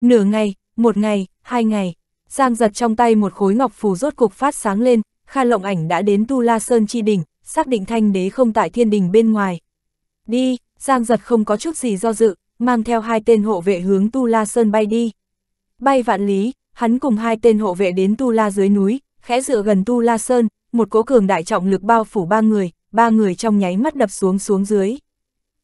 Nửa ngày, một ngày, hai ngày, Giang giật trong tay một khối ngọc phù rốt cục phát sáng lên, Kha Lộng Ảnh đã đến Tu La Sơn Chi Đỉnh, xác định thanh đế không tại thiên đình bên ngoài. Đi, Giang giật không có chút gì do dự, mang theo hai tên hộ vệ hướng Tu La Sơn bay đi. Bay vạn lý, hắn cùng hai tên hộ vệ đến Tu La dưới núi, khẽ dựa gần Tu La Sơn, một cố cường đại trọng lực bao phủ ba người, ba người trong nháy mắt đập xuống xuống dưới.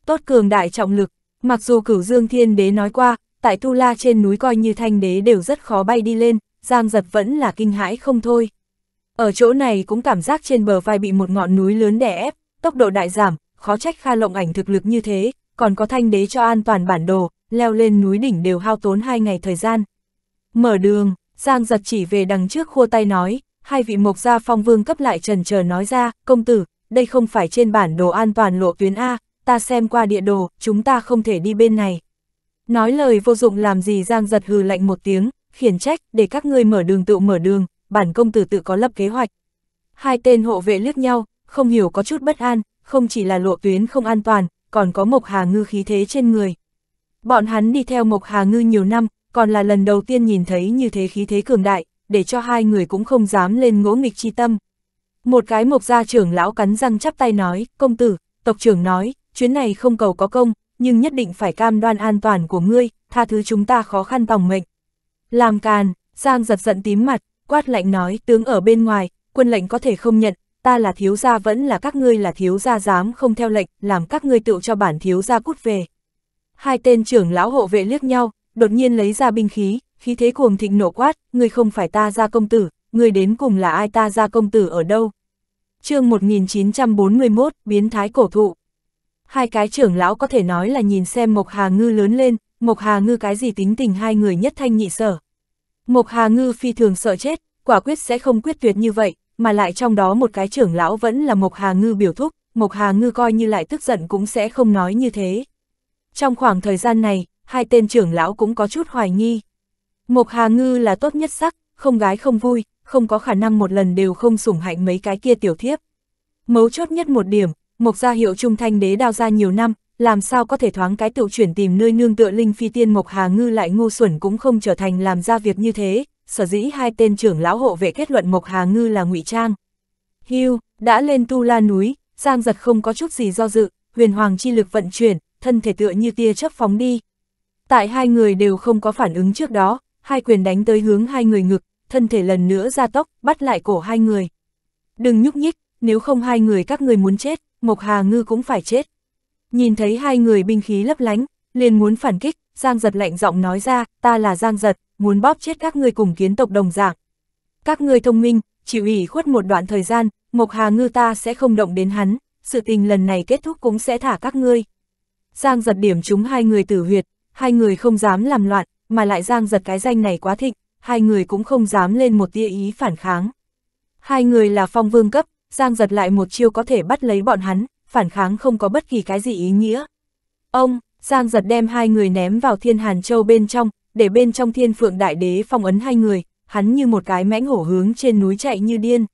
Tốt cường đại trọng lực, mặc dù cửu dương thiên đế nói qua, tại Tu La trên núi coi như thanh đế đều rất khó bay đi lên, Giang Giật vẫn là kinh hãi không thôi. Ở chỗ này cũng cảm giác trên bờ vai bị một ngọn núi lớn đè ép, tốc độ đại giảm, khó trách Kha Lộng ảnh thực lực như thế, còn có thanh đế cho an toàn bản đồ, leo lên núi đỉnh đều hao tốn hai ngày thời gian. Mở đường, Giang Giật chỉ về đằng trước khua tay nói, hai vị mộc gia phong vương cấp lại trần chờ nói ra, công tử, đây không phải trên bản đồ an toàn lộ tuyến A, ta xem qua địa đồ, chúng ta không thể đi bên này. Nói lời vô dụng làm gì Giang giật hừ lạnh một tiếng, khiển trách, để các ngươi mở đường tự mở đường, bản công tử tự có lập kế hoạch. Hai tên hộ vệ liếc nhau, không hiểu có chút bất an, không chỉ là lộ tuyến không an toàn, còn có Mộc Hà Ngư khí thế trên người. Bọn hắn đi theo Mộc Hà Ngư nhiều năm, còn là lần đầu tiên nhìn thấy như thế khí thế cường đại, để cho hai người cũng không dám lên ngỗ nghịch chi tâm. Một cái Mộc gia trưởng lão cắn răng chắp tay nói, công tử, tộc trưởng nói, chuyến này không cầu có công, nhưng nhất định phải cam đoan an toàn của ngươi, tha thứ chúng ta khó khăn tòng mệnh. Làm càn, Giang giật giận tím mặt, quát lạnh nói, tướng ở bên ngoài, quân lệnh có thể không nhận, ta là thiếu gia vẫn là các ngươi là thiếu gia dám không theo lệnh, làm các ngươi tự cho bản thiếu gia cút về. Hai tên trưởng lão hộ vệ liếc nhau, đột nhiên lấy ra binh khí, khí thế cuồng thịnh nổ quát, ngươi không phải ta gia công tử, ngươi đến cùng là ai ta gia công tử ở đâu. chương 1941, biến thái cổ thụ hai cái trưởng lão có thể nói là nhìn xem Mộc Hà Ngư lớn lên, Mộc Hà Ngư cái gì tính tình hai người nhất thanh nhị sở. Mộc Hà Ngư phi thường sợ chết, quả quyết sẽ không quyết tuyệt như vậy, mà lại trong đó một cái trưởng lão vẫn là Mộc Hà Ngư biểu thúc, Mộc Hà Ngư coi như lại tức giận cũng sẽ không nói như thế. Trong khoảng thời gian này, hai tên trưởng lão cũng có chút hoài nghi. Mộc Hà Ngư là tốt nhất sắc, không gái không vui, không có khả năng một lần đều không sủng hạnh mấy cái kia tiểu thiếp. Mấu chốt nhất một điểm, Mộc gia hiệu trung thanh đế đao ra nhiều năm, làm sao có thể thoáng cái tự chuyển tìm nơi nương tựa linh phi tiên Mộc Hà Ngư lại ngu xuẩn cũng không trở thành làm ra việc như thế, sở dĩ hai tên trưởng lão hộ vệ kết luận Mộc Hà Ngư là ngụy trang. Hưu, đã lên tu la núi, Giang giật không có chút gì do dự, huyền hoàng chi lực vận chuyển, thân thể tựa như tia chớp phóng đi. Tại hai người đều không có phản ứng trước đó, hai quyền đánh tới hướng hai người ngực, thân thể lần nữa ra tốc, bắt lại cổ hai người. Đừng nhúc nhích, nếu không hai người các người muốn chết, Mộc Hà Ngư cũng phải chết. Nhìn thấy hai người binh khí lấp lánh, liền muốn phản kích, Giang giật lạnh giọng nói ra, ta là Giang giật, muốn bóp chết các ngươi cùng kiến tộc đồng dạng. Các ngươi thông minh, chịu ủy khuất một đoạn thời gian, Mộc Hà Ngư ta sẽ không động đến hắn, sự tình lần này kết thúc cũng sẽ thả các ngươi. Giang giật điểm chúng hai người tử huyệt, hai người không dám làm loạn, mà lại Giang giật cái danh này quá thịnh, hai người cũng không dám lên một tia ý phản kháng. Hai người là phong vương cấp, Giang giật lại một chiêu có thể bắt lấy bọn hắn, phản kháng không có bất kỳ cái gì ý nghĩa. Ông, Giang giật đem hai người ném vào thiên hàn châu bên trong, để bên trong thiên phượng đại đế phong ấn hai người, hắn như một cái mãnh hổ hướng trên núi chạy như điên.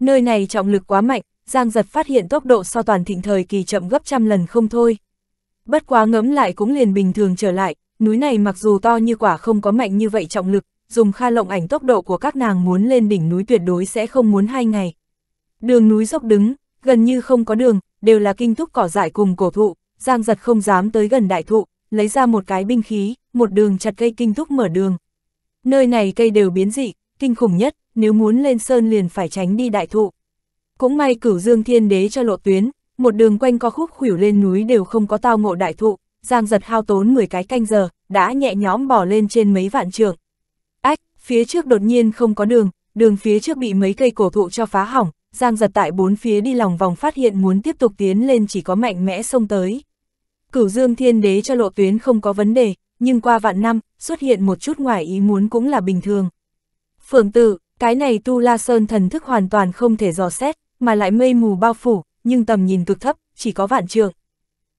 Nơi này trọng lực quá mạnh, Giang giật phát hiện tốc độ so toàn thịnh thời kỳ chậm gấp trăm lần không thôi. Bất quá ngấm lại cũng liền bình thường trở lại, núi này mặc dù to như quả không có mạnh như vậy trọng lực, dùng kha lộng ảnh tốc độ của các nàng muốn lên đỉnh núi tuyệt đối sẽ không muốn hai ngày. Đường núi dốc đứng, gần như không có đường, đều là kinh thúc cỏ dại cùng cổ thụ, Giang giật không dám tới gần đại thụ, lấy ra một cái binh khí, một đường chặt cây kinh thúc mở đường. Nơi này cây đều biến dị, kinh khủng nhất, nếu muốn lên sơn liền phải tránh đi đại thụ. Cũng may cửu dương thiên đế cho lộ tuyến, một đường quanh co khúc khủyểu lên núi đều không có tao ngộ đại thụ, giang giật hao tốn 10 cái canh giờ, đã nhẹ nhõm bỏ lên trên mấy vạn trường. Ách, phía trước đột nhiên không có đường, đường phía trước bị mấy cây cổ thụ cho phá hỏng, Giang giật tại bốn phía đi lòng vòng phát hiện muốn tiếp tục tiến lên chỉ có mạnh mẽ xông tới. Cửu dương thiên đế cho lộ tuyến không có vấn đề, nhưng qua vạn năm, xuất hiện một chút ngoài ý muốn cũng là bình thường. Phượng tử, cái này tu la sơn thần thức hoàn toàn không thể dò xét, mà lại mây mù bao phủ, nhưng tầm nhìn cực thấp, chỉ có vạn trượng.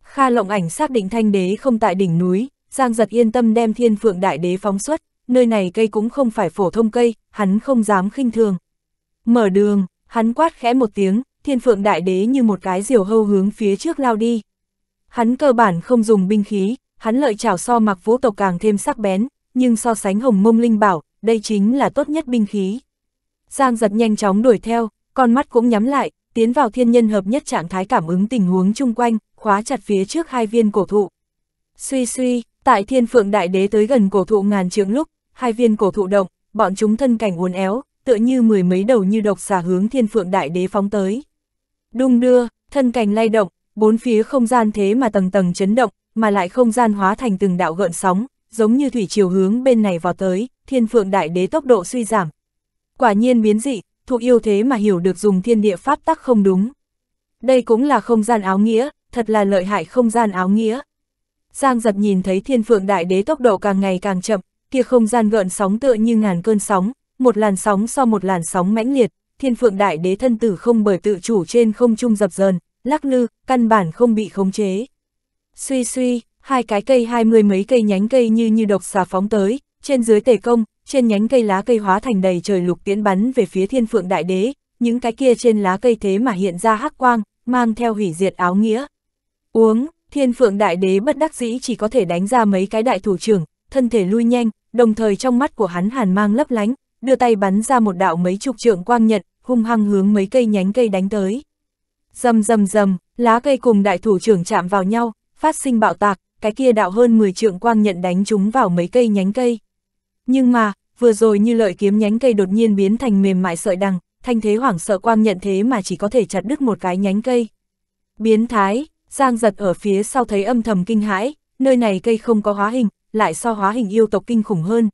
Kha lộng ảnh xác định thanh đế không tại đỉnh núi, Giang giật yên tâm đem thiên phượng đại đế phóng xuất, nơi này cây cũng không phải phổ thông cây, hắn không dám khinh thường. Mở đường, Hắn quát khẽ một tiếng, thiên phượng đại đế như một cái diều hâu hướng phía trước lao đi. Hắn cơ bản không dùng binh khí, hắn lợi chảo so mặc vũ tộc càng thêm sắc bén, nhưng so sánh hồng mông linh bảo, đây chính là tốt nhất binh khí. Giang giật nhanh chóng đuổi theo, con mắt cũng nhắm lại, tiến vào thiên nhân hợp nhất trạng thái cảm ứng tình huống chung quanh, khóa chặt phía trước hai viên cổ thụ. Suy suy, tại thiên phượng đại đế tới gần cổ thụ ngàn trượng lúc, hai viên cổ thụ động, bọn chúng thân cảnh uốn éo, tựa như mười mấy đầu như độc xà hướng thiên phượng đại đế phóng tới. Đung đưa, thân cành lay động, bốn phía không gian thế mà tầng tầng chấn động, mà lại không gian hóa thành từng đạo gợn sóng, giống như thủy chiều hướng bên này vào tới, thiên phượng đại đế tốc độ suy giảm. Quả nhiên biến dị, thuộc yêu thế mà hiểu được dùng thiên địa pháp tắc không đúng. Đây cũng là không gian áo nghĩa, thật là lợi hại không gian áo nghĩa. Giang giật nhìn thấy thiên phượng đại đế tốc độ càng ngày càng chậm, kia không gian gợn sóng tựa như ngàn cơn sóng, một làn sóng so một làn sóng mãnh liệt, thiên phượng đại đế thân tử không bởi tự chủ trên không trung dập dờn, lắc lư, căn bản không bị khống chế. Suy suy, hai cái cây hai mươi mấy cây nhánh cây như như độc xà phóng tới, trên dưới tề công, trên nhánh cây lá cây hóa thành đầy trời lục tiễn bắn về phía thiên phượng đại đế, những cái kia trên lá cây thế mà hiện ra hắc quang, mang theo hủy diệt áo nghĩa. Uống, thiên phượng đại đế bất đắc dĩ chỉ có thể đánh ra mấy cái đại thủ trưởng, thân thể lui nhanh, đồng thời trong mắt của hắn hàn mang lấp lánh, đưa tay bắn ra một đạo mấy chục trượng quang nhận, hung hăng hướng mấy cây nhánh cây đánh tới. Dầm dầm dầm, lá cây cùng đại thủ trưởng chạm vào nhau, phát sinh bạo tạc, cái kia đạo hơn 10 trượng quang nhận đánh chúng vào mấy cây nhánh cây. Nhưng mà, vừa rồi như lợi kiếm nhánh cây đột nhiên biến thành mềm mại sợi đằng, thanh thế hoảng sợ quang nhận thế mà chỉ có thể chặt đứt một cái nhánh cây. Biến thái, Giang giật ở phía sau thấy âm thầm kinh hãi, nơi này cây không có hóa hình, lại so hóa hình yêu tộc kinh khủng hơn,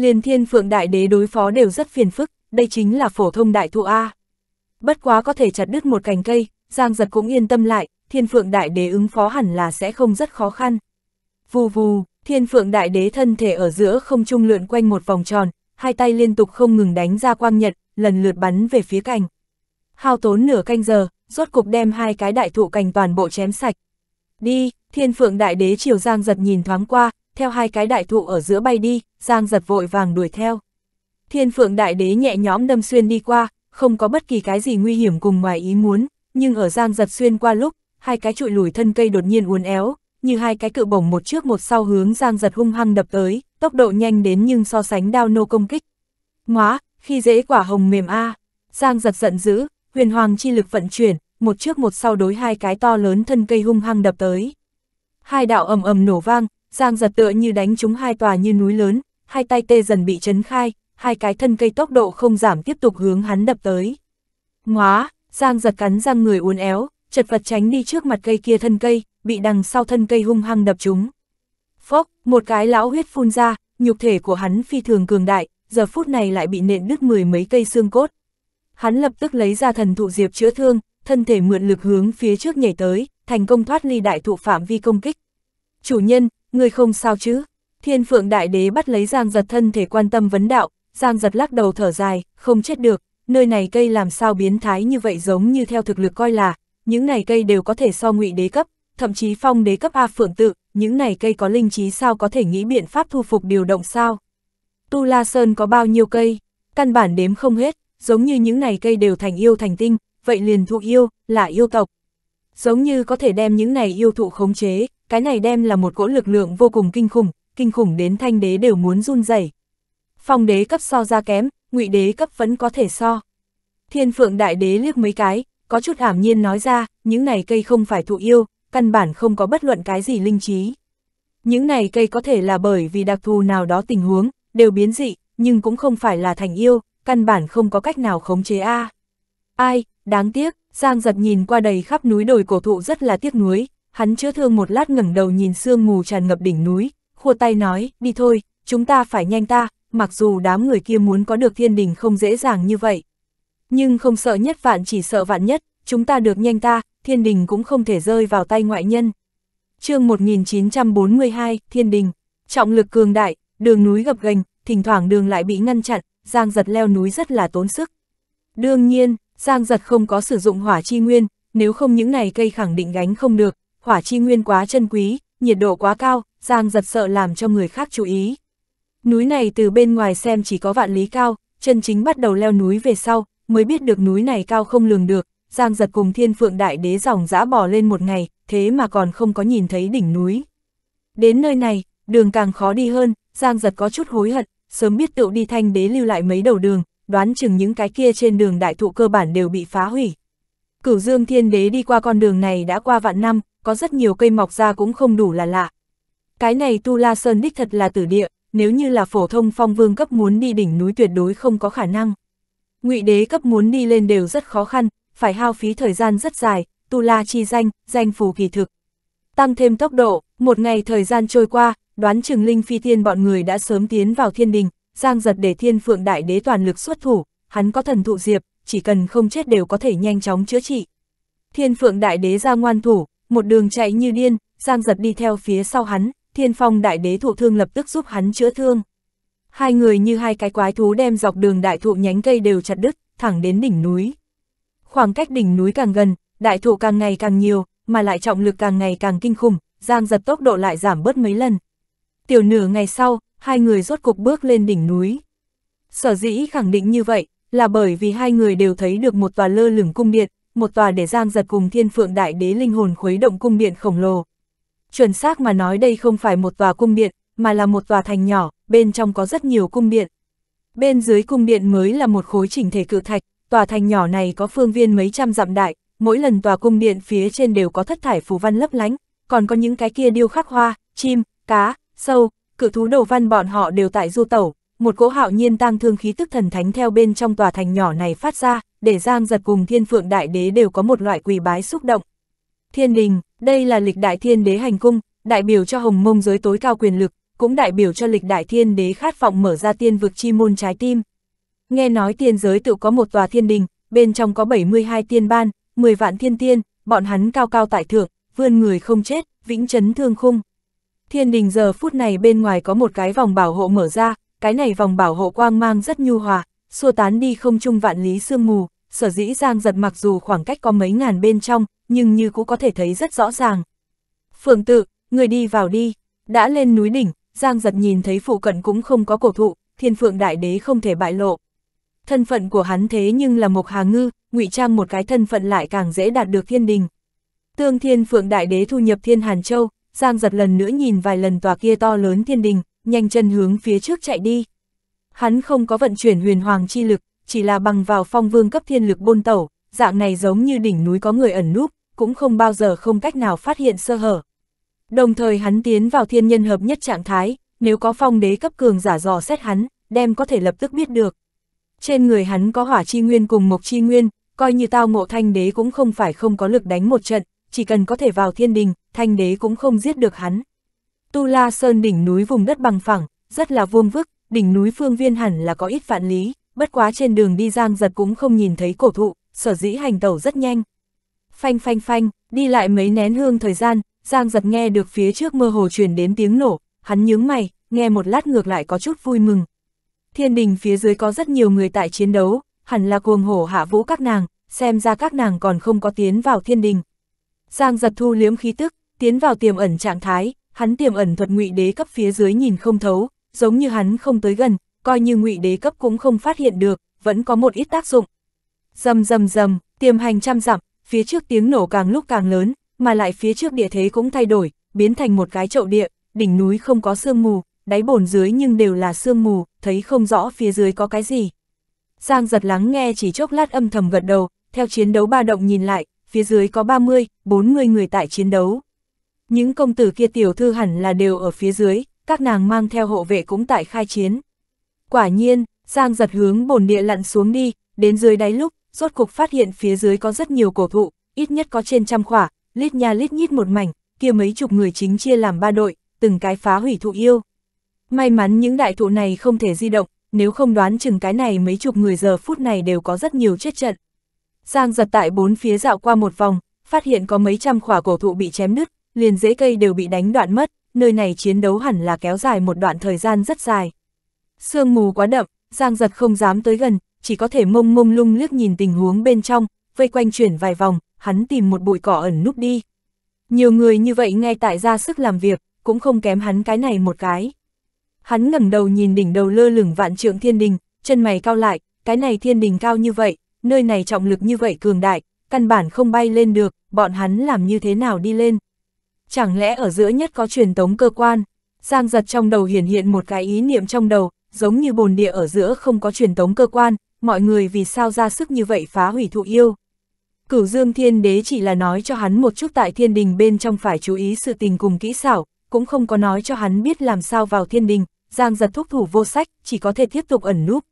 Liền thiên phượng đại đế đối phó đều rất phiền phức, đây chính là phổ thông đại thụ A. Bất quá có thể chặt đứt một cành cây, Giang giật cũng yên tâm lại, thiên phượng đại đế ứng phó hẳn là sẽ không rất khó khăn. Vù vù, thiên phượng đại đế thân thể ở giữa không trung lượn quanh một vòng tròn, hai tay liên tục không ngừng đánh ra quang nhật, lần lượt bắn về phía cành. Hao tốn nửa canh giờ, rốt cục đem hai cái đại thụ cành toàn bộ chém sạch. Đi, thiên phượng đại đế chiều Giang giật nhìn thoáng qua, theo hai cái đại thụ ở giữa bay đi, Giang giật vội vàng đuổi theo. Thiên phượng đại đế nhẹ nhõm đâm xuyên đi qua, không có bất kỳ cái gì nguy hiểm cùng ngoài ý muốn, nhưng ở Giang giật xuyên qua lúc, hai cái trụi lùi thân cây đột nhiên uốn éo, như hai cái cự bổng một trước một sau hướng Giang giật hung hăng đập tới, tốc độ nhanh đến nhưng so sánh đao nô công kích. Ngóa, khi dễ quả hồng mềm a Giang giật giận dữ, huyền hoàng chi lực vận chuyển, một trước một sau đối hai cái to lớn thân cây hung hăng đập tới. Hai đạo ầm ầm nổ vang, Giang giật tựa như đánh chúng hai tòa như núi lớn, hai tay tê dần bị chấn khai, hai cái thân cây tốc độ không giảm tiếp tục hướng hắn đập tới. Ngóa, Giang giật cắn răng người uốn éo, chật vật tránh đi trước mặt cây kia thân cây, bị đằng sau thân cây hung hăng đập chúng. Phốc, một cái lão huyết phun ra, nhục thể của hắn phi thường cường đại, giờ phút này lại bị nện đứt mười mấy cây xương cốt. Hắn lập tức lấy ra thần thụ diệp chữa thương, thân thể mượn lực hướng phía trước nhảy tới, thành công thoát ly đại thụ phạm vi công kích. Chủ nhân, ngươi không sao chứ? Thiên phượng đại đế bắt lấy Giang giật thân thể quan tâm vấn đạo, Giang giật lắc đầu thở dài, không chết được, nơi này cây làm sao biến thái như vậy giống như theo thực lực coi là, những này cây đều có thể so ngụy đế cấp, thậm chí phong đế cấp A phượng tự, những này cây có linh trí sao có thể nghĩ biện pháp thu phục điều động sao? Tu La Sơn có bao nhiêu cây? Căn bản đếm không hết, giống như những này cây đều thành yêu thành tinh, vậy liền thụ yêu, là yêu tộc. Giống như có thể đem những này yêu thụ khống chế, cái này đem là một cỗ lực lượng vô cùng kinh khủng, kinh khủng đến thanh đế đều muốn run rẩy. Phong đế cấp so ra kém, ngụy đế cấp vẫn có thể so. Thiên phượng đại đế liếc mấy cái, có chút ảm nhiên nói ra, những này cây không phải thụ yêu, căn bản không có bất luận cái gì linh trí. Những này cây có thể là bởi vì đặc thù nào đó tình huống, đều biến dị, nhưng cũng không phải là thành yêu, căn bản không có cách nào khống chế a. Ai, đáng tiếc, Giang giật nhìn qua đầy khắp núi đồi cổ thụ rất là tiếc nuối, hắn chữa thương một lát ngẩng đầu nhìn sương mù tràn ngập đỉnh núi, khua tay nói, đi thôi, chúng ta phải nhanh ta, mặc dù đám người kia muốn có được thiên đình không dễ dàng như vậy. Nhưng không sợ nhất vạn chỉ sợ vạn nhất, chúng ta được nhanh ta, thiên đình cũng không thể rơi vào tay ngoại nhân. chương 1942, thiên đình, trọng lực cường đại, đường núi gập ghềnh thỉnh thoảng đường lại bị ngăn chặn, giang giật leo núi rất là tốn sức. Đương nhiên, giang giật không có sử dụng hỏa chi nguyên, nếu không những này cây khẳng định gánh không được, hỏa chi nguyên quá chân quý, nhiệt độ quá cao, Giang giật sợ làm cho người khác chú ý. Núi này từ bên ngoài xem chỉ có vạn lý cao, chân chính bắt đầu leo núi về sau, mới biết được núi này cao không lường được, Giang giật cùng thiên phượng đại đế dòng dã bỏ lên một ngày, thế mà còn không có nhìn thấy đỉnh núi. Đến nơi này, đường càng khó đi hơn, Giang giật có chút hối hận, sớm biết tựu đi thanh đế lưu lại mấy đầu đường, đoán chừng những cái kia trên đường đại thụ cơ bản đều bị phá hủy. Cửu Dương Thiên Đế đi qua con đường này đã qua vạn năm, có rất nhiều cây mọc ra cũng không đủ là lạ. Cái này Tu La Sơn đích thật là tử địa, nếu như là phổ thông phong vương cấp muốn đi đỉnh núi tuyệt đối không có khả năng. Ngụy đế cấp muốn đi lên đều rất khó khăn, phải hao phí thời gian rất dài, Tu La chi danh, danh phù kỳ thực. Tăng thêm tốc độ, một ngày thời gian trôi qua, đoán trường linh phi tiên bọn người đã sớm tiến vào thiên đình, giang giật để thiên phượng đại đế toàn lực xuất thủ, hắn có thần thụ diệp, chỉ cần không chết đều có thể nhanh chóng chữa trị. Thiên phượng đại đế ra ngoan thủ, một đường chạy như điên, Giang giật đi theo phía sau hắn, thiên phong đại đế thụ thương lập tức giúp hắn chữa thương. Hai người như hai cái quái thú đem dọc đường đại thụ nhánh cây đều chặt đứt, thẳng đến đỉnh núi. Khoảng cách đỉnh núi càng gần, đại thụ càng ngày càng nhiều, mà lại trọng lực càng ngày càng kinh khủng, Giang giật tốc độ lại giảm bớt mấy lần. Tiểu nửa ngày sau, hai người rốt cục bước lên đỉnh núi. Sở dĩ khẳng định như vậy, là bởi vì hai người đều thấy được một tòa lơ lửng cung điện, một tòa để giang giật cùng thiên phượng đại đế linh hồn khuấy động cung điện khổng lồ. Chuẩn xác mà nói đây không phải một tòa cung điện, mà là một tòa thành nhỏ, bên trong có rất nhiều cung điện. Bên dưới cung điện mới là một khối chỉnh thể cự thạch, tòa thành nhỏ này có phương viên mấy trăm dặm đại, mỗi lần tòa cung điện phía trên đều có thất thải phù văn lấp lánh, còn có những cái kia điêu khắc hoa, chim, cá, sâu, cự thú đầu văn bọn họ đều tại du tẩu, một cỗ hạo nhiên tang thương khí tức thần thánh theo bên trong tòa thành nhỏ này phát ra, để Giang giật cùng thiên phượng đại đế đều có một loại quỳ bái xúc động. Thiên đình, đây là lịch đại thiên đế hành cung, đại biểu cho hồng mông giới tối cao quyền lực, cũng đại biểu cho lịch đại thiên đế khát vọng mở ra tiên vực chi môn trái tim. Nghe nói tiên giới tự có một tòa thiên đình, bên trong có 72 tiên ban, 10 vạn thiên tiên, bọn hắn cao cao tại thượng, vươn người không chết, vĩnh chấn thương khung. Thiên đình giờ phút này bên ngoài có một cái vòng bảo hộ mở ra, cái này vòng bảo hộ quang mang rất nhu hòa, xua tán đi không trung vạn lý sương mù, sở dĩ Giang giật mặc dù khoảng cách có mấy ngàn bên trong, nhưng như cũng có thể thấy rất rõ ràng. Phượng tự, người đi vào đi, đã lên núi đỉnh, Giang giật nhìn thấy phụ cận cũng không có cổ thụ, thiên phượng đại đế không thể bại lộ. Thân phận của hắn thế nhưng là một hà ngư, ngụy trang một cái thân phận lại càng dễ đạt được thiên đình. Tương thiên phượng đại đế thu nhập thiên Hàn Châu, Giang giật lần nữa nhìn vài lần tòa kia to lớn thiên đình, nhanh chân hướng phía trước chạy đi. Hắn không có vận chuyển huyền hoàng chi lực, chỉ là bằng vào phong vương cấp thiên lực bôn tẩu, dạng này giống như đỉnh núi có người ẩn núp, cũng không bao giờ không cách nào phát hiện sơ hở. Đồng thời hắn tiến vào thiên nhân hợp nhất trạng thái, nếu có phong đế cấp cường giả dò xét hắn, đem có thể lập tức biết được. Trên người hắn có hỏa chi nguyên cùng mộc chi nguyên, coi như tao ngộ thanh đế cũng không phải không có lực đánh một trận, chỉ cần có thể vào thiên đình, thanh đế cũng không giết được hắn. Tu La Sơn đỉnh núi vùng đất bằng phẳng, rất là vuông vức, đỉnh núi phương viên hẳn là có ít vạn lý, bất quá trên đường đi giang giật cũng không nhìn thấy cổ thụ, sở dĩ hành tẩu rất nhanh. Phanh phanh phanh, đi lại mấy nén hương thời gian, giang giật nghe được phía trước mơ hồ truyền đến tiếng nổ, hắn nhướng mày, nghe một lát ngược lại có chút vui mừng. Thiên đình phía dưới có rất nhiều người tại chiến đấu, hẳn là cuồng hổ hạ vũ các nàng, xem ra các nàng còn không có tiến vào thiên đình. Giang giật thu liếm khí tức, tiến vào tiềm ẩn trạng thái, hắn tiềm ẩn thuật ngụy đế cấp phía dưới nhìn không thấu, giống như hắn không tới gần, coi như ngụy đế cấp cũng không phát hiện được, vẫn có một ít tác dụng. rầm rầm rầm, tiềm hành trăm dặm, phía trước tiếng nổ càng lúc càng lớn, mà lại phía trước địa thế cũng thay đổi, biến thành một cái chậu địa, đỉnh núi không có sương mù, đáy bồn dưới nhưng đều là sương mù, thấy không rõ phía dưới có cái gì. Giang giật lắng nghe chỉ chốc lát âm thầm gật đầu, theo chiến đấu ba động nhìn lại, phía dưới có 30, 40 người tại chiến đấu. Những công tử kia tiểu thư hẳn là đều ở phía dưới, các nàng mang theo hộ vệ cũng tại khai chiến. Quả nhiên, Giang giật hướng bồn địa lặn xuống đi, đến dưới đáy lúc, rốt cục phát hiện phía dưới có rất nhiều cổ thụ, ít nhất có trên trăm khỏa, lít nha lít nhít một mảnh, kia mấy chục người chính chia làm ba đội, từng cái phá hủy thụ yêu. May mắn những đại thụ này không thể di động, nếu không đoán chừng cái này mấy chục người giờ phút này đều có rất nhiều chết trận. Giang giật tại bốn phía dạo qua một vòng, phát hiện có mấy trăm khỏa cổ thụ bị chém nứt, liền rễ cây đều bị đánh đoạn mất, nơi này chiến đấu hẳn là kéo dài một đoạn thời gian rất dài. Sương mù quá đậm, Giang giật không dám tới gần, chỉ có thể mông mông lung liếc nhìn tình huống bên trong, vây quanh chuyển vài vòng, hắn tìm một bụi cỏ ẩn núp đi. Nhiều người như vậy ngay tại ra sức làm việc, cũng không kém hắn cái này một cái. Hắn ngẩng đầu nhìn đỉnh đầu lơ lửng vạn trượng thiên đình, chân mày cao lại, cái này thiên đình cao như vậy, nơi này trọng lực như vậy cường đại, căn bản không bay lên được, bọn hắn làm như thế nào đi lên chẳng lẽ ở giữa nhất có truyền tống cơ quan? Giang giật trong đầu hiển hiện một cái ý niệm trong đầu, giống như bồn địa ở giữa không có truyền tống cơ quan, mọi người vì sao ra sức như vậy phá hủy thụ yêu. Cửu Dương Thiên Đế chỉ là nói cho hắn một chút tại thiên đình bên trong phải chú ý sự tình cùng kỹ xảo, cũng không có nói cho hắn biết làm sao vào thiên đình, Giang giật thúc thủ vô sách, chỉ có thể tiếp tục ẩn núp.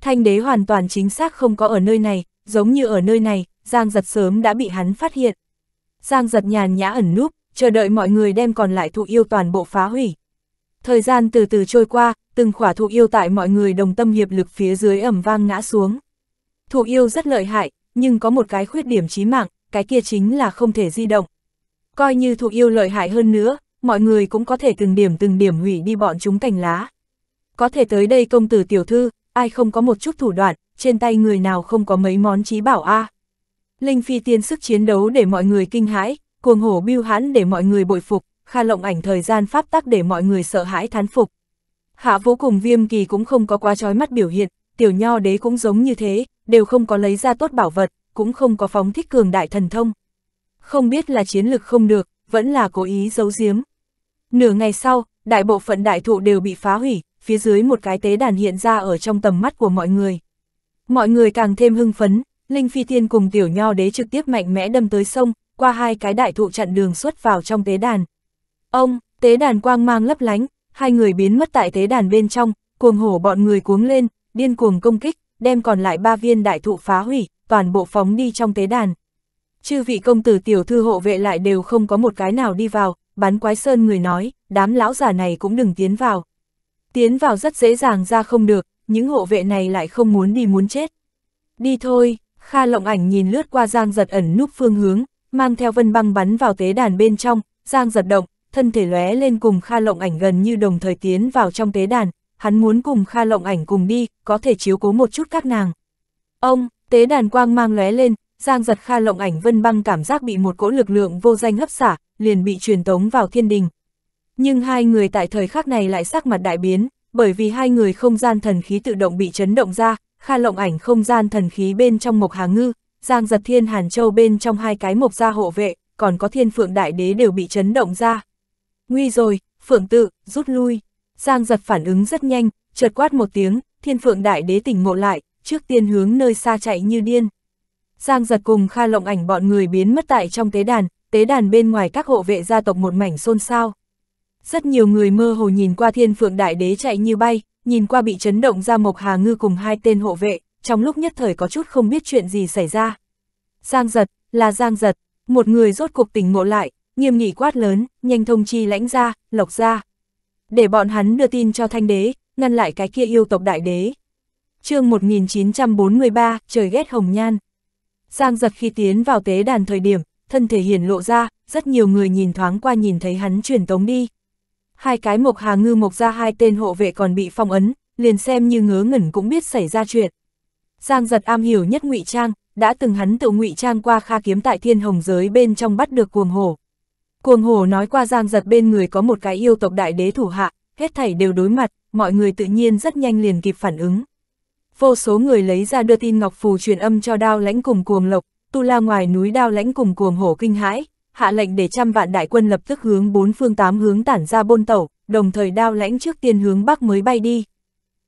Thanh đế hoàn toàn chính xác không có ở nơi này, giống như ở nơi này, Giang giật sớm đã bị hắn phát hiện. Giang giật nhàn nhã ẩn núp, chờ đợi mọi người đem còn lại thụ yêu toàn bộ phá hủy. Thời gian từ từ trôi qua, từng khỏa thụ yêu tại mọi người đồng tâm hiệp lực phía dưới ẩm vang ngã xuống. Thụ yêu rất lợi hại, nhưng có một cái khuyết điểm chí mạng, cái kia chính là không thể di động. Coi như thụ yêu lợi hại hơn nữa, mọi người cũng có thể từng điểm từng điểm hủy đi bọn chúng cành lá. Có thể tới đây công tử tiểu thư, ai không có một chút thủ đoạn, trên tay người nào không có mấy món trí bảo a à. Linh Phi Tiên sức chiến đấu để mọi người kinh hãi, cuồng hổ biêu hãn để mọi người bội phục, Kha Lộng ảnh thời gian pháp tắc để mọi người sợ hãi thán phục. Hạ Vũ cùng Viêm Kỳ cũng không có quá trói mắt biểu hiện, Tiểu Nho Đế cũng giống như thế, đều không có lấy ra tốt bảo vật, cũng không có phóng thích cường đại thần thông. Không biết là chiến lực không được, vẫn là cố ý giấu giếm. Nửa ngày sau, đại bộ phận đại thụ đều bị phá hủy, phía dưới một cái tế đàn hiện ra ở trong tầm mắt của mọi người. Mọi người càng thêm hưng phấn, Linh Phi Tiên cùng Tiểu Nho Đế trực tiếp mạnh mẽ đâm tới sông, qua hai cái đại thụ chặn đường xuất vào trong tế đàn. Ông, tế đàn quang mang lấp lánh, hai người biến mất tại tế đàn bên trong, cuồng hổ bọn người cuống lên, điên cuồng công kích, đem còn lại ba viên đại thụ phá hủy, toàn bộ phóng đi trong tế đàn. Chư vị công tử tiểu thư hộ vệ lại đều không có một cái nào đi vào, bán quái sơn người nói, đám lão giả này cũng đừng tiến vào. Tiến vào rất dễ dàng ra không được, những hộ vệ này lại không muốn đi muốn chết. Đi thôi, Kha lộng ảnh nhìn lướt qua giang giật ẩn núp phương hướng, mang theo vân băng bắn vào tế đàn bên trong, Giang giật động, thân thể lóe lên cùng Kha Lộng Ảnh gần như đồng thời tiến vào trong tế đàn, hắn muốn cùng Kha Lộng Ảnh cùng đi, có thể chiếu cố một chút các nàng. Ông, tế đàn quang mang lóe lên, Giang giật Kha Lộng Ảnh vân băng cảm giác bị một cỗ lực lượng vô danh hấp xả, liền bị truyền tống vào thiên đình. Nhưng hai người tại thời khắc này lại sắc mặt đại biến, bởi vì hai người không gian thần khí tự động bị chấn động ra, Kha Lộng Ảnh không gian thần khí bên trong Mộc Hà Ngư, Giang giật thiên Hàn Châu bên trong hai cái mộc gia hộ vệ, còn có thiên phượng đại đế đều bị chấn động ra. Nguy rồi, phượng tự, rút lui. Giang giật phản ứng rất nhanh, chợt quát một tiếng, thiên phượng đại đế tỉnh ngộ lại, trước tiên hướng nơi xa chạy như điên. Giang giật cùng Kha Lộng ảnh bọn người biến mất tại trong tế đàn, tế đàn bên ngoài các hộ vệ gia tộc một mảnh xôn xao. Rất nhiều người mơ hồ nhìn qua thiên phượng đại đế chạy như bay, nhìn qua bị chấn động ra Mộc Hà Ngư cùng hai tên hộ vệ, trong lúc nhất thời có chút không biết chuyện gì xảy ra. Giang giật, là giang giật, một người rốt cuộc tỉnh ngộ lại, nghiêm nghị quát lớn, nhanh thông chi lãnh ra, lộc ra. Để bọn hắn đưa tin cho thanh đế, ngăn lại cái kia yêu tộc đại đế. chương 1943, trời ghét hồng nhan. Giang giật khi tiến vào tế đàn thời điểm, thân thể hiển lộ ra, rất nhiều người nhìn thoáng qua nhìn thấy hắn truyền tống đi. Hai cái mộc hà ngư mộc ra hai tên hộ vệ còn bị phong ấn, liền xem như ngớ ngẩn cũng biết xảy ra chuyện. Giang giật am hiểu nhất ngụy trang, đã từng hắn tự ngụy trang qua kha kiếm tại thiên hồng giới bên trong bắt được cuồng hổ. Cuồng hổ nói qua giang giật bên người có một cái yêu tộc đại đế thủ hạ, hết thảy đều đối mặt, mọi người tự nhiên rất nhanh liền kịp phản ứng. Vô số người lấy ra đưa tin Ngọc Phù truyền âm cho đao lãnh cùng cuồng lộc, tu la ngoài núi đao lãnh cùng cuồng hổ kinh hãi, hạ lệnh để trăm vạn đại quân lập tức hướng bốn phương tám hướng tản ra bôn tẩu, đồng thời đao lãnh trước tiên hướng bắc mới bay đi.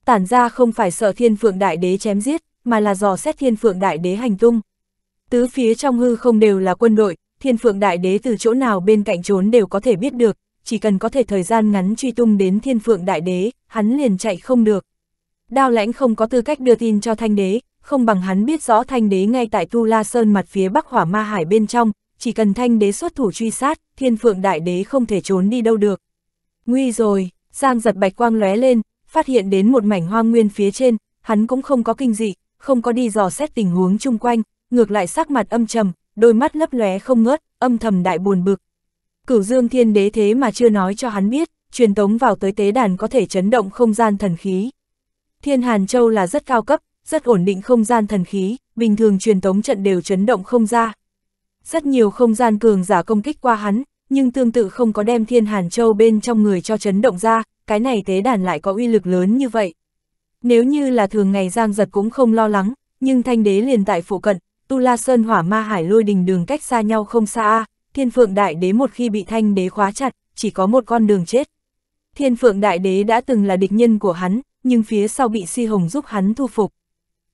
Tản ra không phải sợ thiên phượng đại đế chém giết, mà là dò xét thiên phượng đại đế hành tung. Tứ phía trong hư không đều là quân đội, thiên phượng đại đế từ chỗ nào bên cạnh trốn đều có thể biết được, chỉ cần có thể thời gian ngắn truy tung đến thiên phượng đại đế, hắn liền chạy không được. Đao lãnh không có tư cách đưa tin cho thanh đế, không bằng hắn biết rõ thanh đế ngay tại Tu La Sơn mặt phía bắc hỏa ma hải bên trong, chỉ cần thanh đế xuất thủ truy sát, thiên phượng đại đế không thể trốn đi đâu được. Nguy rồi, Giang giật bạch quang lóe lên, phát hiện đến một mảnh hoang nguyên phía trên, hắn cũng không có kinh dị, không có đi dò xét tình huống chung quanh, ngược lại sắc mặt âm trầm, đôi mắt lấp lóe không ngớt, âm thầm đại buồn bực. Cửu Dương Thiên Đế thế mà chưa nói cho hắn biết, truyền tống vào tới tế đàn có thể chấn động không gian thần khí. Thiên Hàn Châu là rất cao cấp, rất ổn định không gian thần khí, bình thường truyền tống trận đều chấn động không ra. Rất nhiều không gian cường giả công kích qua hắn, nhưng tương tự không có đem Thiên Hàn Châu bên trong người cho chấn động ra, cái này tế đàn lại có uy lực lớn như vậy. Nếu như là thường ngày Giang Giật cũng không lo lắng, nhưng thanh đế liền tại phụ cận, Tu La Sơn hỏa ma hải lôi đình đường cách xa nhau không xa, thiên phượng đại đế một khi bị thanh đế khóa chặt, chỉ có một con đường chết. Thiên phượng đại đế đã từng là địch nhân của hắn, nhưng phía sau bị si hồng giúp hắn thu phục.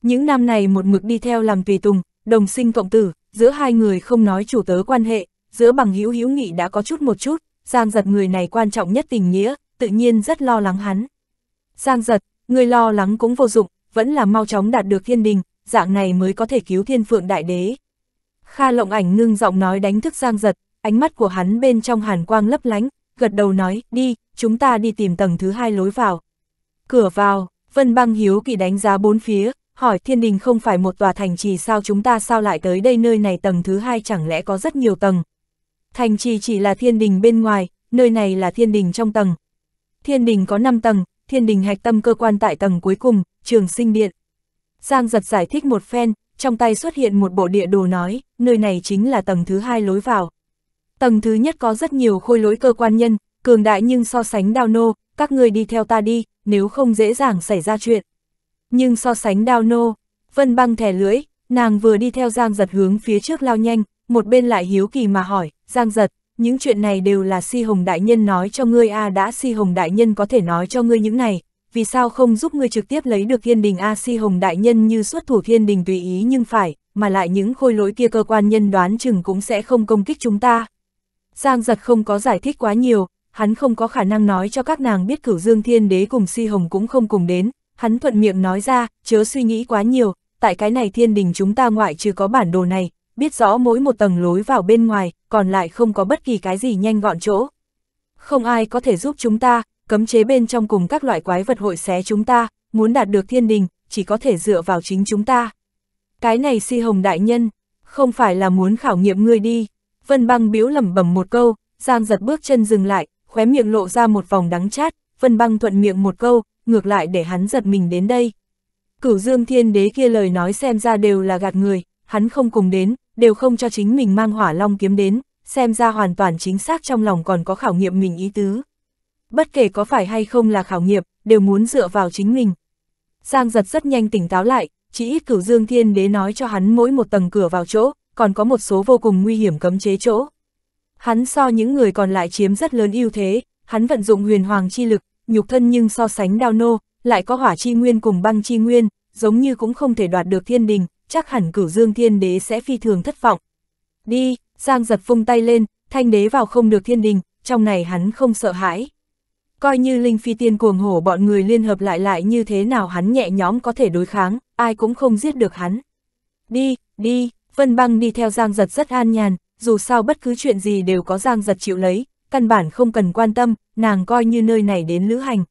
Những năm này một mực đi theo làm tùy tùng, đồng sinh cộng tử, giữa hai người không nói chủ tớ quan hệ, giữa bằng hữu hữu nghị đã có chút một chút, Giang giật người này quan trọng nhất tình nghĩa, tự nhiên rất lo lắng hắn. Giang giật, Người lo lắng cũng vô dụng, vẫn là mau chóng đạt được thiên đình, dạng này mới có thể cứu thiên phượng đại đế. Kha lộng ảnh ngưng giọng nói đánh thức giang giật, ánh mắt của hắn bên trong hàn quang lấp lánh, gật đầu nói, đi, chúng ta đi tìm tầng thứ hai lối vào. Cửa vào, Vân băng hiếu kỳ đánh giá bốn phía, hỏi thiên đình không phải một tòa thành trì sao chúng ta sao lại tới đây nơi này tầng thứ hai chẳng lẽ có rất nhiều tầng. Thành trì chỉ là thiên đình bên ngoài, nơi này là thiên đình trong tầng. Thiên đình có 5 tầng, thiên đình hạch tâm cơ quan tại tầng cuối cùng, trường sinh điện. Giang giật giải thích một phen, trong tay xuất hiện một bộ địa đồ nói, nơi này chính là tầng thứ hai lối vào. Tầng thứ nhất có rất nhiều khôi lối cơ quan nhân, cường đại nhưng so sánh đao nô, các người đi theo ta đi, nếu không dễ dàng xảy ra chuyện. Nhưng so sánh đao nô, vân băng thẻ lưỡi, nàng vừa đi theo Giang giật hướng phía trước lao nhanh, một bên lại hiếu kỳ mà hỏi, Giang giật, những chuyện này đều là si hồng đại nhân nói cho ngươi a à đã si hồng đại nhân có thể nói cho ngươi những này, vì sao không giúp ngươi trực tiếp lấy được thiên đình a à si hồng đại nhân như xuất thủ thiên đình tùy ý nhưng phải, mà lại những khôi lỗi kia cơ quan nhân đoán chừng cũng sẽ không công kích chúng ta. Giang giật không có giải thích quá nhiều, hắn không có khả năng nói cho các nàng biết cửu dương thiên đế cùng si hồng cũng không cùng đến, hắn thuận miệng nói ra, chớ suy nghĩ quá nhiều, tại cái này thiên đình chúng ta ngoại trừ có bản đồ này, biết rõ mỗi một tầng lối vào bên ngoài, còn lại không có bất kỳ cái gì nhanh gọn chỗ. Không ai có thể giúp chúng ta, cấm chế bên trong cùng các loại quái vật hội xé chúng ta, muốn đạt được thiên đình, chỉ có thể dựa vào chính chúng ta. Cái này si hồng đại nhân, không phải là muốn khảo nghiệm ngươi đi. Vân băng biếu lẩm bẩm một câu, Giang giật bước chân dừng lại, khóe miệng lộ ra một vòng đắng chát, Vân băng thuận miệng một câu, ngược lại để hắn giật mình đến đây. Cửu dương thiên đế kia lời nói xem ra đều là gạt người, hắn không cùng đến, đều không cho chính mình mang hỏa long kiếm đến, xem ra hoàn toàn chính xác trong lòng còn có khảo nghiệm mình ý tứ. Bất kể có phải hay không là khảo nghiệm, đều muốn dựa vào chính mình. Giang giật rất nhanh tỉnh táo lại, chỉ ít cửu dương thiên đế nói cho hắn mỗi một tầng cửa vào chỗ, còn có một số vô cùng nguy hiểm cấm chế chỗ. Hắn so những người còn lại chiếm rất lớn ưu thế, hắn vận dụng huyền hoàng chi lực, nhục thân nhưng so sánh đao nô, lại có hỏa chi nguyên cùng băng chi nguyên, giống như cũng không thể đoạt được thiên đình, chắc hẳn cửu dương thiên đế sẽ phi thường thất vọng. Đi, Giang giật vung tay lên, thanh đế vào không được thiên đình, trong này hắn không sợ hãi. Coi như linh phi tiên cuồng hổ bọn người liên hợp lại lại như thế nào hắn nhẹ nhóm có thể đối kháng, ai cũng không giết được hắn. Đi, đi, Vân Băng đi theo Giang Giật rất an nhàn, dù sao bất cứ chuyện gì đều có Giang Giật chịu lấy, căn bản không cần quan tâm, nàng coi như nơi này đến lữ hành.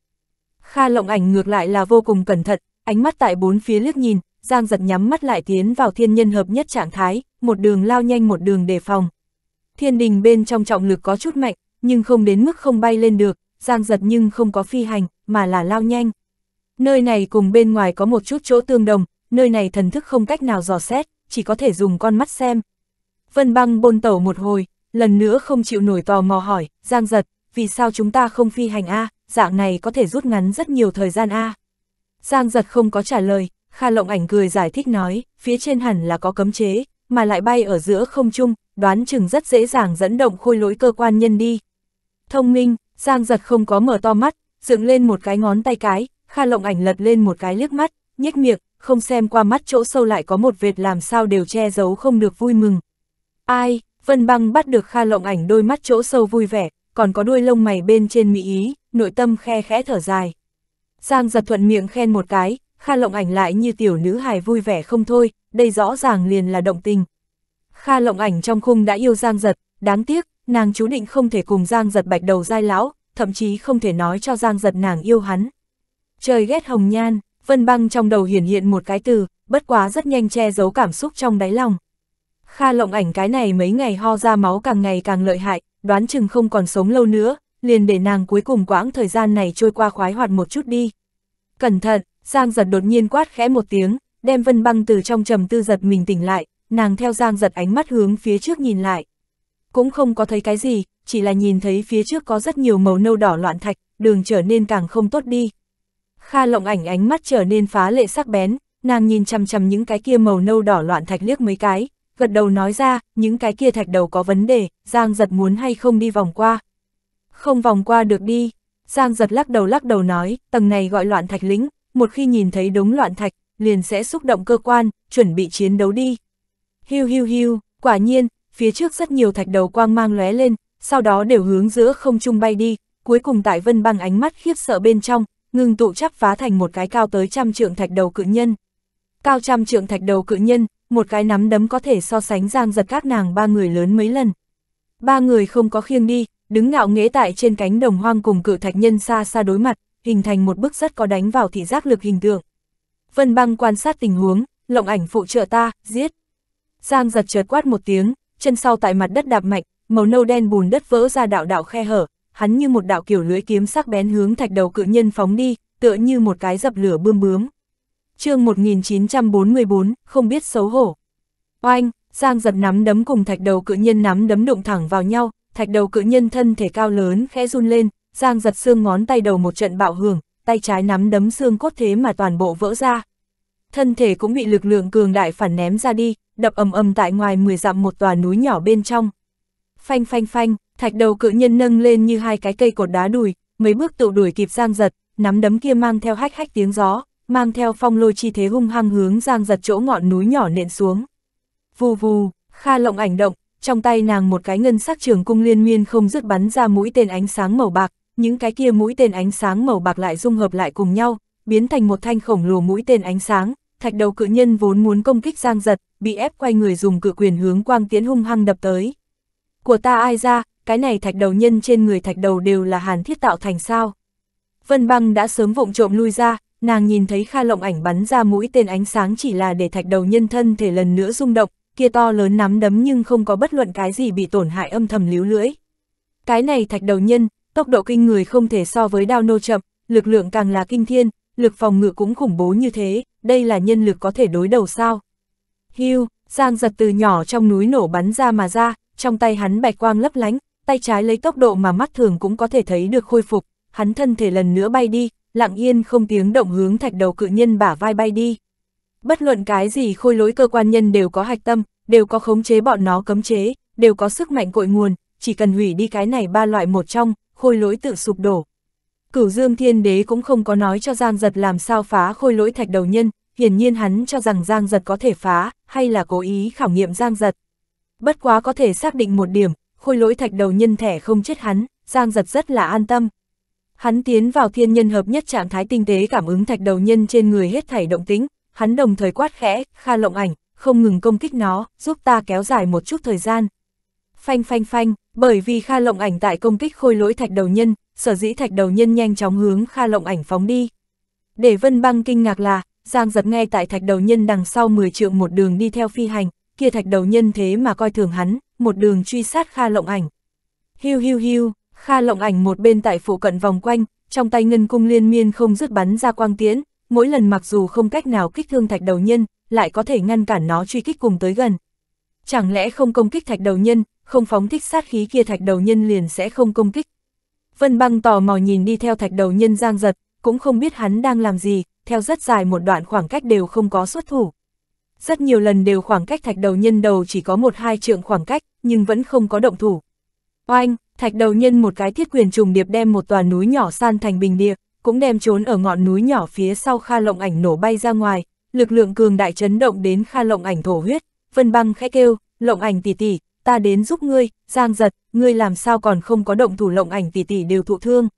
Kha lộng ảnh ngược lại là vô cùng cẩn thận, ánh mắt tại bốn phía liếc nhìn, Giang giật nhắm mắt lại tiến vào thiên nhân hợp nhất trạng thái, một đường lao nhanh một đường đề phòng. Thiên đình bên trong trọng lực có chút mạnh, nhưng không đến mức không bay lên được, Giang giật nhưng không có phi hành, mà là lao nhanh. Nơi này cùng bên ngoài có một chút chỗ tương đồng, nơi này thần thức không cách nào dò xét, chỉ có thể dùng con mắt xem. Vân băng bôn tẩu một hồi, lần nữa không chịu nổi tò mò hỏi, Giang giật, vì sao chúng ta không phi hành A, dạng này có thể rút ngắn rất nhiều thời gian A. Giang giật không có trả lời, Kha lộng ảnh cười giải thích nói, phía trên hẳn là có cấm chế, mà lại bay ở giữa không trung, đoán chừng rất dễ dàng dẫn động khôi lỗi cơ quan nhân đi. Thông minh, Giang giật không có mở to mắt, dựng lên một cái ngón tay cái, Kha lộng ảnh lật lên một cái liếc mắt, nhếch miệng, không xem qua mắt chỗ sâu lại có một vệt làm sao đều che giấu không được vui mừng. Ai, Vân Băng bắt được Kha lộng ảnh đôi mắt chỗ sâu vui vẻ, còn có đuôi lông mày bên trên mỹ ý, nội tâm khe khẽ thở dài. Giang giật thuận miệng khen một cái, Kha Lộng Ảnh lại như tiểu nữ hài vui vẻ không thôi, đây rõ ràng liền là động tình. Kha Lộng Ảnh trong khung đã yêu Giang Giật, đáng tiếc, nàng chú định không thể cùng Giang Giật bạch đầu dai lão, thậm chí không thể nói cho Giang Giật nàng yêu hắn. Trời ghét hồng nhan, Vân Băng trong đầu hiển hiện một cái từ, bất quá rất nhanh che giấu cảm xúc trong đáy lòng. Kha Lộng Ảnh cái này mấy ngày ho ra máu càng ngày càng lợi hại, đoán chừng không còn sống lâu nữa, liền để nàng cuối cùng quãng thời gian này trôi qua khoái hoạt một chút đi. Cẩn thận, Giang giật đột nhiên quát khẽ một tiếng, đem vân băng từ trong trầm tư giật mình tỉnh lại, nàng theo Giang giật ánh mắt hướng phía trước nhìn lại. Cũng không có thấy cái gì, chỉ là nhìn thấy phía trước có rất nhiều màu nâu đỏ loạn thạch, đường trở nên càng không tốt đi. Kha lộng ảnh ánh mắt trở nên phá lệ sắc bén, nàng nhìn chằm chằm những cái kia màu nâu đỏ loạn thạch liếc mấy cái, gật đầu nói ra, những cái kia thạch đầu có vấn đề, Giang giật muốn hay không đi vòng qua. Không vòng qua được đi, Giang giật lắc đầu lắc đầu nói, tầng này gọi loạn thạch lĩnh, một khi nhìn thấy đống loạn thạch, liền sẽ xúc động cơ quan, chuẩn bị chiến đấu đi. Hiu hiu hiu, quả nhiên, phía trước rất nhiều thạch đầu quang mang lóe lên, sau đó đều hướng giữa không trung bay đi, cuối cùng tại vân băng ánh mắt khiếp sợ bên trong, ngừng tụ chắp phá thành một cái cao tới trăm trượng thạch đầu cự nhân. Cao trăm trượng thạch đầu cự nhân, một cái nắm đấm có thể so sánh giang giật các nàng ba người lớn mấy lần. Ba người không có khiêng đi, đứng ngạo nghễ tại trên cánh đồng hoang cùng cự thạch nhân xa xa đối mặt, hình thành một bức rất có đánh vào thị giác lực hình tượng. Vân băng quan sát tình huống, lộng ảnh phụ trợ ta, giết. Giang giật chợt quát một tiếng, chân sau tại mặt đất đạp mạnh, màu nâu đen bùn đất vỡ ra đạo đạo khe hở, hắn như một đạo kiểu lưỡi kiếm sắc bén hướng thạch đầu cự nhân phóng đi, tựa như một cái dập lửa bươm bướm. chương 1944, không biết xấu hổ. Oanh, Giang giật nắm đấm cùng thạch đầu cự nhân nắm đấm đụng thẳng vào nhau, thạch đầu cự nhân thân thể cao lớn khẽ run lên, Giang giật xương ngón tay đầu một trận bạo hưởng, tay trái nắm đấm xương cốt thế mà toàn bộ vỡ ra. Thân thể cũng bị lực lượng cường đại phản ném ra đi, đập ầm ầm tại ngoài 10 dặm một tòa núi nhỏ bên trong. Phanh phanh phanh, thạch đầu cự nhân nâng lên như hai cái cây cột đá đùi, mấy bước tụ đuổi kịp Giang giật, nắm đấm kia mang theo hách hách tiếng gió, mang theo phong lôi chi thế hung hăng hướng Giang giật chỗ ngọn núi nhỏ nện xuống. Vù vù, Kha lộng ảnh động, trong tay nàng một cái ngân sắc trường cung liên miên không dứt bắn ra mũi tên ánh sáng màu bạc, những cái kia mũi tên ánh sáng màu bạc lại dung hợp lại cùng nhau, biến thành một thanh khổng lồ mũi tên ánh sáng, thạch đầu cự nhân vốn muốn công kích giang giật, bị ép quay người dùng cự quyền hướng quang tiến hung hăng đập tới. Của ta ai ra, cái này thạch đầu nhân trên người thạch đầu đều là hàn thiết tạo thành sao. Vân băng đã sớm vụng trộm lui ra, nàng nhìn thấy Kha Lộng ảnh bắn ra mũi tên ánh sáng chỉ là để thạch đầu nhân thân thể lần nữa rung động, kia to lớn nắm đấm nhưng không có bất luận cái gì bị tổn hại âm thầm líu lưỡi. Cái này thạch đầu nhân, tốc độ kinh người không thể so với đao nô chậm, lực lượng càng là kinh thiên, lực phòng ngự cũng khủng bố như thế, đây là nhân lực có thể đối đầu sao. Hưu, Giang giật từ nhỏ trong núi nổ bắn ra mà ra, trong tay hắn bạch quang lấp lánh, tay trái lấy tốc độ mà mắt thường cũng có thể thấy được khôi phục, hắn thân thể lần nữa bay đi, lặng yên không tiếng động hướng thạch đầu cự nhân bả vai bay đi. Bất luận cái gì khôi lối cơ quan nhân đều có hạch tâm, đều có khống chế bọn nó cấm chế, đều có sức mạnh cội nguồn, chỉ cần hủy đi cái này ba loại một trong, khôi lỗi tự sụp đổ. Cửu Dương Thiên Đế cũng không có nói cho Giang Giật làm sao phá khôi lỗi thạch đầu nhân, hiển nhiên hắn cho rằng Giang Giật có thể phá, hay là cố ý khảo nghiệm Giang Giật. Bất quá có thể xác định một điểm, khôi lỗi thạch đầu nhân thẻ không chết hắn, Giang Giật rất là an tâm. Hắn tiến vào thiên nhân hợp nhất trạng thái tinh tế cảm ứng thạch đầu nhân trên người hết thảy động tính, hắn đồng thời quát khẽ, kha lộng ảnh, không ngừng công kích nó, giúp ta kéo dài một chút thời gian. Phanh phanh phanh, bởi vì Kha Lộng Ảnh tại công kích khôi lỗi thạch đầu nhân, sở dĩ thạch đầu nhân nhanh chóng hướng Kha Lộng Ảnh phóng đi. Để Vân Băng kinh ngạc là, Giang giật ngay tại thạch đầu nhân đằng sau 10 trượng một đường đi theo phi hành, kia thạch đầu nhân thế mà coi thường hắn, một đường truy sát Kha Lộng Ảnh. Hiu hiu hiu, Kha Lộng Ảnh một bên tại phụ cận vòng quanh, trong tay ngân cung liên miên không dứt bắn ra quang tiễn, mỗi lần mặc dù không cách nào kích thương thạch đầu nhân, lại có thể ngăn cản nó truy kích cùng tới gần. Chẳng lẽ không công kích thạch đầu nhân, không phóng thích sát khí kia thạch đầu nhân liền sẽ không công kích. Vân băng tò mò nhìn đi theo thạch đầu nhân giang giật, cũng không biết hắn đang làm gì, theo rất dài một đoạn khoảng cách đều không có xuất thủ. Rất nhiều lần đều khoảng cách thạch đầu nhân đầu chỉ có một hai trượng khoảng cách, nhưng vẫn không có động thủ. Oanh, thạch đầu nhân một cái thiết quyền trùng điệp đem một tòa núi nhỏ san thành bình địa, cũng đem trốn ở ngọn núi nhỏ phía sau Kha Lộng Ảnh nổ bay ra ngoài, lực lượng cường đại chấn động đến Kha Lộng Ảnh thổ huyết, Vân Băng khẽ kêu, "Lộng Ảnh tỷ tỷ, ta đến giúp ngươi, Giang giật, ngươi làm sao còn không có động thủ lộng ảnh tỷ tỷ đều thụ thương.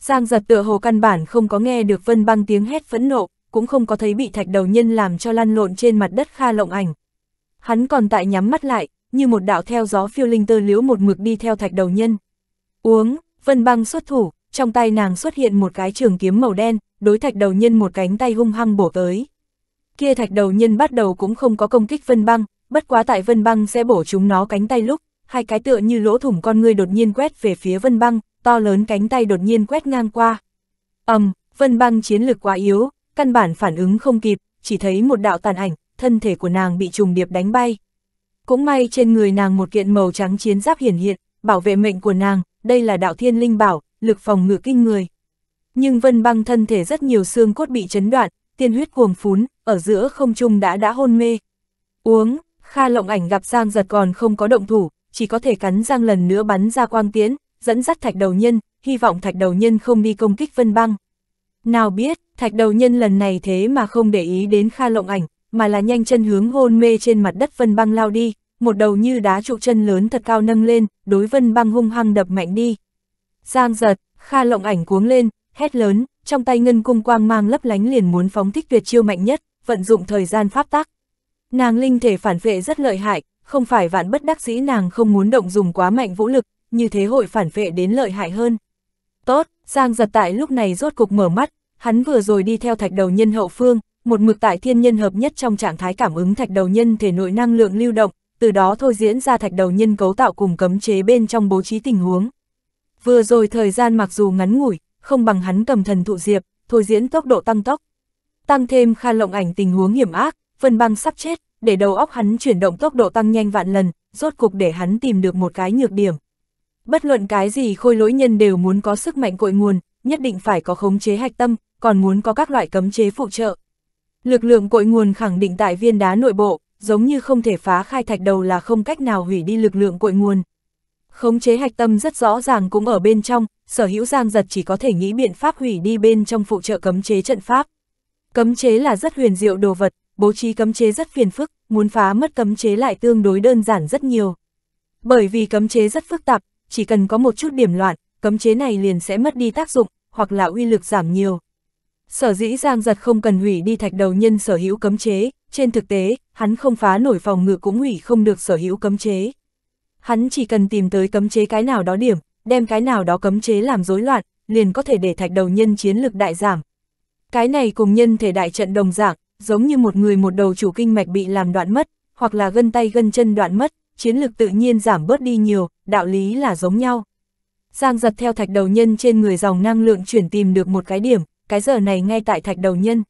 Giang giật tựa hồ căn bản không có nghe được vân băng tiếng hét phẫn nộ, cũng không có thấy bị thạch đầu nhân làm cho lăn lộn trên mặt đất kha lộng ảnh. Hắn còn tại nhắm mắt lại, như một đạo theo gió phiêu linh tơ liếu một mực đi theo thạch đầu nhân. Uống, vân băng xuất thủ, trong tay nàng xuất hiện một cái trường kiếm màu đen, đối thạch đầu nhân một cánh tay hung hăng bổ tới. Kia thạch đầu nhân bắt đầu cũng không có công kích vân băng, bất quá tại Vân Băng sẽ bổ chúng nó cánh tay lúc, hai cái tựa như lỗ thủng con người đột nhiên quét về phía Vân Băng, to lớn cánh tay đột nhiên quét ngang qua. Ầm, um, Vân Băng chiến lực quá yếu, căn bản phản ứng không kịp, chỉ thấy một đạo tàn ảnh, thân thể của nàng bị trùng điệp đánh bay. Cũng may trên người nàng một kiện màu trắng chiến giáp hiển hiện, bảo vệ mệnh của nàng, đây là đạo thiên linh bảo, lực phòng ngự kinh người. Nhưng Vân Băng thân thể rất nhiều xương cốt bị chấn đoạn, tiên huyết cuồng phún, ở giữa không trung đã đã hôn mê. Uống, Kha lộng ảnh gặp Giang giật còn không có động thủ, chỉ có thể cắn Giang lần nữa bắn ra quang tiến, dẫn dắt thạch đầu nhân, hy vọng thạch đầu nhân không đi công kích vân băng. Nào biết, thạch đầu nhân lần này thế mà không để ý đến Kha lộng ảnh, mà là nhanh chân hướng hôn mê trên mặt đất vân băng lao đi, một đầu như đá trụ chân lớn thật cao nâng lên, đối vân băng hung hăng đập mạnh đi. Giang giật, Kha lộng ảnh cuống lên, hét lớn, trong tay ngân cung quang mang lấp lánh liền muốn phóng thích tuyệt chiêu mạnh nhất, vận dụng thời gian pháp tắc, Nàng linh thể phản vệ rất lợi hại, không phải vạn bất đắc dĩ nàng không muốn động dùng quá mạnh vũ lực, như thế hội phản vệ đến lợi hại hơn. Tốt, Giang giật tại lúc này rốt cục mở mắt, hắn vừa rồi đi theo thạch đầu nhân hậu phương, một mực tại thiên nhân hợp nhất trong trạng thái cảm ứng thạch đầu nhân thể nội năng lượng lưu động, từ đó thôi diễn ra thạch đầu nhân cấu tạo cùng cấm chế bên trong bố trí tình huống. Vừa rồi thời gian mặc dù ngắn ngủi, không bằng hắn cầm thần thụ diệp, thôi diễn tốc độ tăng tốc. Tăng thêm kha lộng ảnh tình huống hiểm ác, Vân băng sắp chết, để đầu óc hắn chuyển động tốc độ tăng nhanh vạn lần, rốt cục để hắn tìm được một cái nhược điểm. Bất luận cái gì khôi lỗi nhân đều muốn có sức mạnh cội nguồn, nhất định phải có khống chế hạch tâm, còn muốn có các loại cấm chế phụ trợ. Lực lượng cội nguồn khẳng định tại viên đá nội bộ, giống như không thể phá khai thạch đầu là không cách nào hủy đi lực lượng cội nguồn. Khống chế hạch tâm rất rõ ràng cũng ở bên trong, sở hữu giang giật chỉ có thể nghĩ biện pháp hủy đi bên trong phụ trợ cấm chế trận pháp. Cấm chế là rất huyền diệu đồ vật, bố trí cấm chế rất phiền phức, muốn phá mất cấm chế lại tương đối đơn giản rất nhiều. Bởi vì cấm chế rất phức tạp, chỉ cần có một chút điểm loạn, cấm chế này liền sẽ mất đi tác dụng, hoặc là uy lực giảm nhiều. Sở dĩ Giang Giật không cần hủy đi thạch đầu nhân sở hữu cấm chế, trên thực tế, hắn không phá nổi phòng ngự cũng hủy không được sở hữu cấm chế. Hắn chỉ cần tìm tới cấm chế cái nào đó điểm, đem cái nào đó cấm chế làm rối loạn, liền có thể để thạch đầu nhân chiến lực đại giảm. Cái này cùng nhân thể đại trận đồng dạng, giống như một người một đầu chủ kinh mạch bị làm đoạn mất, hoặc là gân tay gân chân đoạn mất, chiến lực tự nhiên giảm bớt đi nhiều, đạo lý là giống nhau. Giang giật theo thạch đầu nhân trên người dòng năng lượng chuyển tìm được một cái điểm, cái giờ này ngay tại thạch đầu nhân.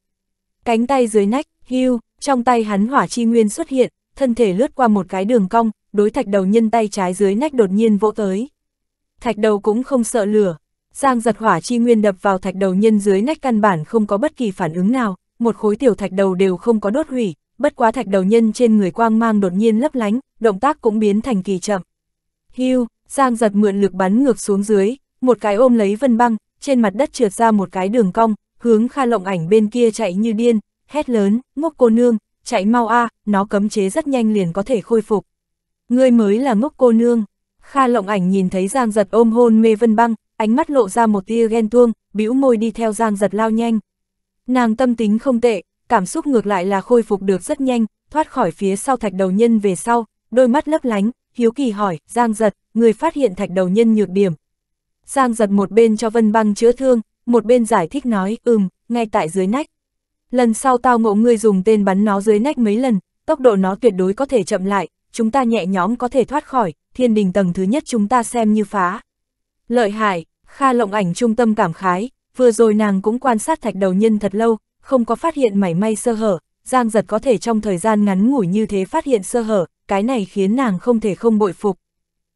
Cánh tay dưới nách, hưu, trong tay hắn hỏa chi nguyên xuất hiện, thân thể lướt qua một cái đường cong, đối thạch đầu nhân tay trái dưới nách đột nhiên vỗ tới. Thạch đầu cũng không sợ lửa, Giang giật hỏa chi nguyên đập vào thạch đầu nhân dưới nách căn bản không có bất kỳ phản ứng nào, một khối tiểu thạch đầu đều không có đốt hủy, bất quá thạch đầu nhân trên người quang mang đột nhiên lấp lánh, động tác cũng biến thành kỳ chậm. Hưu, Giang giật mượn lực bắn ngược xuống dưới, một cái ôm lấy vân băng, trên mặt đất trượt ra một cái đường cong, hướng Kha Lộng Ảnh bên kia chạy như điên, hét lớn, ngốc cô nương, chạy mau a, nó cấm chế rất nhanh liền có thể khôi phục. Ngươi mới là ngốc cô nương. Kha Lộng Ảnh nhìn thấy Giang giật ôm hôn mê vân băng, ánh mắt lộ ra một tia ghen tuông, bĩu môi đi theo Giang giật lao nhanh. Nàng tâm tính không tệ, cảm xúc ngược lại là khôi phục được rất nhanh, thoát khỏi phía sau thạch đầu nhân về sau, đôi mắt lấp lánh, hiếu kỳ hỏi, Giang giật, người phát hiện thạch đầu nhân nhược điểm. Giang giật một bên cho Vân Băng chữa thương, một bên giải thích nói, ừm, ngay tại dưới nách. Lần sau tao ngộ ngươi dùng tên bắn nó dưới nách mấy lần, tốc độ nó tuyệt đối có thể chậm lại, chúng ta nhẹ nhóm có thể thoát khỏi, thiên đình tầng thứ nhất chúng ta xem như phá. Lợi hại, Kha lộng ảnh trung tâm cảm khái, vừa rồi nàng cũng quan sát thạch đầu nhân thật lâu, không có phát hiện mảy may sơ hở, Giang giật có thể trong thời gian ngắn ngủi như thế phát hiện sơ hở, cái này khiến nàng không thể không bội phục.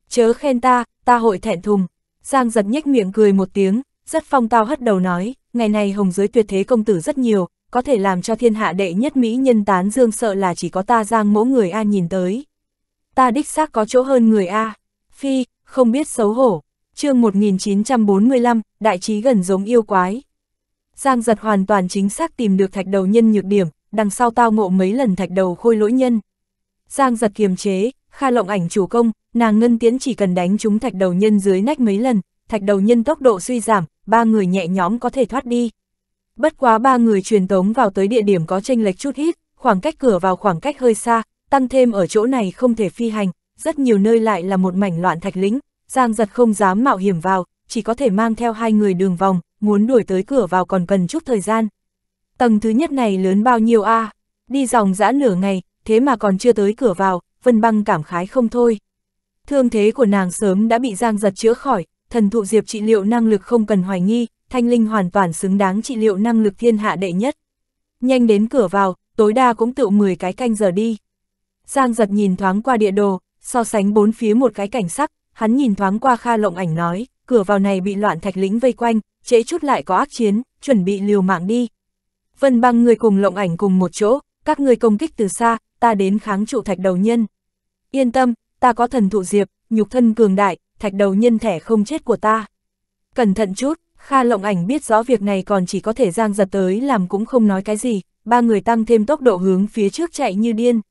Chớ khen ta, ta hội thẹn thùng. Giang giật nhếch miệng cười một tiếng, rất phong tao hất đầu nói, ngày này hồng giới tuyệt thế công tử rất nhiều, có thể làm cho thiên hạ đệ nhất mỹ nhân tán dương sợ là chỉ có ta Giang mỗ người A nhìn tới. Ta đích xác có chỗ hơn người A. Phi, không biết xấu hổ chương 1945, đại trí gần giống yêu quái. Giang giật hoàn toàn chính xác tìm được thạch đầu nhân nhược điểm, đằng sau tao ngộ mấy lần thạch đầu khôi lỗi nhân. Giang giật kiềm chế, Kha Lộng Ảnh chủ công, nàng ngân tiến chỉ cần đánh chúng thạch đầu nhân dưới nách mấy lần, thạch đầu nhân tốc độ suy giảm, ba người nhẹ nhóm có thể thoát đi. Bất quá ba người truyền tống vào tới địa điểm có tranh lệch chút ít, khoảng cách cửa vào khoảng cách hơi xa, tăng thêm ở chỗ này không thể phi hành, rất nhiều nơi lại là một mảnh loạn thạch lĩnh, Giang giật không dám mạo hiểm vào, chỉ có thể mang theo hai người đường vòng, muốn đuổi tới cửa vào còn cần chút thời gian. Tầng thứ nhất này lớn bao nhiêu a à? Đi dòng dã nửa ngày, thế mà còn chưa tới cửa vào, Vân Băng cảm khái không thôi. Thương thế của nàng sớm đã bị Giang giật chữa khỏi, thần thụ diệp trị liệu năng lực không cần hoài nghi, thanh linh hoàn toàn xứng đáng trị liệu năng lực thiên hạ đệ nhất. Nhanh đến cửa vào, tối đa cũng tự 10 cái canh giờ đi. Giang giật nhìn thoáng qua địa đồ, so sánh bốn phía một cái cảnh sắc, hắn nhìn thoáng qua Kha Lộng Ảnh nói, cửa vào này bị loạn thạch lĩnh vây quanh, trễ chút lại có ác chiến, chuẩn bị liều mạng đi. Vân băng người cùng Lộng Ảnh cùng một chỗ, các người công kích từ xa, ta đến kháng trụ thạch đầu nhân. Yên tâm, ta có thần thụ diệp, nhục thân cường đại, thạch đầu nhân thẻ không chết của ta. Cẩn thận chút, Kha Lộng Ảnh biết rõ việc này còn chỉ có thể giang giật tới làm cũng không nói cái gì, ba người tăng thêm tốc độ hướng phía trước chạy như điên.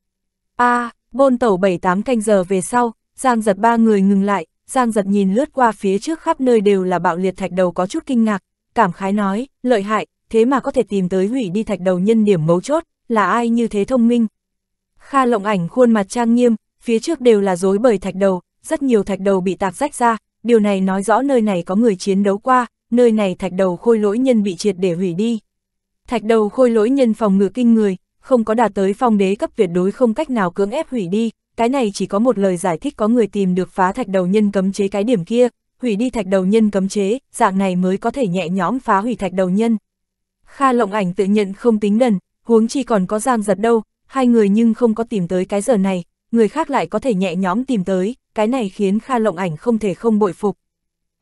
A, à, bôn tẩu 7-8 canh giờ về sau, Giang giật ba người ngừng lại, Giang giật nhìn lướt qua phía trước khắp nơi đều là bạo liệt thạch đầu có chút kinh ngạc, cảm khái nói, lợi hại, thế mà có thể tìm tới hủy đi thạch đầu nhân điểm mấu chốt, là ai như thế thông minh. Kha lộng ảnh khuôn mặt trang nghiêm, phía trước đều là dối bởi thạch đầu, rất nhiều thạch đầu bị tạc rách ra, điều này nói rõ nơi này có người chiến đấu qua, nơi này thạch đầu khôi lỗi nhân bị triệt để hủy đi. Thạch đầu khôi lỗi nhân phòng ngự kinh người, không có đạt tới phong đế cấp tuyệt đối không cách nào cưỡng ép hủy đi, cái này chỉ có một lời giải thích có người tìm được phá thạch đầu nhân cấm chế cái điểm kia, hủy đi thạch đầu nhân cấm chế, dạng này mới có thể nhẹ nhõm phá hủy thạch đầu nhân. Kha lộng ảnh tự nhận không tính đần, huống chi còn có giang giật đâu, hai người nhưng không có tìm tới cái giờ này, người khác lại có thể nhẹ nhõm tìm tới, cái này khiến Kha lộng ảnh không thể không bội phục.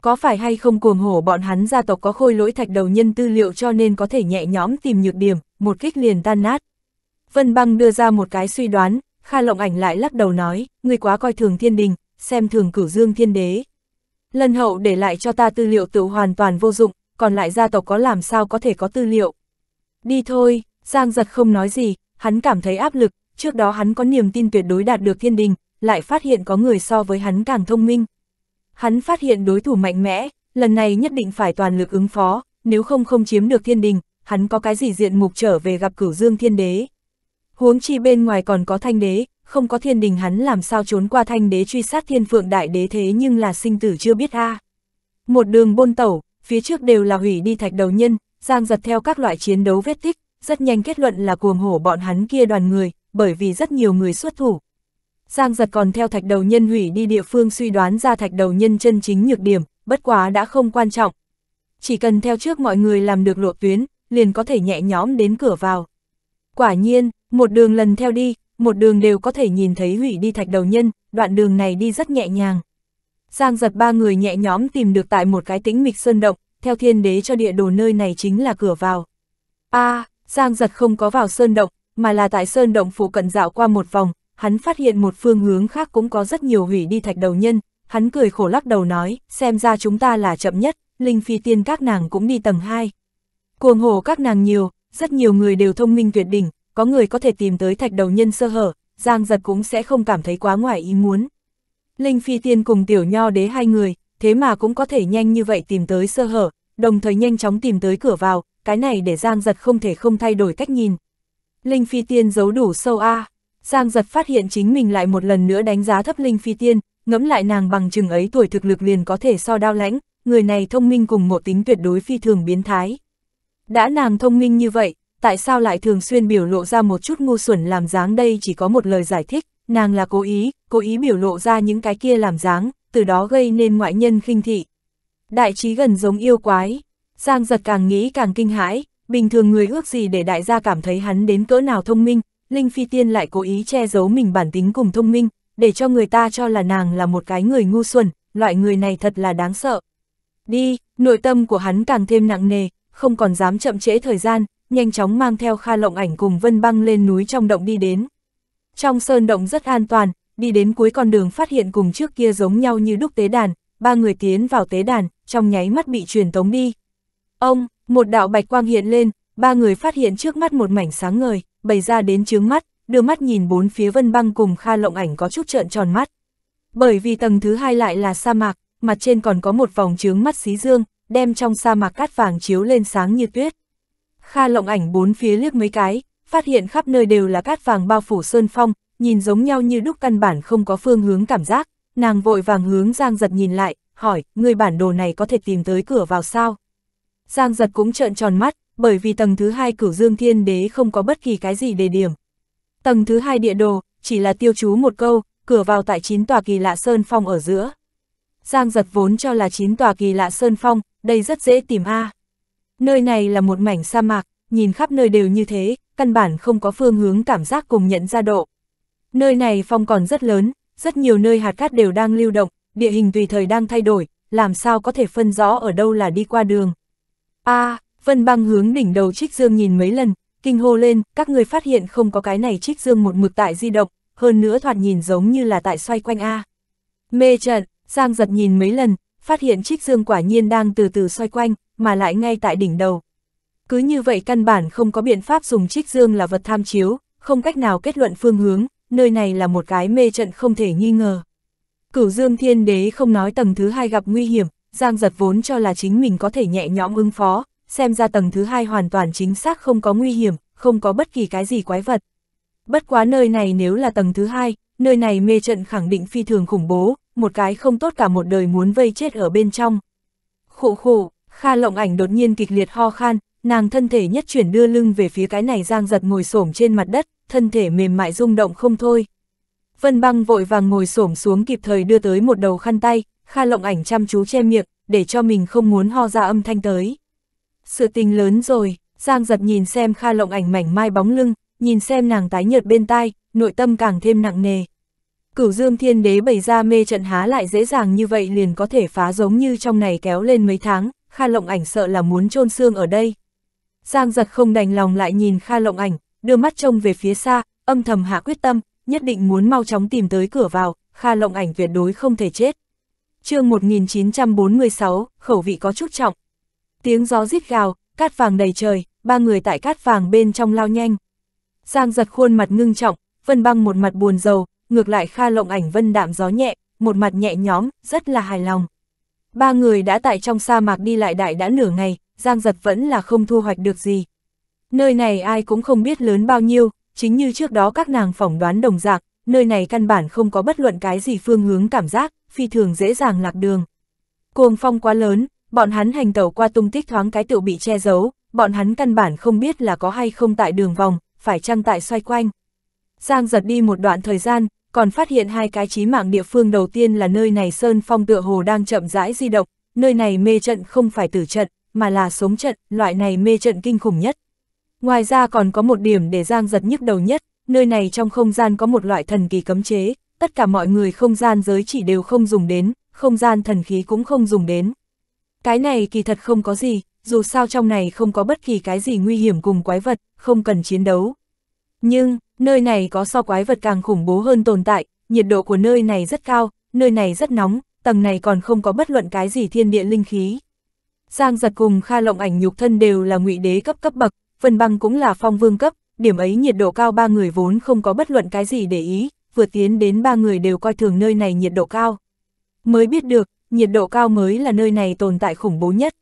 Có phải hay không cuồng hổ bọn hắn gia tộc có khôi lỗi thạch đầu nhân tư liệu cho nên có thể nhẹ nhõm tìm nhược điểm, một kích liền tan nát. Vân Băng đưa ra một cái suy đoán, Kha Lộng Ảnh lại lắc đầu nói, ngươi quá coi thường thiên đình, xem thường cửu dương thiên đế. Lần hậu để lại cho ta tư liệu tự hoàn toàn vô dụng, còn lại gia tộc có làm sao có thể có tư liệu. Đi thôi, Giang giật không nói gì, hắn cảm thấy áp lực, trước đó hắn có niềm tin tuyệt đối đạt được thiên đình, lại phát hiện có người so với hắn càng thông minh. Hắn phát hiện đối thủ mạnh mẽ, lần này nhất định phải toàn lực ứng phó, nếu không không chiếm được thiên đình, hắn có cái gì diện mục trở về gặp cửu dương thiên đế huống chi bên ngoài còn có thanh đế, không có thiên đình hắn làm sao trốn qua thanh đế truy sát thiên phượng đại đế thế nhưng là sinh tử chưa biết a Một đường bôn tẩu, phía trước đều là hủy đi thạch đầu nhân, giang giật theo các loại chiến đấu vết tích, rất nhanh kết luận là cuồng hổ bọn hắn kia đoàn người, bởi vì rất nhiều người xuất thủ. Giang giật còn theo thạch đầu nhân hủy đi địa phương suy đoán ra thạch đầu nhân chân chính nhược điểm, bất quá đã không quan trọng. Chỉ cần theo trước mọi người làm được lộ tuyến, liền có thể nhẹ nhõm đến cửa vào. Quả nhiên, một đường lần theo đi, một đường đều có thể nhìn thấy hủy đi thạch đầu nhân, đoạn đường này đi rất nhẹ nhàng. Giang giật ba người nhẹ nhóm tìm được tại một cái tĩnh mịch sơn động, theo thiên đế cho địa đồ nơi này chính là cửa vào. a à, Giang giật không có vào sơn động, mà là tại sơn động phụ cận dạo qua một vòng, hắn phát hiện một phương hướng khác cũng có rất nhiều hủy đi thạch đầu nhân, hắn cười khổ lắc đầu nói, xem ra chúng ta là chậm nhất, linh phi tiên các nàng cũng đi tầng 2. Cuồng hồ các nàng nhiều, rất nhiều người đều thông minh tuyệt đỉnh, có người có thể tìm tới thạch đầu nhân sơ hở, Giang Giật cũng sẽ không cảm thấy quá ngoài ý muốn. Linh Phi Tiên cùng Tiểu Nho Đế hai người, thế mà cũng có thể nhanh như vậy tìm tới sơ hở, đồng thời nhanh chóng tìm tới cửa vào, cái này để Giang Giật không thể không thay đổi cách nhìn. Linh Phi Tiên giấu đủ sâu a Giang Giật phát hiện chính mình lại một lần nữa đánh giá thấp Linh Phi Tiên, ngẫm lại nàng bằng chừng ấy tuổi thực lực liền có thể so đao lãnh, người này thông minh cùng ngộ tính tuyệt đối phi thường biến thái. Đã nàng thông minh như vậy, tại sao lại thường xuyên biểu lộ ra một chút ngu xuẩn làm dáng đây chỉ có một lời giải thích, nàng là cố ý, cố ý biểu lộ ra những cái kia làm dáng, từ đó gây nên ngoại nhân khinh thị. Đại trí gần giống yêu quái, Giang giật càng nghĩ càng kinh hãi, bình thường người ước gì để đại gia cảm thấy hắn đến cỡ nào thông minh, Linh Phi Tiên lại cố ý che giấu mình bản tính cùng thông minh, để cho người ta cho là nàng là một cái người ngu xuẩn, loại người này thật là đáng sợ. Đi, nội tâm của hắn càng thêm nặng nề, không còn dám chậm trễ thời gian, nhanh chóng mang theo Kha Lộng Ảnh cùng Vân Băng lên núi trong động đi đến. Trong sơn động rất an toàn, đi đến cuối con đường phát hiện cùng trước kia giống nhau như đúc tế đàn, ba người tiến vào tế đàn, trong nháy mắt bị truyền tống đi. Ông, một đạo bạch quang hiện lên, ba người phát hiện trước mắt một mảnh sáng ngời, bày ra đến trướng mắt, đưa mắt nhìn bốn phía Vân Băng cùng Kha Lộng Ảnh có chút trợn tròn mắt. Bởi vì tầng thứ hai lại là sa mạc, mặt trên còn có một vòng trướng mắt xí dương, đem trong sa mạc cát vàng chiếu lên sáng như tuyết. Kha lộng ảnh bốn phía liếc mấy cái, phát hiện khắp nơi đều là cát vàng bao phủ sơn phong, nhìn giống nhau như đúc căn bản không có phương hướng cảm giác, nàng vội vàng hướng Giang Giật nhìn lại, hỏi, người bản đồ này có thể tìm tới cửa vào sao? Giang Giật cũng trợn tròn mắt, bởi vì tầng thứ hai cửu dương thiên đế không có bất kỳ cái gì đề điểm. Tầng thứ hai địa đồ, chỉ là tiêu chú một câu, cửa vào tại chín tòa kỳ lạ sơn phong ở giữa. Giang giật vốn cho là chín tòa kỳ lạ sơn phong, đây rất dễ tìm a. Nơi này là một mảnh sa mạc, nhìn khắp nơi đều như thế, căn bản không có phương hướng cảm giác cùng nhận ra độ. Nơi này phong còn rất lớn, rất nhiều nơi hạt cát đều đang lưu động, địa hình tùy thời đang thay đổi, làm sao có thể phân rõ ở đâu là đi qua đường. A, Vân Băng hướng đỉnh đầu Trích Dương nhìn mấy lần, kinh hô lên, các người phát hiện không có cái này Trích Dương một mực tại di động, hơn nữa thoạt nhìn giống như là tại xoay quanh a. Mê trận, Giang giật nhìn mấy lần, phát hiện trích dương quả nhiên đang từ từ xoay quanh, mà lại ngay tại đỉnh đầu. Cứ như vậy căn bản không có biện pháp dùng trích dương là vật tham chiếu, không cách nào kết luận phương hướng, nơi này là một cái mê trận không thể nghi ngờ. Cửu dương thiên đế không nói tầng thứ hai gặp nguy hiểm, giang giật vốn cho là chính mình có thể nhẹ nhõm ứng phó, xem ra tầng thứ hai hoàn toàn chính xác không có nguy hiểm, không có bất kỳ cái gì quái vật. Bất quá nơi này nếu là tầng thứ hai, nơi này mê trận khẳng định phi thường khủng bố, một cái không tốt cả một đời muốn vây chết ở bên trong. Khụ khụ, Kha lộng ảnh đột nhiên kịch liệt ho khan, nàng thân thể nhất chuyển đưa lưng về phía cái này giang giật ngồi xổm trên mặt đất, thân thể mềm mại rung động không thôi. Vân băng vội vàng ngồi xổm xuống kịp thời đưa tới một đầu khăn tay, Kha lộng ảnh chăm chú che miệng, để cho mình không muốn ho ra âm thanh tới. Sự tình lớn rồi, giang giật nhìn xem Kha lộng ảnh mảnh mai bóng lưng, nhìn xem nàng tái nhợt bên tai, nội tâm càng thêm nặng nề, Cửu Dương Thiên Đế bày ra mê trận há lại dễ dàng như vậy liền có thể phá giống như trong này kéo lên mấy tháng, Kha Lộng Ảnh sợ là muốn chôn xương ở đây. Giang giật không đành lòng lại nhìn Kha Lộng Ảnh, đưa mắt trông về phía xa, âm thầm hạ quyết tâm, nhất định muốn mau chóng tìm tới cửa vào, Kha Lộng Ảnh tuyệt đối không thể chết. chương 1946, khẩu vị có chút trọng. Tiếng gió rít gào, cát vàng đầy trời, ba người tại cát vàng bên trong lao nhanh. Giang giật khuôn mặt ngưng trọng, Vân Băng một mặt buồn rầu, ngược lại Kha Lộng Ảnh Vân đạm gió nhẹ, một mặt nhẹ nhóm, rất là hài lòng. Ba người đã tại trong sa mạc đi lại đại đã nửa ngày, Giang Giật vẫn là không thu hoạch được gì. Nơi này ai cũng không biết lớn bao nhiêu, chính như trước đó các nàng phỏng đoán đồng dạng, nơi này căn bản không có bất luận cái gì phương hướng cảm giác, phi thường dễ dàng lạc đường. Cuồng phong quá lớn, bọn hắn hành tẩu qua tung tích thoáng cái tự bị che giấu, bọn hắn căn bản không biết là có hay không tại đường vòng, phải chăng tại xoay quanh. Giang giật đi một đoạn thời gian, còn phát hiện hai cái chí mạng địa phương đầu tiên là nơi này Sơn Phong tựa hồ đang chậm rãi di động, nơi này mê trận không phải tử trận, mà là sống trận, loại này mê trận kinh khủng nhất. Ngoài ra còn có một điểm để Giang giật nhức đầu nhất, nơi này trong không gian có một loại thần kỳ cấm chế, tất cả mọi người không gian giới chỉ đều không dùng đến, không gian thần khí cũng không dùng đến. Cái này kỳ thật không có gì, dù sao trong này không có bất kỳ cái gì nguy hiểm cùng quái vật, không cần chiến đấu. Nhưng, nơi này có so quái vật càng khủng bố hơn tồn tại, nhiệt độ của nơi này rất cao, nơi này rất nóng, tầng này còn không có bất luận cái gì thiên địa linh khí. Giang giật cùng Kha Lộng ảnh nhục thân đều là ngụy đế cấp cấp bậc, phân Băng cũng là phong vương cấp, điểm ấy nhiệt độ cao ba người vốn không có bất luận cái gì để ý, vừa tiến đến ba người đều coi thường nơi này nhiệt độ cao. Mới biết được, nhiệt độ cao mới là nơi này tồn tại khủng bố nhất.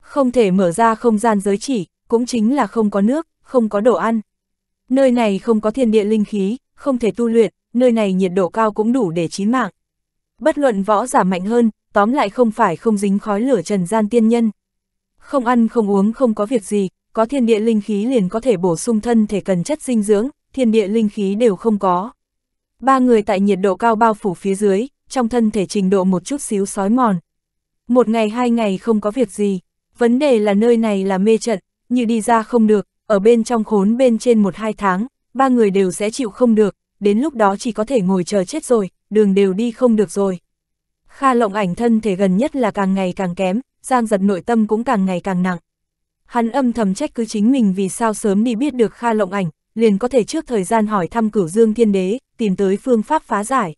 Không thể mở ra không gian giới chỉ, cũng chính là không có nước, không có đồ ăn, Nơi này không có thiên địa linh khí, không thể tu luyện, nơi này nhiệt độ cao cũng đủ để chí mạng. Bất luận võ giả mạnh hơn, tóm lại không phải không dính khói lửa trần gian tiên nhân. Không ăn không uống không có việc gì, có thiên địa linh khí liền có thể bổ sung thân thể cần chất dinh dưỡng, thiên địa linh khí đều không có. Ba người tại nhiệt độ cao bao phủ phía dưới, trong thân thể trình độ một chút xíu sói mòn. Một ngày hai ngày không có việc gì, vấn đề là nơi này là mê trận, như đi ra không được, ở bên trong khốn bên trên một hai tháng, ba người đều sẽ chịu không được, đến lúc đó chỉ có thể ngồi chờ chết rồi, đường đều đi không được rồi. Kha lộng ảnh thân thể gần nhất là càng ngày càng kém, Giang giật nội tâm cũng càng ngày càng nặng. Hắn âm thầm trách cứ chính mình vì sao sớm đi biết được Kha lộng ảnh, liền có thể trước thời gian hỏi thăm cửu dương thiên đế, tìm tới phương pháp phá giải.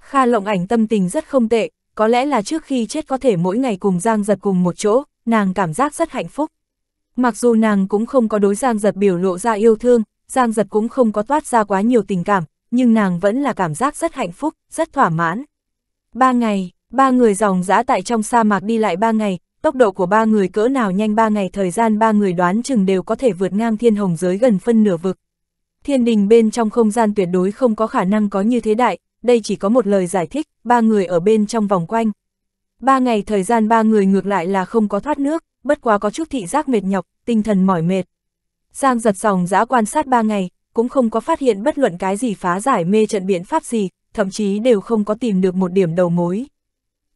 Kha lộng ảnh tâm tình rất không tệ, có lẽ là trước khi chết có thể mỗi ngày cùng Giang giật cùng một chỗ, nàng cảm giác rất hạnh phúc. Mặc dù nàng cũng không có đối Giang Giật biểu lộ ra yêu thương, Giang Giật cũng không có toát ra quá nhiều tình cảm, nhưng nàng vẫn là cảm giác rất hạnh phúc, rất thỏa mãn. Ba ngày, ba người dòng dã tại trong sa mạc đi lại ba ngày, tốc độ của ba người cỡ nào nhanh ba ngày thời gian ba người đoán chừng đều có thể vượt ngang thiên hồng giới gần phân nửa vực. Thiên đình bên trong không gian tuyệt đối không có khả năng có như thế đại, đây chỉ có một lời giải thích, ba người ở bên trong vòng quanh. Ba ngày thời gian ba người ngược lại là không có thoát nước, bất quá có chút thị giác mệt nhọc, tinh thần mỏi mệt. Giang giật sòng giã quan sát ba ngày, cũng không có phát hiện bất luận cái gì phá giải mê trận biện pháp gì, thậm chí đều không có tìm được một điểm đầu mối.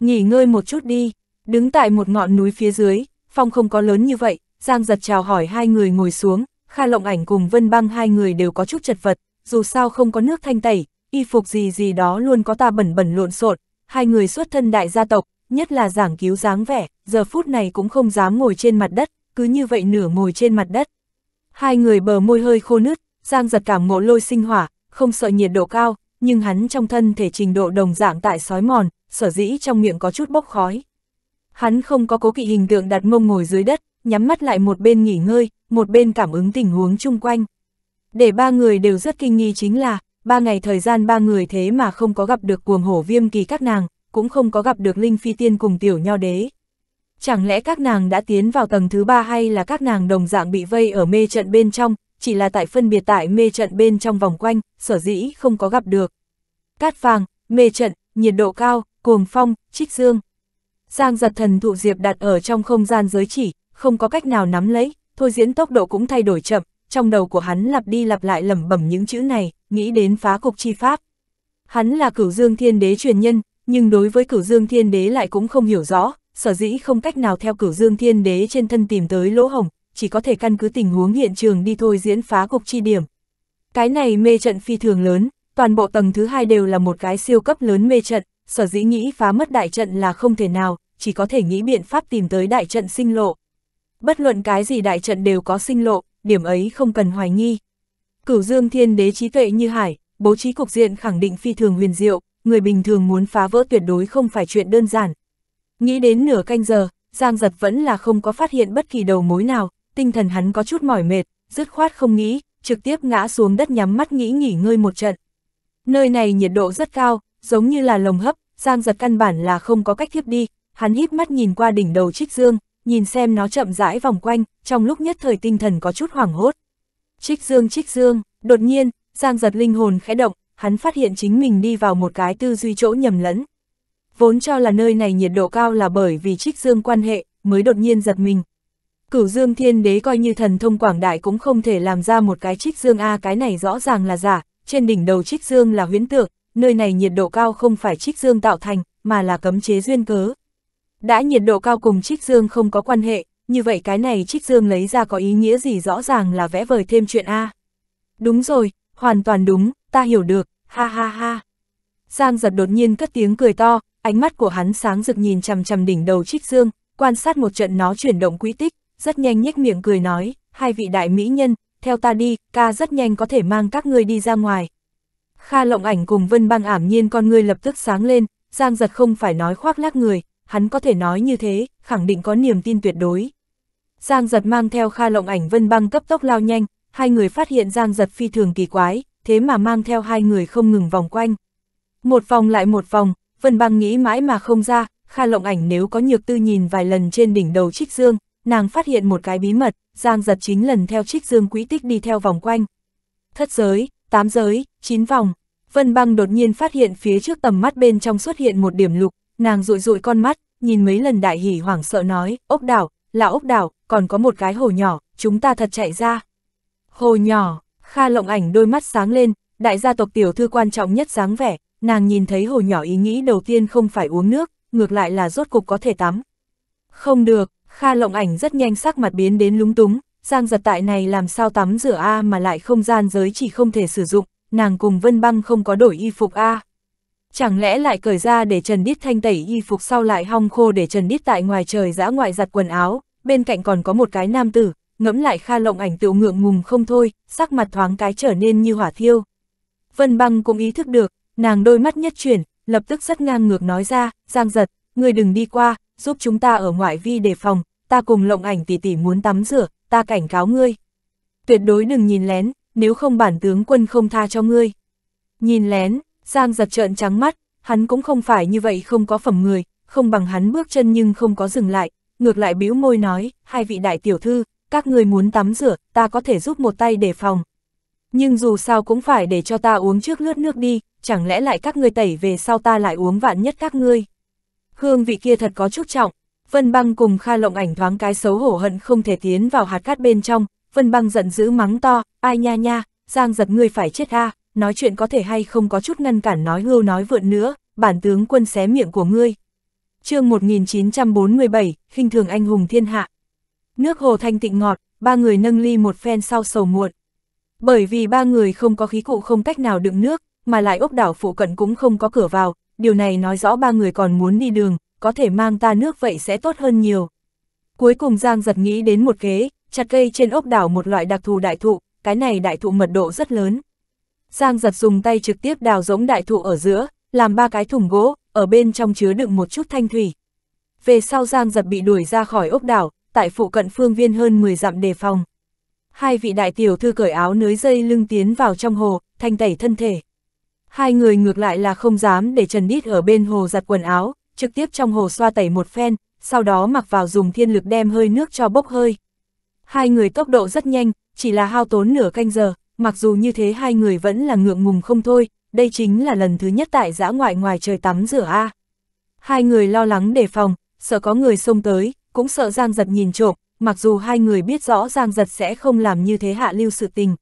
Nghỉ ngơi một chút đi, đứng tại một ngọn núi phía dưới, phong không có lớn như vậy, Giang giật chào hỏi hai người ngồi xuống, Kha Lộng Ảnh cùng Vân Băng hai người đều có chút chật vật, dù sao không có nước thanh tẩy, y phục gì gì đó luôn có ta bẩn bẩn lộn xộn, hai người xuất thân đại gia tộc, nhất là giảng cứu dáng vẻ, giờ phút này cũng không dám ngồi trên mặt đất, cứ như vậy nửa ngồi trên mặt đất. Hai người bờ môi hơi khô nứt, Giang giật cảm ngộ lôi sinh hỏa, không sợ nhiệt độ cao, nhưng hắn trong thân thể trình độ đồng dạng tại sói mòn, sở dĩ trong miệng có chút bốc khói. Hắn không có cố kỵ hình tượng đặt mông ngồi dưới đất, nhắm mắt lại một bên nghỉ ngơi, một bên cảm ứng tình huống chung quanh. Để ba người đều rất kinh nghi chính là, ba ngày thời gian ba người thế mà không có gặp được cuồng hổ viêm kỳ các nàng, cũng không có gặp được Linh Phi Tiên cùng tiểu nho đế. Chẳng lẽ các nàng đã tiến vào tầng thứ ba hay là các nàng đồng dạng bị vây ở mê trận bên trong, chỉ là tại phân biệt tại mê trận bên trong vòng quanh, sở dĩ không có gặp được. Cát vàng, mê trận, nhiệt độ cao, cuồng phong, trích dương. Giang giật thần thụ diệp đặt ở trong không gian giới chỉ, không có cách nào nắm lấy, thôi diễn tốc độ cũng thay đổi chậm, trong đầu của hắn lặp đi lặp lại lẩm bẩm những chữ này, nghĩ đến phá cục chi pháp. Hắn là cửu dương thiên đế truyền nhân, nhưng đối với cửu dương thiên đế lại cũng không hiểu rõ, sở dĩ không cách nào theo cửu dương thiên đế trên thân tìm tới lỗ hồng, chỉ có thể căn cứ tình huống hiện trường đi thôi diễn phá cục chi điểm. Cái này mê trận phi thường lớn, toàn bộ tầng thứ hai đều là một cái siêu cấp lớn mê trận, sở dĩ nghĩ phá mất đại trận là không thể nào, chỉ có thể nghĩ biện pháp tìm tới đại trận sinh lộ. Bất luận cái gì đại trận đều có sinh lộ, điểm ấy không cần hoài nghi. Cửu Dương Thiên Đế trí tuệ như hải, bố trí cục diện khẳng định phi thường huyền diệu, người bình thường muốn phá vỡ tuyệt đối không phải chuyện đơn giản. Nghĩ đến nửa canh giờ, Giang Giật vẫn là không có phát hiện bất kỳ đầu mối nào, tinh thần hắn có chút mỏi mệt, dứt khoát không nghĩ, trực tiếp ngã xuống đất nhắm mắt nghĩ nghỉ ngơi một trận. Nơi này nhiệt độ rất cao, giống như là lồng hấp, Giang Giật căn bản là không có cách thiếp đi, hắn híp mắt nhìn qua đỉnh đầu Trích Dương, nhìn xem nó chậm rãi vòng quanh, trong lúc nhất thời tinh thần có chút hoảng hốt. Trích Dương Trích Dương, đột nhiên, Giang Giật linh hồn khẽ động, hắn phát hiện chính mình đi vào một cái tư duy chỗ nhầm lẫn. Vốn cho là nơi này nhiệt độ cao là bởi vì trích dương quan hệ, mới đột nhiên giật mình. Cửu dương thiên đế coi như thần thông quảng đại cũng không thể làm ra một cái trích dương A cái này rõ ràng là giả, trên đỉnh đầu trích dương là huyễn tượng, nơi này nhiệt độ cao không phải trích dương tạo thành, mà là cấm chế duyên cớ. Đã nhiệt độ cao cùng trích dương không có quan hệ, như vậy cái này trích dương lấy ra có ý nghĩa gì rõ ràng là vẽ vời thêm chuyện A. Đúng rồi, hoàn toàn đúng, ta hiểu được, ha ha ha. Giang giật đột nhiên cất tiếng cười to, ánh mắt của hắn sáng rực nhìn chằm chằm đỉnh đầu trích dương, quan sát một trận nó chuyển động quỹ tích, rất nhanh nhếch miệng cười nói, hai vị đại mỹ nhân, theo ta đi, ca rất nhanh có thể mang các ngươi đi ra ngoài. Kha lộng ảnh cùng vân băng ảm nhiên con ngươi lập tức sáng lên, Giang giật không phải nói khoác lác người, hắn có thể nói như thế, khẳng định có niềm tin tuyệt đối. Giang giật mang theo Kha lộng ảnh vân băng cấp tốc lao nhanh, hai người phát hiện Giang giật phi thường kỳ quái, thế mà mang theo hai người không ngừng vòng quanh. Một vòng lại một vòng, Vân Băng nghĩ mãi mà không ra, Kha Lộng Ảnh nếu có nhược tư nhìn vài lần trên đỉnh đầu Trích Dương, nàng phát hiện một cái bí mật, Giang giật chín lần theo Trích Dương quỹ tích đi theo vòng quanh. Thất giới, tám giới, chín vòng, Vân Băng đột nhiên phát hiện phía trước tầm mắt bên trong xuất hiện một điểm lục, nàng rụi rụi con mắt, nhìn mấy lần đại hỉ hoảng sợ nói, ốc đảo, là ốc đảo, còn có một cái hồ nhỏ, chúng ta thật chạy ra. Hồ nhỏ, Kha lộng ảnh đôi mắt sáng lên, đại gia tộc tiểu thư quan trọng nhất dáng vẻ, nàng nhìn thấy hồ nhỏ ý nghĩ đầu tiên không phải uống nước, ngược lại là rốt cục có thể tắm. Không được, Kha lộng ảnh rất nhanh sắc mặt biến đến lúng túng, Giang giật tại này làm sao tắm rửa A mà lại không gian giới chỉ không thể sử dụng, nàng cùng Vân Băng không có đổi y phục A. Chẳng lẽ lại cởi ra để Trần Đít thanh tẩy y phục sau lại hong khô để Trần Đít tại ngoài trời dã ngoại giặt quần áo, bên cạnh còn có một cái nam tử, ngẫm lại Kha Lộng ảnh tiểu ngượng ngùng không thôi, sắc mặt thoáng cái trở nên như hỏa thiêu. Vân Băng cũng ý thức được, nàng đôi mắt nhất chuyển, lập tức rất ngang ngược nói ra, Giang giật, người đừng đi qua, giúp chúng ta ở ngoại vi đề phòng, ta cùng Lộng ảnh tỷ tỷ muốn tắm rửa, ta cảnh cáo ngươi. Tuyệt đối đừng nhìn lén, nếu không bản tướng quân không tha cho ngươi. Nhìn lén, Giang giật trợn trắng mắt, hắn cũng không phải như vậy không có phẩm người, không bằng hắn bước chân nhưng không có dừng lại, ngược lại bĩu môi nói, hai vị đại tiểu thư, các người muốn tắm rửa, ta có thể giúp một tay để phòng. Nhưng dù sao cũng phải để cho ta uống trước lướt nước đi, chẳng lẽ lại các người tẩy về sau ta lại uống vạn nhất các ngươi. Hương vị kia thật có chút trọng, Vân Băng cùng Kha Lộng ảnh thoáng cái xấu hổ hận không thể tiến vào hạt cát bên trong, Vân Băng giận dữ mắng to, ai nha nha, Giang giật ngươi phải chết ha. nói chuyện có thể hay không có chút ngăn cản nói hưu nói vượn nữa, bản tướng quân xé miệng của ngươi. chương 1947, khinh thường anh hùng thiên hạ. Nước hồ thanh tịnh ngọt, ba người nâng ly một phen sau sầu muộn. Bởi vì ba người không có khí cụ không cách nào đựng nước, mà lại ốc đảo phụ cận cũng không có cửa vào, điều này nói rõ ba người còn muốn đi đường, có thể mang ta nước vậy sẽ tốt hơn nhiều. Cuối cùng Giang giật nghĩ đến một kế, chặt cây trên ốc đảo một loại đặc thù đại thụ, cái này đại thụ mật độ rất lớn. Giang giật dùng tay trực tiếp đào giống đại thụ ở giữa, làm ba cái thùng gỗ, ở bên trong chứa đựng một chút thanh thủy. Về sau Giang giật bị đuổi ra khỏi ốc đảo, tại phụ cận phương viên hơn 10 dặm đề phòng. Hai vị đại tiểu thư cởi áo nới dây lưng tiến vào trong hồ, thanh tẩy thân thể. Hai người ngược lại là không dám để Trần Đít ở bên hồ giặt quần áo, trực tiếp trong hồ xoa tẩy một phen, sau đó mặc vào dùng thiên lực đem hơi nước cho bốc hơi. Hai người tốc độ rất nhanh, chỉ là hao tốn nửa canh giờ, mặc dù như thế hai người vẫn là ngượng ngùng không thôi, đây chính là lần thứ nhất tại giã ngoại ngoài trời tắm rửa A. Hai người lo lắng đề phòng, sợ có người xông tới, cũng sợ Giang Giật nhìn trộm, mặc dù hai người biết rõ Giang Giật sẽ không làm như thế hạ lưu sự tình.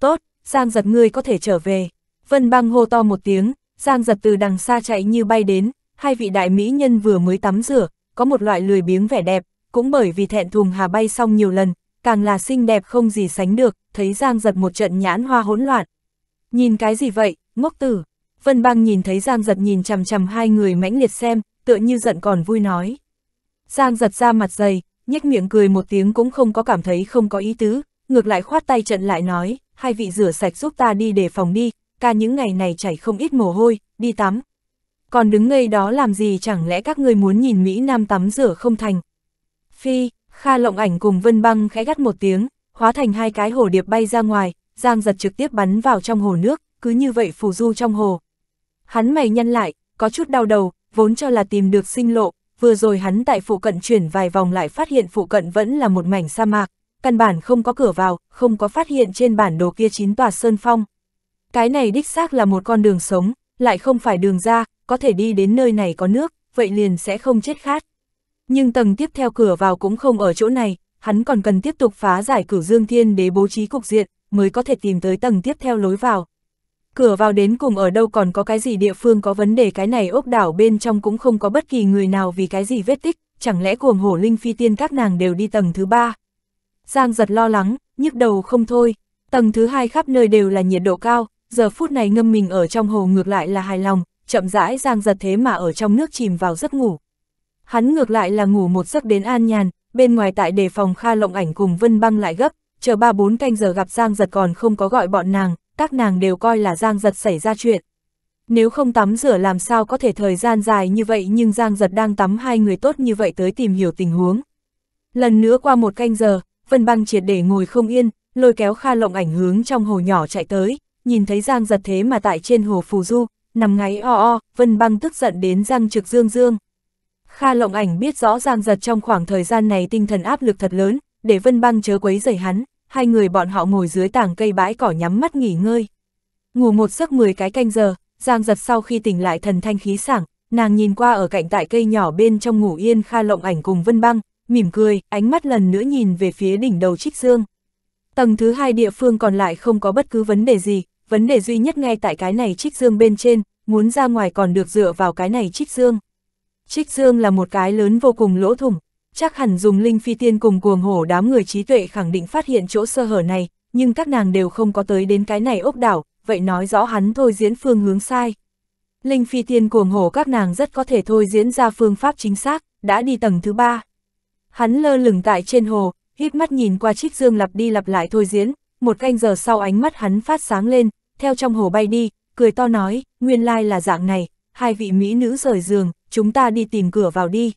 Tốt, Giang Giật ngươi có thể trở về. Vân băng hô to một tiếng, Giang Giật từ đằng xa chạy như bay đến, hai vị đại mỹ nhân vừa mới tắm rửa, có một loại lười biếng vẻ đẹp, cũng bởi vì thẹn thùng hà bay xong nhiều lần, càng là xinh đẹp không gì sánh được, thấy Giang Giật một trận nhãn hoa hỗn loạn. Nhìn cái gì vậy, ngốc tử? Vân băng nhìn thấy Giang Giật nhìn chằm chằm hai người mãnh liệt xem, tựa như giận còn vui nói. Giang giật ra mặt dày, nhếch miệng cười một tiếng cũng không có cảm thấy không có ý tứ, ngược lại khoát tay trận lại nói, hai vị rửa sạch giúp ta đi để phòng đi, ca những ngày này chảy không ít mồ hôi, đi tắm. Còn đứng ngây đó làm gì chẳng lẽ các người muốn nhìn Mỹ Nam tắm rửa không thành. Phi, Kha lộng ảnh cùng Vân Băng khẽ gắt một tiếng, hóa thành hai cái hồ điệp bay ra ngoài, Giang giật trực tiếp bắn vào trong hồ nước, cứ như vậy phù du trong hồ. Hắn mày nhăn lại, có chút đau đầu, vốn cho là tìm được sinh lộ, vừa rồi hắn tại phụ cận chuyển vài vòng lại phát hiện phụ cận vẫn là một mảnh sa mạc, căn bản không có cửa vào, không có phát hiện trên bản đồ kia chín tòa sơn phong. Cái này đích xác là một con đường sống, lại không phải đường ra, có thể đi đến nơi này có nước, vậy liền sẽ không chết khát. Nhưng tầng tiếp theo cửa vào cũng không ở chỗ này, hắn còn cần tiếp tục phá giải cửu dương thiên để bố trí cục diện, mới có thể tìm tới tầng tiếp theo lối vào cửa vào đến cùng ở đâu còn có cái gì địa phương có vấn đề cái này ốc đảo bên trong cũng không có bất kỳ người nào vì cái gì vết tích, chẳng lẽ cuồng hổ linh phi tiên các nàng đều đi tầng thứ ba. Giang giật lo lắng, nhức đầu không thôi, tầng thứ hai khắp nơi đều là nhiệt độ cao, giờ phút này ngâm mình ở trong hồ ngược lại là hài lòng, chậm rãi giang giật thế mà ở trong nước chìm vào giấc ngủ. Hắn ngược lại là ngủ một giấc đến an nhàn, bên ngoài tại đề phòng Kha Lộng Ảnh cùng Vân Băng lại gấp, chờ ba bốn canh giờ gặp Giang giật còn không có gọi bọn nàng, các nàng đều coi là Giang Giật xảy ra chuyện. Nếu không tắm rửa làm sao có thể thời gian dài như vậy nhưng Giang Giật đang tắm hai người tốt như vậy tới tìm hiểu tình huống. Lần nữa qua một canh giờ, Vân Băng triệt để ngồi không yên, lôi kéo Kha Lộng ảnh hướng trong hồ nhỏ chạy tới, nhìn thấy Giang Giật thế mà tại trên hồ Phù Du, nằm ngáy o o, Vân Băng tức giận đến Giang Trực Dương Dương. Kha Lộng ảnh biết rõ Giang Giật trong khoảng thời gian này tinh thần áp lực thật lớn, để Vân Băng chớ quấy rầy hắn, hai người bọn họ ngồi dưới tảng cây bãi cỏ nhắm mắt nghỉ ngơi. Ngủ một giấc 10 cái canh giờ, Giang giật sau khi tỉnh lại thần thanh khí sảng, nàng nhìn qua ở cạnh tại cây nhỏ bên trong ngủ yên Kha Lộng ảnh cùng Vân Băng, mỉm cười, ánh mắt lần nữa nhìn về phía đỉnh đầu Trích Dương. Tầng thứ hai địa phương còn lại không có bất cứ vấn đề gì, vấn đề duy nhất ngay tại cái này Trích Dương bên trên, muốn ra ngoài còn được dựa vào cái này Trích Dương. Trích Dương là một cái lớn vô cùng lỗ thủng, chắc hẳn dùng linh phi tiên cùng cuồng hổ đám người trí tuệ khẳng định phát hiện chỗ sơ hở này, nhưng các nàng đều không có tới đến cái này ốc đảo, vậy nói rõ hắn thôi diễn phương hướng sai. Linh phi tiên cuồng hổ các nàng rất có thể thôi diễn ra phương pháp chính xác, đã đi tầng thứ ba. Hắn lơ lửng tại trên hồ, hít mắt nhìn qua trích dương lặp đi lặp lại thôi diễn, một canh giờ sau ánh mắt hắn phát sáng lên, theo trong hồ bay đi, cười to nói, nguyên lai là dạng này, hai vị mỹ nữ rời giường, chúng ta đi tìm cửa vào đi.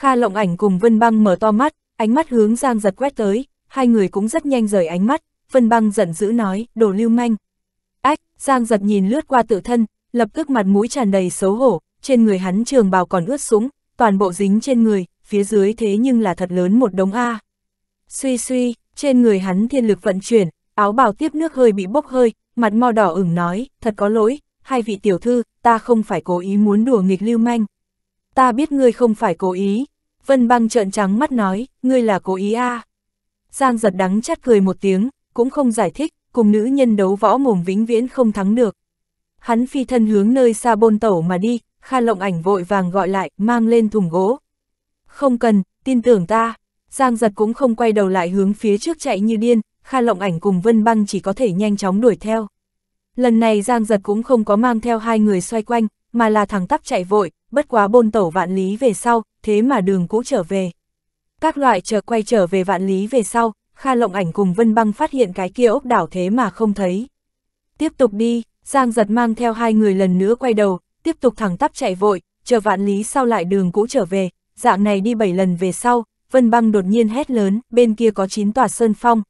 Kha lộng ảnh cùng Vân Băng mở to mắt, ánh mắt hướng Giang giật quét tới, hai người cũng rất nhanh rời ánh mắt, Vân Băng giận dữ nói, đồ lưu manh. Ách, Giang giật nhìn lướt qua tự thân, lập tức mặt mũi tràn đầy xấu hổ, trên người hắn trường bào còn ướt sũng, toàn bộ dính trên người, phía dưới thế nhưng là thật lớn một đống A. Suy suy, trên người hắn thiên lực vận chuyển, áo bào tiếp nước hơi bị bốc hơi, mặt mò đỏ ửng nói, thật có lỗi, hai vị tiểu thư, ta không phải cố ý muốn đùa nghịch lưu manh ta biết ngươi không phải cố ý. Vân băng trợn trắng mắt nói, ngươi là cố ý à. Giang giật đắng chát cười một tiếng, cũng không giải thích, cùng nữ nhân đấu võ mồm vĩnh viễn không thắng được. Hắn phi thân hướng nơi xa bôn tẩu mà đi, Kha Lộng Ảnh vội vàng gọi lại, mang lên thùng gỗ. Không cần, tin tưởng ta. Giang giật cũng không quay đầu lại hướng phía trước chạy như điên, Kha Lộng Ảnh cùng Vân Băng chỉ có thể nhanh chóng đuổi theo. Lần này Giang giật cũng không có mang theo hai người xoay quanh, mà là thằng tắp chạy vội, bất quá bôn tẩu vạn lý về sau, thế mà đường cũ trở về. Các loại chờ quay trở về vạn lý về sau, Kha Lộng Ảnh cùng Vân Băng phát hiện cái kia ốc đảo thế mà không thấy. Tiếp tục đi, Giang giật mang theo hai người lần nữa quay đầu, tiếp tục thẳng tắp chạy vội, chờ vạn lý sau lại đường cũ trở về, dạng này đi bảy lần về sau, Vân Băng đột nhiên hét lớn, bên kia có chín tòa sơn phong.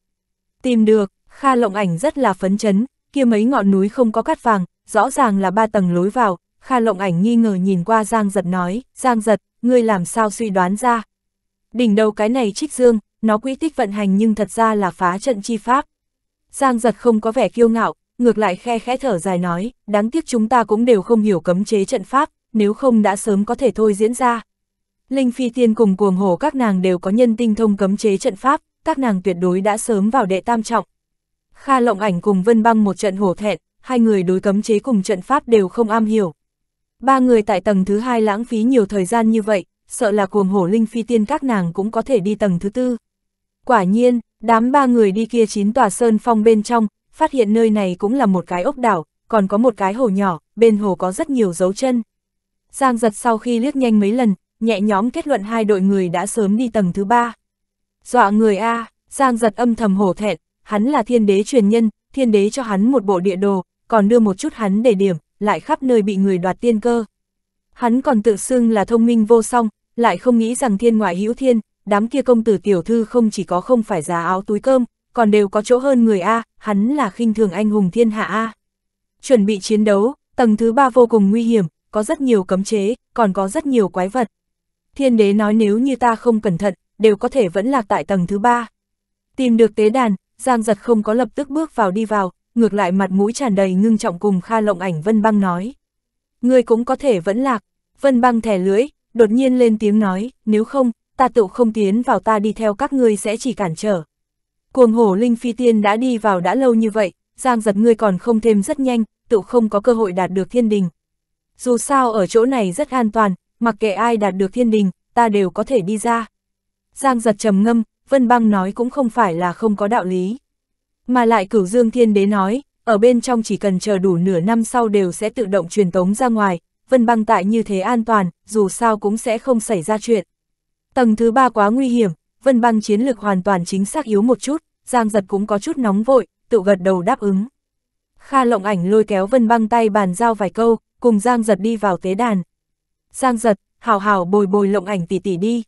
Tìm được, Kha Lộng Ảnh rất là phấn chấn, kia mấy ngọn núi không có cát vàng, rõ ràng là ba tầng lối vào, Kha Lộng Ảnh nghi ngờ nhìn qua Giang Giật nói, Giang Giật, ngươi làm sao suy đoán ra. Đỉnh đầu cái này trích dương, nó quy tích vận hành nhưng thật ra là phá trận chi pháp. Giang Giật không có vẻ kiêu ngạo, ngược lại khe khẽ thở dài nói, đáng tiếc chúng ta cũng đều không hiểu cấm chế trận pháp, nếu không đã sớm có thể thôi diễn ra. Linh Phi Tiên cùng cuồng hồ các nàng đều có nhân tinh thông cấm chế trận pháp, các nàng tuyệt đối đã sớm vào đệ tam trọng. Kha lộng ảnh cùng Vân Băng một trận hổ thẹn, hai người đối cấm chế cùng trận pháp đều không am hiểu. Ba người tại tầng thứ hai lãng phí nhiều thời gian như vậy, sợ là cuồng hổ linh phi tiên các nàng cũng có thể đi tầng thứ tư. Quả nhiên, đám ba người đi kia chín tòa sơn phong bên trong, phát hiện nơi này cũng là một cái ốc đảo, còn có một cái hồ nhỏ, bên hồ có rất nhiều dấu chân. Giang giật sau khi liếc nhanh mấy lần, nhẹ nhóm kết luận hai đội người đã sớm đi tầng thứ ba. Dọa người A, Giang giật âm thầm hổ thẹn, hắn là thiên đế truyền nhân, thiên đế cho hắn một bộ địa đồ, còn đưa một chút hắn để điểm, lại khắp nơi bị người đoạt tiên cơ. Hắn còn tự xưng là thông minh vô song, lại không nghĩ rằng thiên ngoại hữu thiên, đám kia công tử tiểu thư không chỉ có không phải giá áo túi cơm, còn đều có chỗ hơn người A, hắn là khinh thường anh hùng thiên hạ A. Chuẩn bị chiến đấu, tầng thứ ba vô cùng nguy hiểm, có rất nhiều cấm chế, còn có rất nhiều quái vật. Thiên đế nói nếu như ta không cẩn thận, đều có thể vẫn lạc tại tầng thứ ba. Tìm được tế đàn, Giang giật không có lập tức bước vào đi vào, ngược lại mặt mũi tràn đầy ngưng trọng cùng Kha Lộng Ảnh Vân Băng nói. Ngươi cũng có thể vẫn lạc, Vân Băng thẻ lưỡi, đột nhiên lên tiếng nói, nếu không, ta tự không tiến vào ta đi theo các ngươi sẽ chỉ cản trở. Cuồng hổ Linh Phi Tiên đã đi vào đã lâu như vậy, Giang giật ngươi còn không thêm rất nhanh, tự không có cơ hội đạt được thiên đình. Dù sao ở chỗ này rất an toàn, mặc kệ ai đạt được thiên đình, ta đều có thể đi ra. Giang giật trầm ngâm, Vân Băng nói cũng không phải là không có đạo lý. Mà lại cửu dương thiên đế nói, ở bên trong chỉ cần chờ đủ nửa năm sau đều sẽ tự động truyền tống ra ngoài, vân băng tại như thế an toàn, dù sao cũng sẽ không xảy ra chuyện. Tầng thứ ba quá nguy hiểm, vân băng chiến lược hoàn toàn chính xác yếu một chút, giang giật cũng có chút nóng vội, tự gật đầu đáp ứng. Kha lộng ảnh lôi kéo vân băng tay bàn giao vài câu, cùng giang giật đi vào tế đàn. Giang giật, hào hào bồi bồi lộng ảnh tỉ tỉ đi.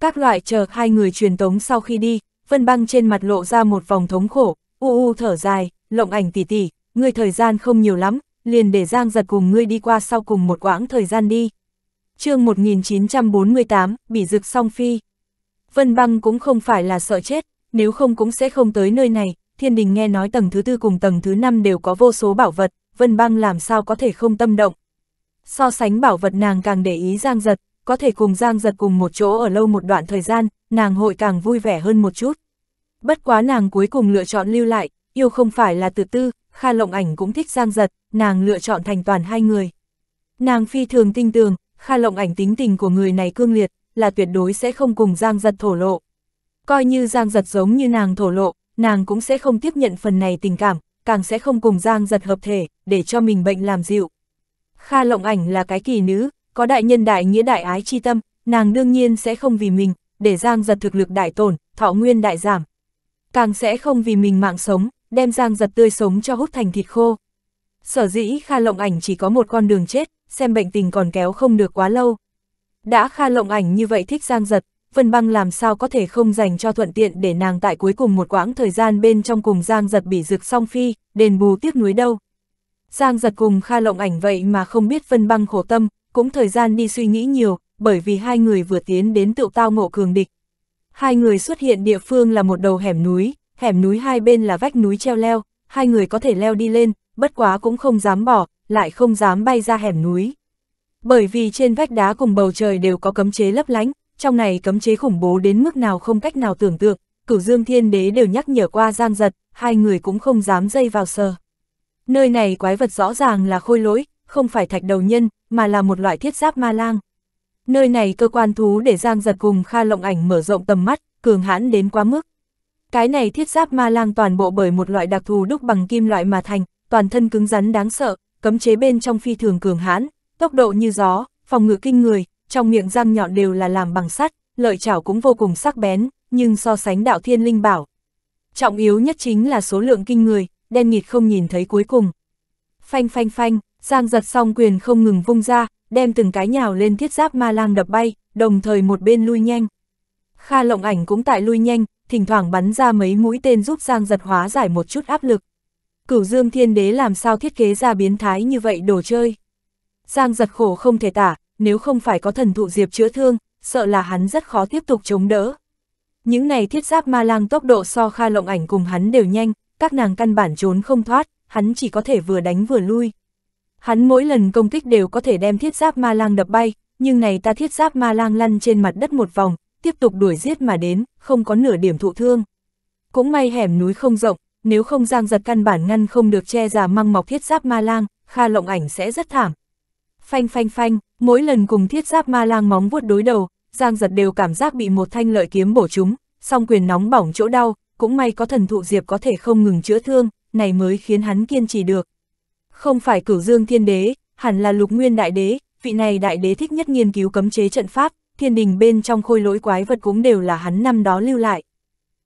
Các loại chờ hai người truyền tống sau khi đi, vân băng trên mặt lộ ra một vòng thống khổ, u u thở dài, lộng ảnh tỉ tỉ, ngươi thời gian không nhiều lắm, liền để Giang giật cùng ngươi đi qua sau cùng một quãng thời gian đi. chương 1948, bị rực song phi. Vân băng cũng không phải là sợ chết, nếu không cũng sẽ không tới nơi này, thiên đình nghe nói tầng thứ tư cùng tầng thứ năm đều có vô số bảo vật, vân băng làm sao có thể không tâm động. So sánh bảo vật nàng càng để ý Giang giật, có thể cùng Giang giật cùng một chỗ ở lâu một đoạn thời gian, nàng hội càng vui vẻ hơn một chút. Bất quá nàng cuối cùng lựa chọn lưu lại, yêu không phải là từ tư, Kha Lộng Ảnh cũng thích Giang Giật, nàng lựa chọn thành toàn hai người. Nàng phi thường tinh tường, Kha Lộng Ảnh tính tình của người này cương liệt, là tuyệt đối sẽ không cùng Giang Giật thổ lộ. Coi như Giang Giật giống như nàng thổ lộ, nàng cũng sẽ không tiếp nhận phần này tình cảm, càng sẽ không cùng Giang Giật hợp thể, để cho mình bệnh làm dịu. Kha Lộng Ảnh là cái kỳ nữ, có đại nhân đại nghĩa đại ái chi tâm, nàng đương nhiên sẽ không vì mình, để Giang Giật thực lực đại tổn, thọ nguyên đại giảm càng sẽ không vì mình mạng sống, đem giang giật tươi sống cho hút thành thịt khô. Sở dĩ Kha Lộng Ảnh chỉ có một con đường chết, xem bệnh tình còn kéo không được quá lâu. Đã Kha Lộng Ảnh như vậy thích giang giật, Vân Băng làm sao có thể không dành cho thuận tiện để nàng tại cuối cùng một quãng thời gian bên trong cùng Giang Giật bị rực song phi, đền bù tiếc núi đâu. Giang Giật cùng Kha Lộng Ảnh vậy mà không biết Vân Băng khổ tâm, cũng thời gian đi suy nghĩ nhiều, bởi vì hai người vừa tiến đến tựu tao ngộ cường địch, Hai người xuất hiện địa phương là một đầu hẻm núi, hẻm núi hai bên là vách núi treo leo, hai người có thể leo đi lên, bất quá cũng không dám bỏ, lại không dám bay ra hẻm núi. Bởi vì trên vách đá cùng bầu trời đều có cấm chế lấp lánh, trong này cấm chế khủng bố đến mức nào không cách nào tưởng tượng, cửu dương thiên đế đều nhắc nhở qua giang giật, hai người cũng không dám dây vào sờ. Nơi này quái vật rõ ràng là khôi lỗi, không phải thạch đầu nhân, mà là một loại thiết giáp ma lang. Nơi này cơ quan thú để Giang giật cùng Kha Lộng Ảnh mở rộng tầm mắt, cường hãn đến quá mức. Cái này thiết giáp ma lang toàn bộ bởi một loại đặc thù đúc bằng kim loại mà thành, toàn thân cứng rắn đáng sợ, cấm chế bên trong phi thường cường hãn, tốc độ như gió, phòng ngự kinh người, trong miệng răng nhọn đều là làm bằng sắt, lợi chảo cũng vô cùng sắc bén, nhưng so sánh đạo thiên linh bảo. Trọng yếu nhất chính là số lượng kinh người, đen nghịt không nhìn thấy cuối cùng. Phanh phanh phanh, giang giật song quyền không ngừng vung ra, đem từng cái nhào lên thiết giáp ma lang đập bay, đồng thời một bên lui nhanh. Kha lộng ảnh cũng tại lui nhanh, thỉnh thoảng bắn ra mấy mũi tên giúp Giang giật hóa giải một chút áp lực. Cửu Dương Thiên Đế làm sao thiết kế ra biến thái như vậy đồ chơi. Giang giật khổ không thể tả, nếu không phải có thần thụ diệp chữa thương, sợ là hắn rất khó tiếp tục chống đỡ. Những này thiết giáp ma lang tốc độ so Kha lộng ảnh cùng hắn đều nhanh, các nàng căn bản trốn không thoát, hắn chỉ có thể vừa đánh vừa lui. Hắn mỗi lần công kích đều có thể đem thiết giáp ma lang đập bay, nhưng này ta thiết giáp ma lang lăn trên mặt đất một vòng, tiếp tục đuổi giết mà đến, không có nửa điểm thụ thương. Cũng may hẻm núi không rộng, nếu không giang giật căn bản ngăn không được che già măng mọc thiết giáp ma lang, kha lộng ảnh sẽ rất thảm. Phanh phanh phanh, mỗi lần cùng thiết giáp ma lang móng vuốt đối đầu, giang giật đều cảm giác bị một thanh lợi kiếm bổ trúng, song quyền nóng bỏng chỗ đau, cũng may có thần thụ diệp có thể không ngừng chữa thương, này mới khiến hắn kiên trì được. Không phải cửu dương thiên đế, hẳn là lục nguyên đại đế, vị này đại đế thích nhất nghiên cứu cấm chế trận pháp, thiên đình bên trong khôi lỗi quái vật cũng đều là hắn năm đó lưu lại.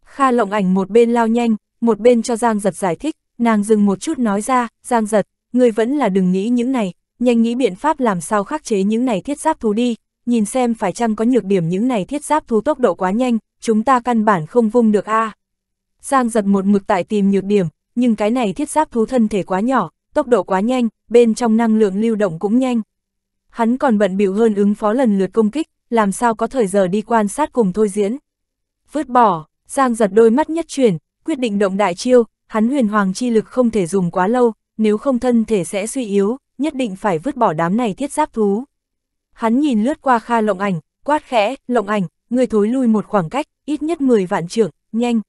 Kha lộng ảnh một bên lao nhanh, một bên cho Giang giật giải thích, nàng dừng một chút nói ra, Giang giật, người vẫn là đừng nghĩ những này, nhanh nghĩ biện pháp làm sao khắc chế những này thiết giáp thú đi, nhìn xem phải chăng có nhược điểm những này thiết giáp thú tốc độ quá nhanh, chúng ta căn bản không vung được a. À. Giang giật một mực tại tìm nhược điểm, nhưng cái này thiết giáp thú thân thể quá nhỏ, tốc độ quá nhanh, bên trong năng lượng lưu động cũng nhanh. Hắn còn bận biểu hơn ứng phó lần lượt công kích, làm sao có thời giờ đi quan sát cùng thôi diễn. Vứt bỏ, Giang giật đôi mắt nhất chuyển, quyết định động đại chiêu, hắn huyền hoàng chi lực không thể dùng quá lâu, nếu không thân thể sẽ suy yếu, nhất định phải vứt bỏ đám này thiết giáp thú. Hắn nhìn lướt qua Kha Lộng Ảnh, quát khẽ, "Lộng Ảnh, người thối lui một khoảng cách, ít nhất 10 vạn trưởng, nhanh."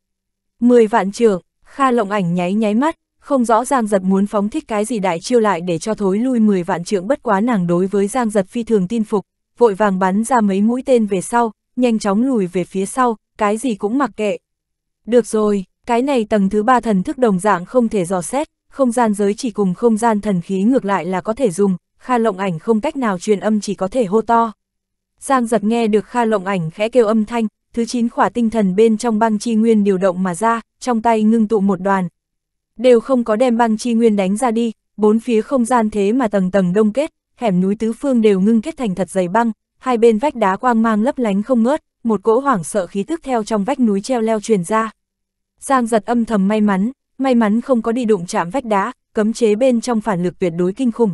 10 vạn trưởng, Kha Lộng Ảnh nháy nháy mắt, không rõ Giang Giật muốn phóng thích cái gì đại chiêu lại để cho thối lui 10 vạn trượng bất quá nàng đối với Giang Giật phi thường tin phục, vội vàng bắn ra mấy mũi tên về sau, nhanh chóng lùi về phía sau, cái gì cũng mặc kệ. Được rồi, cái này tầng thứ ba thần thức đồng dạng không thể dò xét, không gian giới chỉ cùng không gian thần khí ngược lại là có thể dùng, Kha Lộng Ảnh không cách nào truyền âm chỉ có thể hô to. Giang giật nghe được Kha Lộng Ảnh khẽ kêu âm thanh, thứ 9 khỏa tinh thần bên trong băng chi nguyên điều động mà ra, trong tay ngưng tụ một đoàn, đều không có đem băng chi nguyên đánh ra đi, bốn phía không gian thế mà tầng tầng đông kết, hẻm núi tứ phương đều ngưng kết thành thật dày băng, hai bên vách đá quang mang lấp lánh không ngớt, một cỗ hoảng sợ khí tức theo trong vách núi treo leo truyền ra. Giang giật âm thầm may mắn, may mắn không có đi đụng chạm vách đá, cấm chế bên trong phản lực tuyệt đối kinh khủng.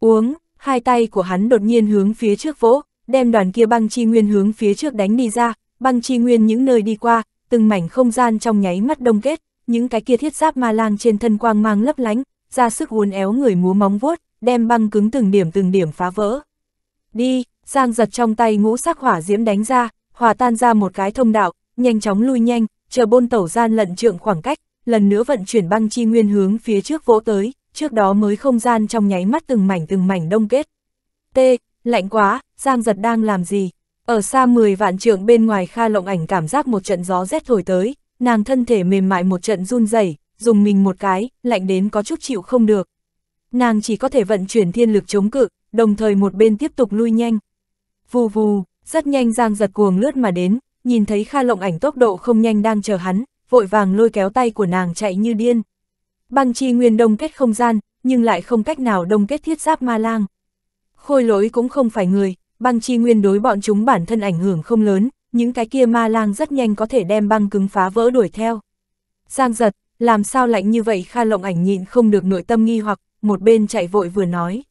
Uống, hai tay của hắn đột nhiên hướng phía trước vỗ, đem đoàn kia băng chi nguyên hướng phía trước đánh đi ra, băng chi nguyên những nơi đi qua, từng mảnh không gian trong nháy mắt đông kết, những cái kia thiết giáp ma lang trên thân quang mang lấp lánh, ra sức uốn éo người múa móng vuốt, đem băng cứng từng điểm từng điểm phá vỡ. Đi, Giang giật trong tay ngũ sắc hỏa diễm đánh ra, hòa tan ra một cái thông đạo, nhanh chóng lui nhanh, chờ bôn tẩu gian lận trượng khoảng cách, lần nữa vận chuyển băng chi nguyên hướng phía trước vỗ tới, trước đó mới không gian trong nháy mắt từng mảnh từng mảnh đông kết. T, lạnh quá, Giang giật đang làm gì? Ở xa 10 vạn trượng bên ngoài Kha Lộng Ảnh cảm giác một trận gió rét thổi tới, nàng thân thể mềm mại một trận run rẩy, dùng mình một cái, lạnh đến có chút chịu không được. Nàng chỉ có thể vận chuyển thiên lực chống cự, đồng thời một bên tiếp tục lui nhanh. Vù vù, rất nhanh Giang giật cuồng lướt mà đến, nhìn thấy Kha Lộng ảnh tốc độ không nhanh đang chờ hắn, vội vàng lôi kéo tay của nàng chạy như điên. Băng chi nguyên đông kết không gian, nhưng lại không cách nào đông kết thiết giáp ma lang. Khôi lỗi cũng không phải người, băng chi nguyên đối bọn chúng bản thân ảnh hưởng không lớn, những cái kia ma lang rất nhanh có thể đem băng cứng phá vỡ đuổi theo. Giang giật, làm sao lạnh như vậy Kha Lộng ảnh nhịn không được nội tâm nghi hoặc, một bên chạy vội vừa nói.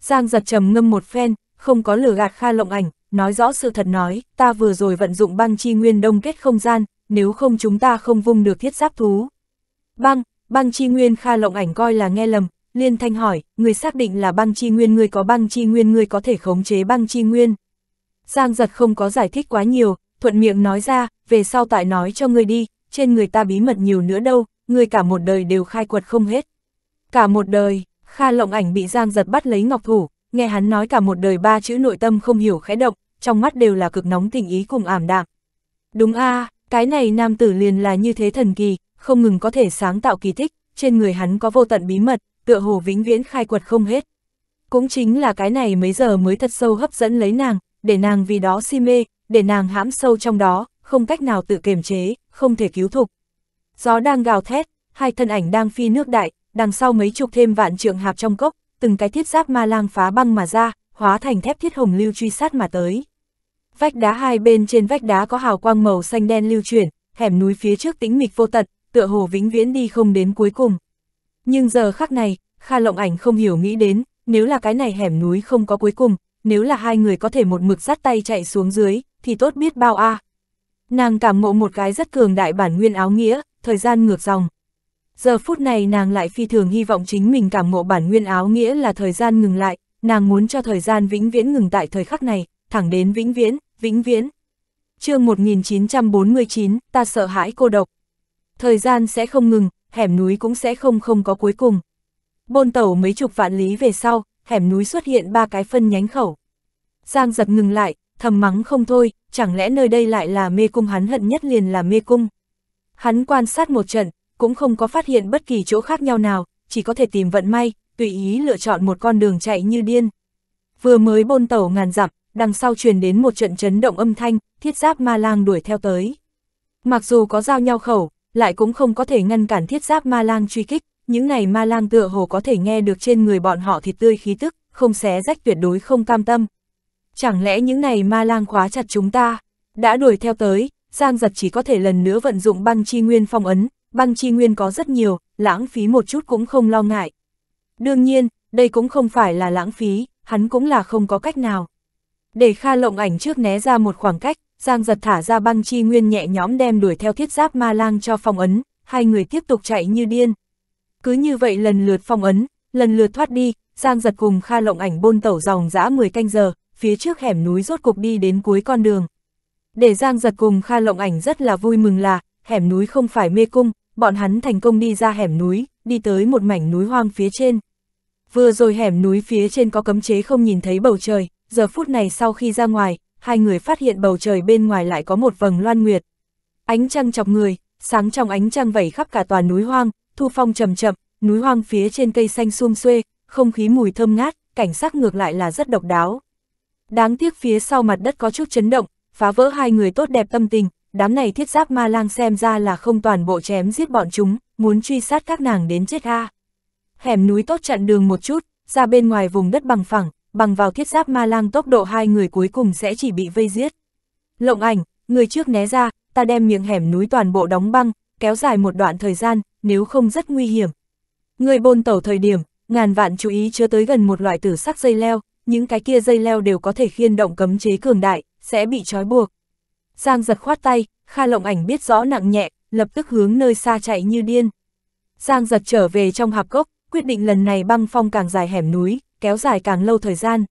Giang giật trầm ngâm một phen, không có lừa gạt Kha Lộng ảnh, nói rõ sự thật nói, ta vừa rồi vận dụng băng chi nguyên đông kết không gian, nếu không chúng ta không vung được thiết giáp thú. Băng, băng chi nguyên Kha Lộng ảnh coi là nghe lầm, liên thanh hỏi, người xác định là băng chi nguyên người có băng chi nguyên người có thể khống chế băng chi nguyên. Giang giật không có giải thích quá nhiều, thuận miệng nói ra, về sau tại nói cho người đi, trên người ta bí mật nhiều nữa đâu, người cả một đời đều khai quật không hết. Cả một đời, Kha lộng ảnh bị Giang giật bắt lấy ngọc thủ, nghe hắn nói cả một đời ba chữ nội tâm không hiểu khẽ động, trong mắt đều là cực nóng tình ý cùng ảm đạm. Đúng a cái này nam tử liền là như thế thần kỳ, không ngừng có thể sáng tạo kỳ tích, trên người hắn có vô tận bí mật, tựa hồ vĩnh viễn khai quật không hết. Cũng chính là cái này mấy giờ mới thật sâu hấp dẫn lấy nàng, để nàng vì đó si mê, để nàng hãm sâu trong đó, không cách nào tự kiềm chế, không thể cứu thục. Gió đang gào thét, hai thân ảnh đang phi nước đại, đằng sau mấy chục thêm vạn trượng hạp trong cốc, từng cái thiết giáp ma lang phá băng mà ra, hóa thành thép thiết hồng lưu truy sát mà tới. Vách đá hai bên trên vách đá có hào quang màu xanh đen lưu chuyển, hẻm núi phía trước tĩnh mịch vô tận, tựa hồ vĩnh viễn đi không đến cuối cùng. Nhưng giờ khắc này, Kha Lộng Ảnh không hiểu nghĩ đến, nếu là cái này hẻm núi không có cuối cùng, nếu là hai người có thể một mực sát tay chạy xuống dưới, thì tốt biết bao a. À. Nàng cảm ngộ một cái rất cường đại bản nguyên áo nghĩa, thời gian ngược dòng. Giờ phút này nàng lại phi thường hy vọng chính mình cảm ngộ bản nguyên áo nghĩa là thời gian ngừng lại, nàng muốn cho thời gian vĩnh viễn ngừng tại thời khắc này, thẳng đến vĩnh viễn, vĩnh viễn. chương 1949, ta sợ hãi cô độc. Thời gian sẽ không ngừng, hẻm núi cũng sẽ không không có cuối cùng. Bôn tẩu mấy chục vạn lý về sau, hẻm núi xuất hiện ba cái phân nhánh khẩu. Giang giật ngừng lại, thầm mắng không thôi, chẳng lẽ nơi đây lại là mê cung hắn hận nhất liền là mê cung. Hắn quan sát một trận, cũng không có phát hiện bất kỳ chỗ khác nhau nào, chỉ có thể tìm vận may, tùy ý lựa chọn một con đường chạy như điên. Vừa mới bôn tàu ngàn dặm, đằng sau truyền đến một trận chấn động âm thanh, thiết giáp ma lang đuổi theo tới. Mặc dù có giao nhau khẩu, lại cũng không có thể ngăn cản thiết giáp ma lang truy kích, những này ma lang tựa hồ có thể nghe được trên người bọn họ thịt tươi khí tức, không xé rách tuyệt đối không cam tâm. Chẳng lẽ những này ma lang khóa chặt chúng ta, đã đuổi theo tới, Giang giật chỉ có thể lần nữa vận dụng băng chi nguyên phong ấn, băng chi nguyên có rất nhiều, lãng phí một chút cũng không lo ngại. Đương nhiên, đây cũng không phải là lãng phí, hắn cũng là không có cách nào. Để Kha lộng ảnh trước né ra một khoảng cách, Giang giật thả ra băng chi nguyên nhẹ nhõm đem đuổi theo thiết giáp ma lang cho phong ấn, hai người tiếp tục chạy như điên. Cứ như vậy lần lượt phong ấn, lần lượt thoát đi, Giang giật cùng Kha Lộng ảnh bôn tẩu dòng dã 10 canh giờ, phía trước hẻm núi rốt cục đi đến cuối con đường. Để Giang giật cùng Kha Lộng ảnh rất là vui mừng là, hẻm núi không phải mê cung, bọn hắn thành công đi ra hẻm núi, đi tới một mảnh núi hoang phía trên. Vừa rồi hẻm núi phía trên có cấm chế không nhìn thấy bầu trời, giờ phút này sau khi ra ngoài, hai người phát hiện bầu trời bên ngoài lại có một vầng loan nguyệt. Ánh trăng chọc người, sáng trong ánh trăng vẩy khắp cả toàn núi hoang, thu phong chậm chậm, núi hoang phía trên cây xanh sum xuê, không khí mùi thơm ngát, cảnh sắc ngược lại là rất độc đáo. Đáng tiếc phía sau mặt đất có chút chấn động, phá vỡ hai người tốt đẹp tâm tình, đám này thiết giáp ma lang xem ra là không toàn bộ chém giết bọn chúng, muốn truy sát các nàng đến chết ha. Hẻm núi tốt chặn đường một chút, ra bên ngoài vùng đất bằng phẳng, bằng vào thiết giáp ma lang tốc độ hai người cuối cùng sẽ chỉ bị vây giết. Lộng ảnh, người trước né ra, ta đem miệng hẻm núi toàn bộ đóng băng, kéo dài một đoạn thời gian, nếu không rất nguy hiểm. Người bôn tẩu thời điểm, ngàn vạn chú ý chứa tới gần một loại tử sắc dây leo, những cái kia dây leo đều có thể khiên động cấm chế cường đại, sẽ bị trói buộc. Giang giật khoát tay, Kha Lộng Ảnh biết rõ nặng nhẹ, lập tức hướng nơi xa chạy như điên. Giang giật trở về trong hạp gốc, quyết định lần này băng phong càng dài hẻm núi, kéo dài càng lâu thời gian.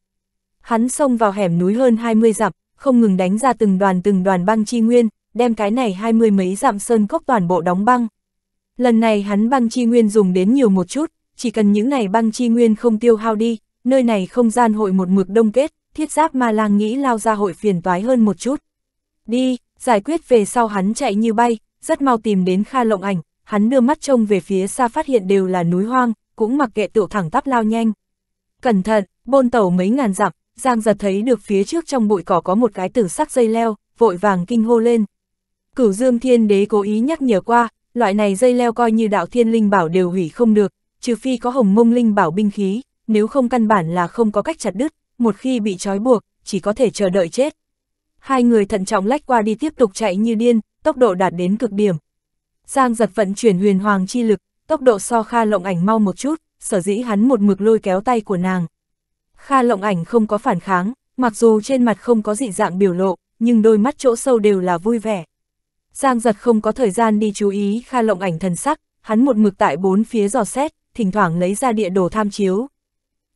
Hắn xông vào hẻm núi hơn 20 dặm, không ngừng đánh ra từng đoàn từng đoàn băng chi nguyên, đem cái này hai mươi mấy dặm sơn cốc toàn bộ đóng băng. Lần này hắn băng chi nguyên dùng đến nhiều một chút, chỉ cần những này băng chi nguyên không tiêu hao đi, nơi này không gian hội một mực đông kết, thiết giáp ma lang nghĩ lao ra hội phiền toái hơn một chút. Đi, giải quyết về sau hắn chạy như bay, rất mau tìm đến Kha Lộng Ảnh, hắn đưa mắt trông về phía xa phát hiện đều là núi hoang, cũng mặc kệ tựu thẳng tắp lao nhanh. Cẩn thận, bôn tàu mấy ngàn dặm, Giang giật thấy được phía trước trong bụi cỏ có một cái tử sắc dây leo, vội vàng kinh hô lên, Cửu Dương Thiên Đế cố ý nhắc nhở qua, loại này dây leo coi như đạo thiên linh bảo đều hủy không được, trừ phi có hồng mông linh bảo binh khí, nếu không căn bản là không có cách chặt đứt, một khi bị trói buộc, chỉ có thể chờ đợi chết. Hai người thận trọng lách qua đi tiếp tục chạy như điên, tốc độ đạt đến cực điểm. Giang giật vận chuyển huyền hoàng chi lực, tốc độ so Kha Lộng Ảnh mau một chút, sở dĩ hắn một mực lôi kéo tay của nàng. Kha Lộng Ảnh không có phản kháng, mặc dù trên mặt không có dị dạng biểu lộ, nhưng đôi mắt chỗ sâu đều là vui vẻ. Giang giật không có thời gian đi chú ý Kha Lộng ảnh thần sắc, hắn một mực tại bốn phía dò xét, thỉnh thoảng lấy ra địa đồ tham chiếu.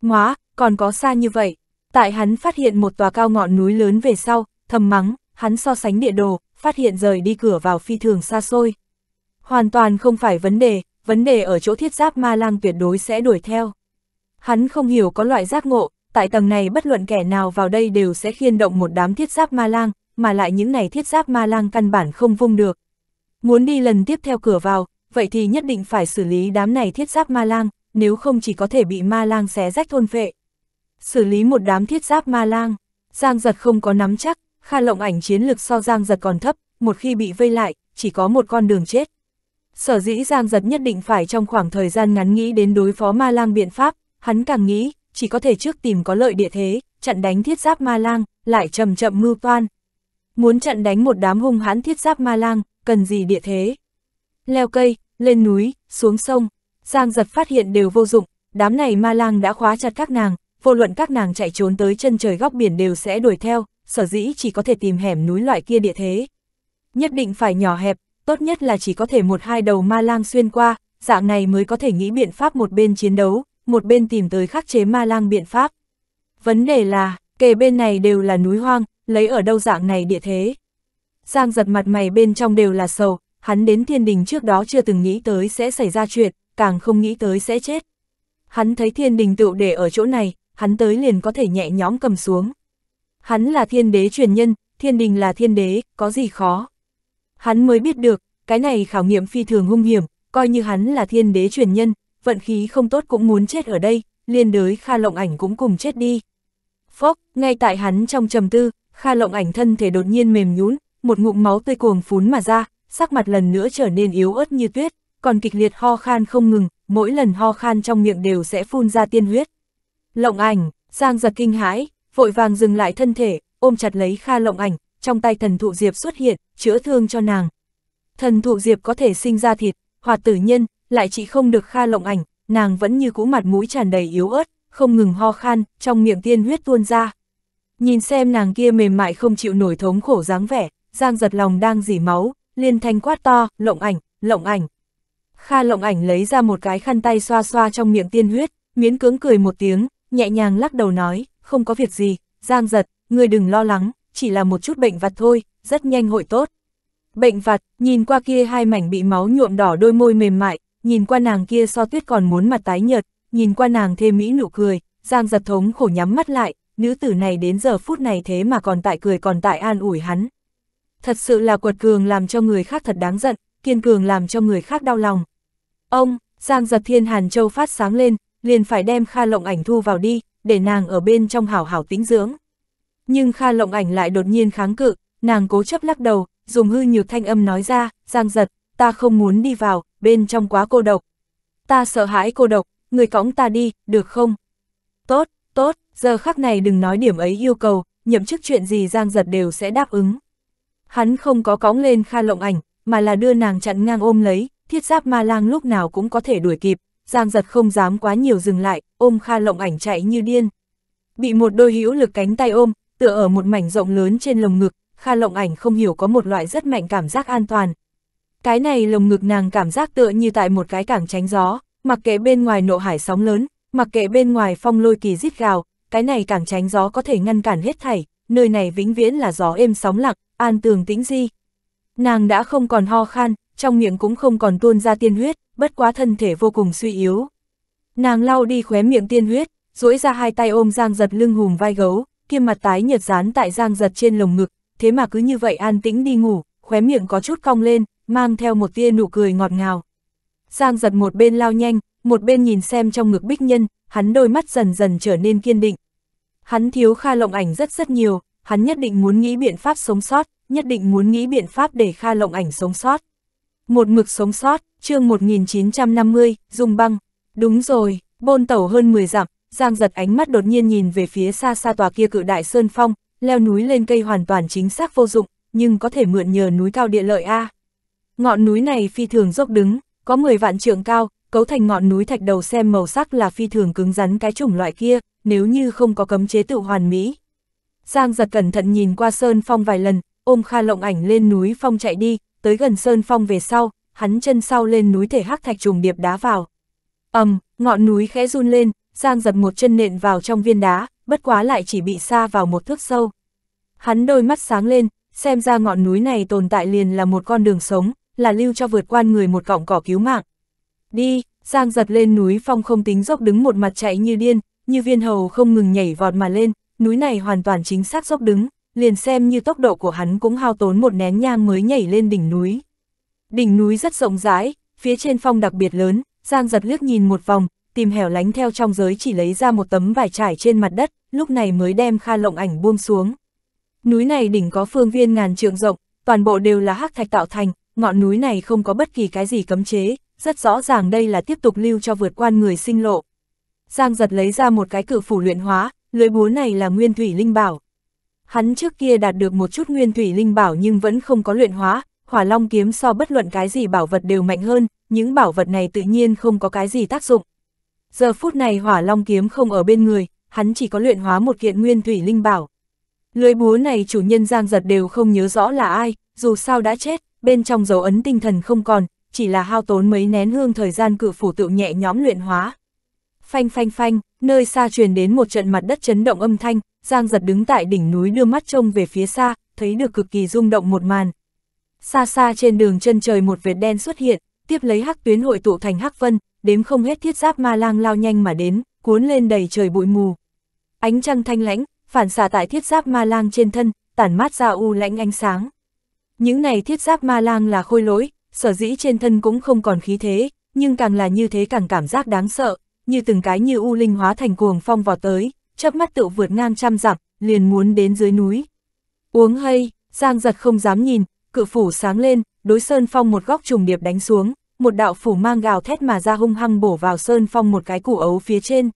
Ngoá, còn có xa như vậy. Tại hắn phát hiện một tòa cao ngọn núi lớn về sau, thầm mắng, hắn so sánh địa đồ, phát hiện rời đi cửa vào phi thường xa xôi. Hoàn toàn không phải vấn đề, vấn đề ở chỗ thiết giáp ma lang tuyệt đối sẽ đuổi theo. Hắn không hiểu có loại giác ngộ, tại tầng này bất luận kẻ nào vào đây đều sẽ khiên động một đám thiết giáp ma lang, mà lại những này thiết giáp ma lang căn bản không vung được. Muốn đi lần tiếp theo cửa vào, vậy thì nhất định phải xử lý đám này thiết giáp ma lang, nếu không chỉ có thể bị ma lang xé rách thôn phệ. Xử lý một đám thiết giáp ma lang, Giang giật không có nắm chắc, Kha Lộng ảnh chiến lực so Giang giật còn thấp, một khi bị vây lại, chỉ có một con đường chết. Sở dĩ Giang giật nhất định phải trong khoảng thời gian ngắn nghĩ đến đối phó ma lang biện pháp, hắn càng nghĩ, chỉ có thể trước tìm có lợi địa thế, chặn đánh thiết giáp ma lang, lại chậm chậm mưu toan muốn chặn đánh một đám hung hãn thiết giáp ma lang, cần gì địa thế. Leo cây, lên núi, xuống sông, Giang giật phát hiện đều vô dụng, đám này ma lang đã khóa chặt các nàng, vô luận các nàng chạy trốn tới chân trời góc biển đều sẽ đuổi theo, sở dĩ chỉ có thể tìm hẻm núi loại kia địa thế. Nhất định phải nhỏ hẹp, tốt nhất là chỉ có thể một hai đầu ma lang xuyên qua, dạng này mới có thể nghĩ biện pháp một bên chiến đấu, một bên tìm tới khắc chế ma lang biện pháp. Vấn đề là, kề bên này đều là núi hoang, lấy ở đâu dạng này địa thế. Giang giật mặt mày bên trong đều là sầu, hắn đến thiên đình trước đó chưa từng nghĩ tới sẽ xảy ra chuyện, càng không nghĩ tới sẽ chết. Hắn thấy thiên đình tựu để ở chỗ này, hắn tới liền có thể nhẹ nhõm cầm xuống. Hắn là thiên đế truyền nhân, thiên đình là thiên đế, có gì khó. Hắn mới biết được, cái này khảo nghiệm phi thường hung hiểm, coi như hắn là thiên đế truyền nhân, vận khí không tốt cũng muốn chết ở đây, liên đới Kha Lộng Ảnh cũng cùng chết đi. Phốc, ngay tại hắn trong trầm tư, Kha lộng ảnh thân thể đột nhiên mềm nhũn, một ngụm máu tươi cuồng phún mà ra, sắc mặt lần nữa trở nên yếu ớt như tuyết, còn kịch liệt ho khan không ngừng, mỗi lần ho khan trong miệng đều sẽ phun ra tiên huyết. Lộng ảnh, Giang giật kinh hãi, vội vàng dừng lại thân thể, ôm chặt lấy Kha lộng ảnh, trong tay thần thụ diệp xuất hiện, chữa thương cho nàng. Thần thụ diệp có thể sinh ra thịt, hoạt tử nhân, lại chỉ không được Kha lộng ảnh, nàng vẫn như cũ mặt mũi tràn đầy yếu ớt, không ngừng ho khan, trong miệng tiên huyết tuôn ra. Nhìn xem nàng kia mềm mại không chịu nổi thống khổ dáng vẻ, Giang giật lòng đang dỉ máu, liên thanh quát to, lộng ảnh, lộng ảnh. Kha lộng ảnh lấy ra một cái khăn tay xoa xoa trong miệng tiên huyết, miễn cưỡng cười một tiếng, nhẹ nhàng lắc đầu nói, không có việc gì, Giang giật, người đừng lo lắng, chỉ là một chút bệnh vặt thôi, rất nhanh hội tốt. Bệnh vặt, nhìn qua kia hai mảnh bị máu nhuộm đỏ đôi môi mềm mại, nhìn qua nàng kia so tuyết còn muốn mặt tái nhợt, nhìn qua nàng thêm mỹ nụ cười, Giang giật thống khổ nhắm mắt lại, nữ tử này đến giờ phút này thế mà còn tại cười còn tại an ủi hắn. Thật sự là quật cường làm cho người khác thật đáng giận, kiên cường làm cho người khác đau lòng. Ông, Giang giật thiên Hàn Châu phát sáng lên, liền phải đem Kha Lộng Ảnh thu vào đi, để nàng ở bên trong hảo hảo tính dưỡng. Nhưng Kha Lộng Ảnh lại đột nhiên kháng cự, nàng cố chấp lắc đầu, dùng hư nhược thanh âm nói ra, Giang giật, ta không muốn đi vào, bên trong quá cô độc. Ta sợ hãi cô độc, người cõng ta đi, được không? Tốt, tốt, giờ khắc này đừng nói điểm ấy yêu cầu, nhậm chức chuyện gì Giang Giật đều sẽ đáp ứng. Hắn không có cõng lên Kha Lộng Ảnh, mà là đưa nàng chặn ngang ôm lấy, thiết giáp ma lang lúc nào cũng có thể đuổi kịp, Giang Giật không dám quá nhiều dừng lại, ôm Kha Lộng Ảnh chạy như điên. Bị một đôi hữu lực cánh tay ôm, tựa ở một mảnh rộng lớn trên lồng ngực, Kha Lộng Ảnh không hiểu có một loại rất mạnh cảm giác an toàn. Cái này lồng ngực nàng cảm giác tựa như tại một cái cảng tránh gió, mặc kệ bên ngoài nộ hải sóng lớn, mặc kệ bên ngoài phong lôi kỳ rít gào, cái này càng tránh gió có thể ngăn cản hết thảy, nơi này vĩnh viễn là gió êm sóng lặng, an tường tĩnh di. Nàng đã không còn ho khan, trong miệng cũng không còn tuôn ra tiên huyết, bất quá thân thể vô cùng suy yếu. Nàng lau đi khóe miệng tiên huyết, duỗi ra hai tay ôm Giang Giật lưng hùm vai gấu, kia mặt tái nhợt dán tại Giang Giật trên lồng ngực, thế mà cứ như vậy an tĩnh đi ngủ, khóe miệng có chút cong lên, mang theo một tia nụ cười ngọt ngào. Giang Giật một bên lao nhanh, một bên nhìn xem trong ngực Bích Nhân, hắn đôi mắt dần dần trở nên kiên định. Hắn thiếu Kha Lộng Ảnh rất rất nhiều, hắn nhất định muốn nghĩ biện pháp sống sót, nhất định muốn nghĩ biện pháp để Kha Lộng Ảnh sống sót. Một mực sống sót, chương 1950, dùng băng. Đúng rồi, bôn tẩu hơn 10 dặm, Giang giật ánh mắt đột nhiên nhìn về phía xa xa tòa kia cự đại sơn phong, leo núi lên cây hoàn toàn chính xác vô dụng, nhưng có thể mượn nhờ núi cao địa lợi A. Ngọn núi này phi thường dốc đứng, có 10 vạn trượng cao, cấu thành ngọn núi thạch đầu xem màu sắc là phi thường cứng rắn cái chủng loại kia, nếu như không có cấm chế tự hoàn mỹ. Giang giật cẩn thận nhìn qua Sơn Phong vài lần, ôm Kha Lộng ảnh lên núi Phong chạy đi, tới gần Sơn Phong về sau, hắn chân sau lên núi thể hắc thạch trùng điệp đá vào. ầm, ngọn núi khẽ run lên, Giang giật một chân nện vào trong viên đá, bất quá lại chỉ bị xa vào một thước sâu. Hắn đôi mắt sáng lên, xem ra ngọn núi này tồn tại liền là một con đường sống, là lưu cho vượt qua người một cọng cỏ cứu mạng, Đi, Giang giật lên núi phong không tính dốc đứng một mặt chạy như điên, như viên hầu không ngừng nhảy vọt mà lên, núi này hoàn toàn chính xác dốc đứng, liền xem như tốc độ của hắn cũng hao tốn một nén nhang mới nhảy lên đỉnh núi. Đỉnh núi rất rộng rãi, phía trên phong đặc biệt lớn, Giang giật liếc nhìn một vòng, tìm hẻo lánh theo trong giới chỉ lấy ra một tấm vải trải trên mặt đất, lúc này mới đem Kha Lộng Ảnh buông xuống. Núi này đỉnh có phương viên ngàn trượng rộng, toàn bộ đều là hắc thạch tạo thành, ngọn núi này không có bất kỳ cái gì cấm chế, rất rõ ràng đây là tiếp tục lưu cho vượt quan người sinh lộ. Giang giật lấy ra một cái cự phủ luyện hóa, lưới búa này là nguyên thủy linh bảo. Hắn trước kia đạt được một chút nguyên thủy linh bảo nhưng vẫn không có luyện hóa, hỏa long kiếm so bất luận cái gì bảo vật đều mạnh hơn, những bảo vật này tự nhiên không có cái gì tác dụng. Giờ phút này hỏa long kiếm không ở bên người, hắn chỉ có luyện hóa một kiện nguyên thủy linh bảo. Lưới búa này chủ nhân Giang Giật đều không nhớ rõ là ai, dù sao đã chết, bên trong dấu ấn tinh thần không còn, chỉ là hao tốn mấy nén hương thời gian cự phủ tự nhẹ nhóm luyện hóa. Phanh phanh phanh, nơi xa truyền đến một trận mặt đất chấn động âm thanh, Giang giật đứng tại đỉnh núi đưa mắt trông về phía xa, thấy được cực kỳ rung động một màn. Xa xa trên đường chân trời một vệt đen xuất hiện, tiếp lấy hắc tuyến hội tụ thành hắc vân, đếm không hết thiết giáp ma lang lao nhanh mà đến, cuốn lên đầy trời bụi mù. Ánh trăng thanh lãnh, phản xạ tại thiết giáp ma lang trên thân, tản mát ra u lãnh ánh sáng. Những này thiết giáp ma lang là khôi lỗi, sở dĩ trên thân cũng không còn khí thế, nhưng càng là như thế càng cảm giác đáng sợ, như từng cái như u linh hóa thành cuồng phong vọt tới, chớp mắt tự vượt ngang trăm dặm, liền muốn đến dưới núi. Uống hay, Giang giật không dám nhìn, cự phủ sáng lên, đối Sơn Phong một góc trùng điệp đánh xuống, một đạo phủ mang gào thét mà ra hung hăng bổ vào Sơn Phong một cái củ ấu phía trên.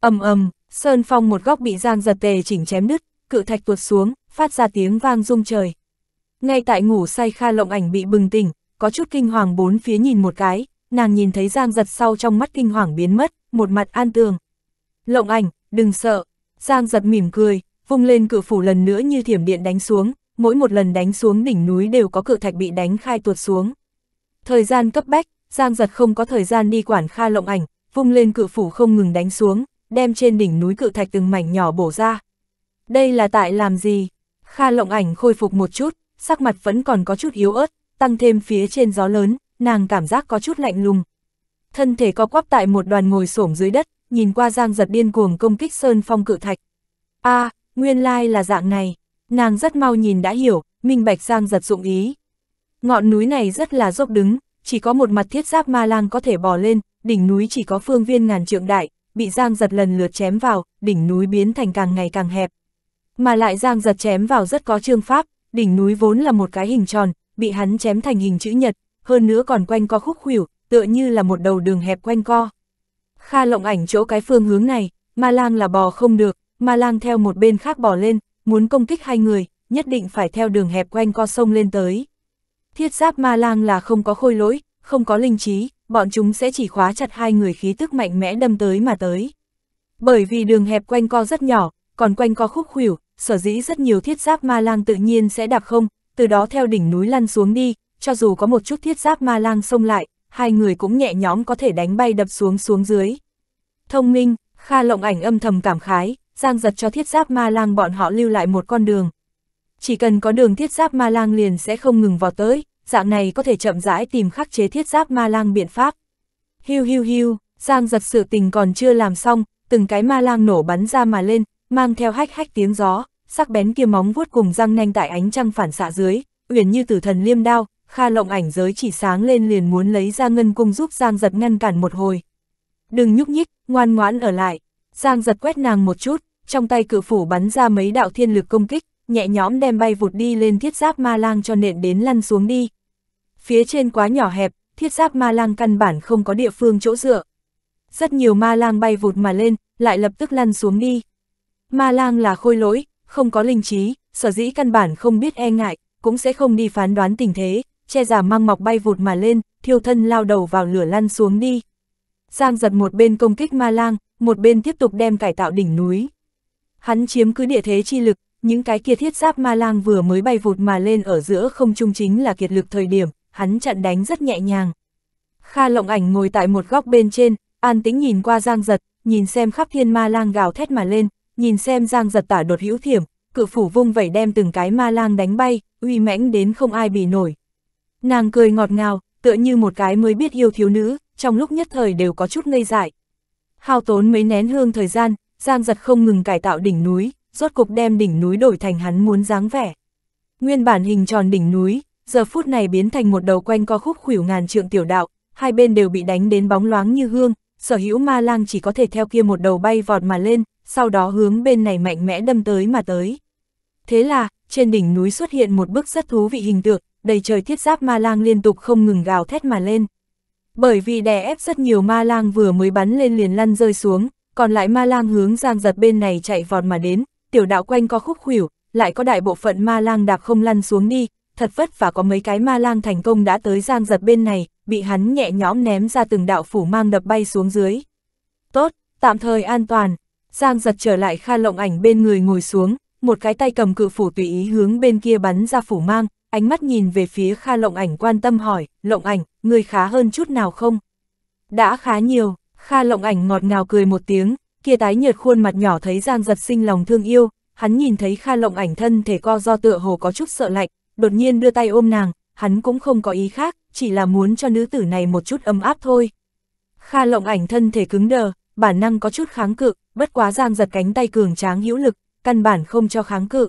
ầm ầm, Sơn Phong một góc bị Giang giật tề chỉnh chém đứt, cự thạch tuột xuống, phát ra tiếng vang rung trời. Ngay tại ngủ say Kha Lộng Ảnh bị bừng tỉnh, có chút kinh hoàng bốn phía nhìn một cái, nàng nhìn thấy Giang Giật sau trong mắt kinh hoàng biến mất, một mặt an tường. Lộng Ảnh, đừng sợ. Giang Giật mỉm cười, vung lên cự phủ lần nữa như thiểm điện đánh xuống, mỗi một lần đánh xuống đỉnh núi đều có cự thạch bị đánh khai tuột xuống. Thời gian cấp bách, Giang Giật không có thời gian đi quản Kha Lộng Ảnh, vung lên cự phủ không ngừng đánh xuống, đem trên đỉnh núi cự thạch từng mảnh nhỏ bổ ra. Đây là tại làm gì? Kha Lộng Ảnh khôi phục một chút, sắc mặt vẫn còn có chút yếu ớt, tăng thêm phía trên gió lớn, nàng cảm giác có chút lạnh lùng. Thân thể co quắp tại một đoàn ngồi xổm dưới đất, nhìn qua Giang giật điên cuồng công kích Sơn Phong cự thạch. a à, nguyên lai là dạng này, nàng rất mau nhìn đã hiểu, minh bạch Giang giật dụng ý. Ngọn núi này rất là dốc đứng, chỉ có một mặt thiết giáp ma lang có thể bò lên, đỉnh núi chỉ có phương viên ngàn trượng đại, bị Giang giật lần lượt chém vào, đỉnh núi biến thành càng ngày càng hẹp. Mà lại Giang giật chém vào rất có trương pháp, đỉnh núi vốn là một cái hình tròn, bị hắn chém thành hình chữ nhật, hơn nữa còn quanh co khúc khuỷu, tựa như là một đầu đường hẹp quanh co. Kha lộng ảnh chỗ cái phương hướng này, ma lang là bò không được, ma lang theo một bên khác bò lên, muốn công kích hai người, nhất định phải theo đường hẹp quanh co sông lên tới. Thiết giáp ma lang là không có khôi lỗi, không có linh trí, bọn chúng sẽ chỉ khóa chặt hai người khí tức mạnh mẽ đâm tới mà tới. Bởi vì đường hẹp quanh co rất nhỏ, còn quanh co khúc khuỷu, sở dĩ rất nhiều thiết giáp ma lang tự nhiên sẽ đạp không, từ đó theo đỉnh núi lăn xuống đi, cho dù có một chút thiết giáp ma lang xông lại, hai người cũng nhẹ nhõm có thể đánh bay đập xuống xuống dưới. Thông minh, Kha Lộng Ảnh âm thầm cảm khái, giang giật cho thiết giáp ma lang bọn họ lưu lại một con đường. Chỉ cần có đường thiết giáp ma lang liền sẽ không ngừng vào tới, dạng này có thể chậm rãi tìm khắc chế thiết giáp ma lang biện pháp. Hiu hiu hiu, giang giật sự tình còn chưa làm xong, từng cái ma lang nổ bắn ra mà lên, mang theo hách hách tiếng gió sắc bén kia móng vuốt cùng răng nanh tại ánh trăng phản xạ dưới, uyển như tử thần liêm đao, Kha Lộng ảnh giới chỉ sáng lên liền muốn lấy ra ngân cung giúp Giang Giật ngăn cản một hồi. Đừng nhúc nhích, ngoan ngoãn ở lại. Giang Giật quét nàng một chút, trong tay cự phủ bắn ra mấy đạo thiên lực công kích, nhẹ nhõm đem bay vụt đi lên thiết giáp ma lang cho nện đến lăn xuống đi. Phía trên quá nhỏ hẹp, thiết giáp ma lang căn bản không có địa phương chỗ dựa. Rất nhiều ma lang bay vụt mà lên, lại lập tức lăn xuống đi. Ma lang là khôi lỗi, không có linh trí, sở dĩ căn bản không biết e ngại, cũng sẽ không đi phán đoán tình thế, che giả mang mọc bay vụt mà lên, thiêu thân lao đầu vào lửa lăn xuống đi. Giang giật một bên công kích ma lang, một bên tiếp tục đem cải tạo đỉnh núi. Hắn chiếm cứ địa thế chi lực, những cái kia thiết giáp ma lang vừa mới bay vụt mà lên ở giữa không trung chính là kiệt lực thời điểm, hắn chặn đánh rất nhẹ nhàng. Kha lộng ảnh ngồi tại một góc bên trên, an tĩnh nhìn qua giang giật, nhìn xem khắp thiên ma lang gào thét mà lên, nhìn xem Giang giật tả đột hữu thiểm, cự phủ vung vẩy đem từng cái ma lang đánh bay, uy mãnh đến không ai bị nổi. Nàng cười ngọt ngào, tựa như một cái mới biết yêu thiếu nữ, trong lúc nhất thời đều có chút ngây dại. Hao tốn mấy nén hương thời gian, Giang giật không ngừng cải tạo đỉnh núi, rốt cục đem đỉnh núi đổi thành hắn muốn dáng vẻ. Nguyên bản hình tròn đỉnh núi, giờ phút này biến thành một đầu quanh co khúc khuỷu ngàn trượng tiểu đạo, hai bên đều bị đánh đến bóng loáng như hương, sở hữu ma lang chỉ có thể theo kia một đầu bay vọt mà lên, sau đó hướng bên này mạnh mẽ đâm tới mà tới. Thế là, trên đỉnh núi xuất hiện một bức rất thú vị hình tượng, đầy trời thiết giáp ma lang liên tục không ngừng gào thét mà lên. Bởi vì đè ép rất nhiều ma lang vừa mới bắn lên liền lăn rơi xuống, còn lại ma lang hướng giang giật bên này chạy vọt mà đến, tiểu đạo quanh có khúc khủyểu, lại có đại bộ phận ma lang đạp không lăn xuống đi, thật vất và có mấy cái ma lang thành công đã tới giang giật bên này, bị hắn nhẹ nhõm ném ra từng đạo phủ mang đập bay xuống dưới. Tốt, tạm thời an toàn, Giang giật trở lại Kha Lộng ảnh bên người ngồi xuống, một cái tay cầm cự phủ tùy ý hướng bên kia bắn ra phủ mang, ánh mắt nhìn về phía Kha Lộng ảnh quan tâm hỏi, Lộng ảnh, người khá hơn chút nào không? Đã khá nhiều, Kha Lộng ảnh ngọt ngào cười một tiếng, kia tái nhợt khuôn mặt nhỏ thấy Giang giật sinh lòng thương yêu, hắn nhìn thấy Kha Lộng ảnh thân thể co do tựa hồ có chút sợ lạnh, đột nhiên đưa tay ôm nàng, hắn cũng không có ý khác, chỉ là muốn cho nữ tử này một chút ấm áp thôi. Kha Lộng ảnh thân thể cứng đờ, bản năng có chút kháng cự, bất quá Giang giật cánh tay cường tráng hữu lực, căn bản không cho kháng cự.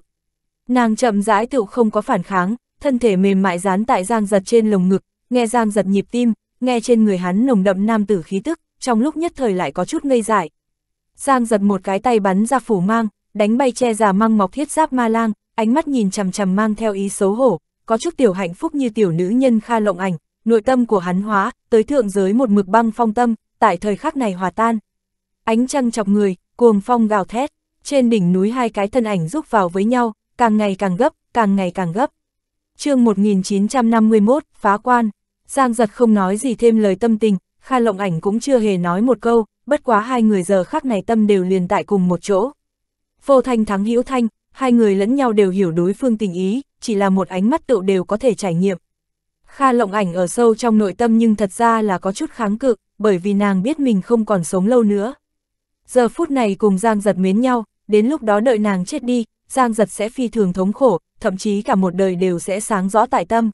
Nàng chậm rãi tựu không có phản kháng, thân thể mềm mại dán tại Giang giật trên lồng ngực, nghe Giang giật nhịp tim, nghe trên người hắn nồng đậm nam tử khí tức, trong lúc nhất thời lại có chút ngây dại. Giang giật một cái tay bắn ra phủ mang, đánh bay che già măng mọc thiết giáp ma lang, ánh mắt nhìn chằm chằm mang theo ý xấu hổ, có chút tiểu hạnh phúc như tiểu nữ nhân kha lộng ảnh, nội tâm của hắn hóa, tới thượng giới một mực băng phong tâm, tại thời khắc này hòa tan ánh trăng chọc người, cuồng phong gào thét, trên đỉnh núi hai cái thân ảnh rúc vào với nhau, càng ngày càng gấp, càng ngày càng gấp. chương 1951, phá quan, Giang giật không nói gì thêm lời tâm tình, Kha Lộng Ảnh cũng chưa hề nói một câu, bất quá hai người giờ khắc này tâm đều liền tại cùng một chỗ. Vô thanh thắng hữu thanh, hai người lẫn nhau đều hiểu đối phương tình ý, chỉ là một ánh mắt tự đều có thể trải nghiệm. Kha Lộng Ảnh ở sâu trong nội tâm nhưng thật ra là có chút kháng cự, bởi vì nàng biết mình không còn sống lâu nữa. Giờ phút này cùng Giang giật miến nhau, đến lúc đó đợi nàng chết đi, Giang giật sẽ phi thường thống khổ, thậm chí cả một đời đều sẽ sáng rõ tại tâm.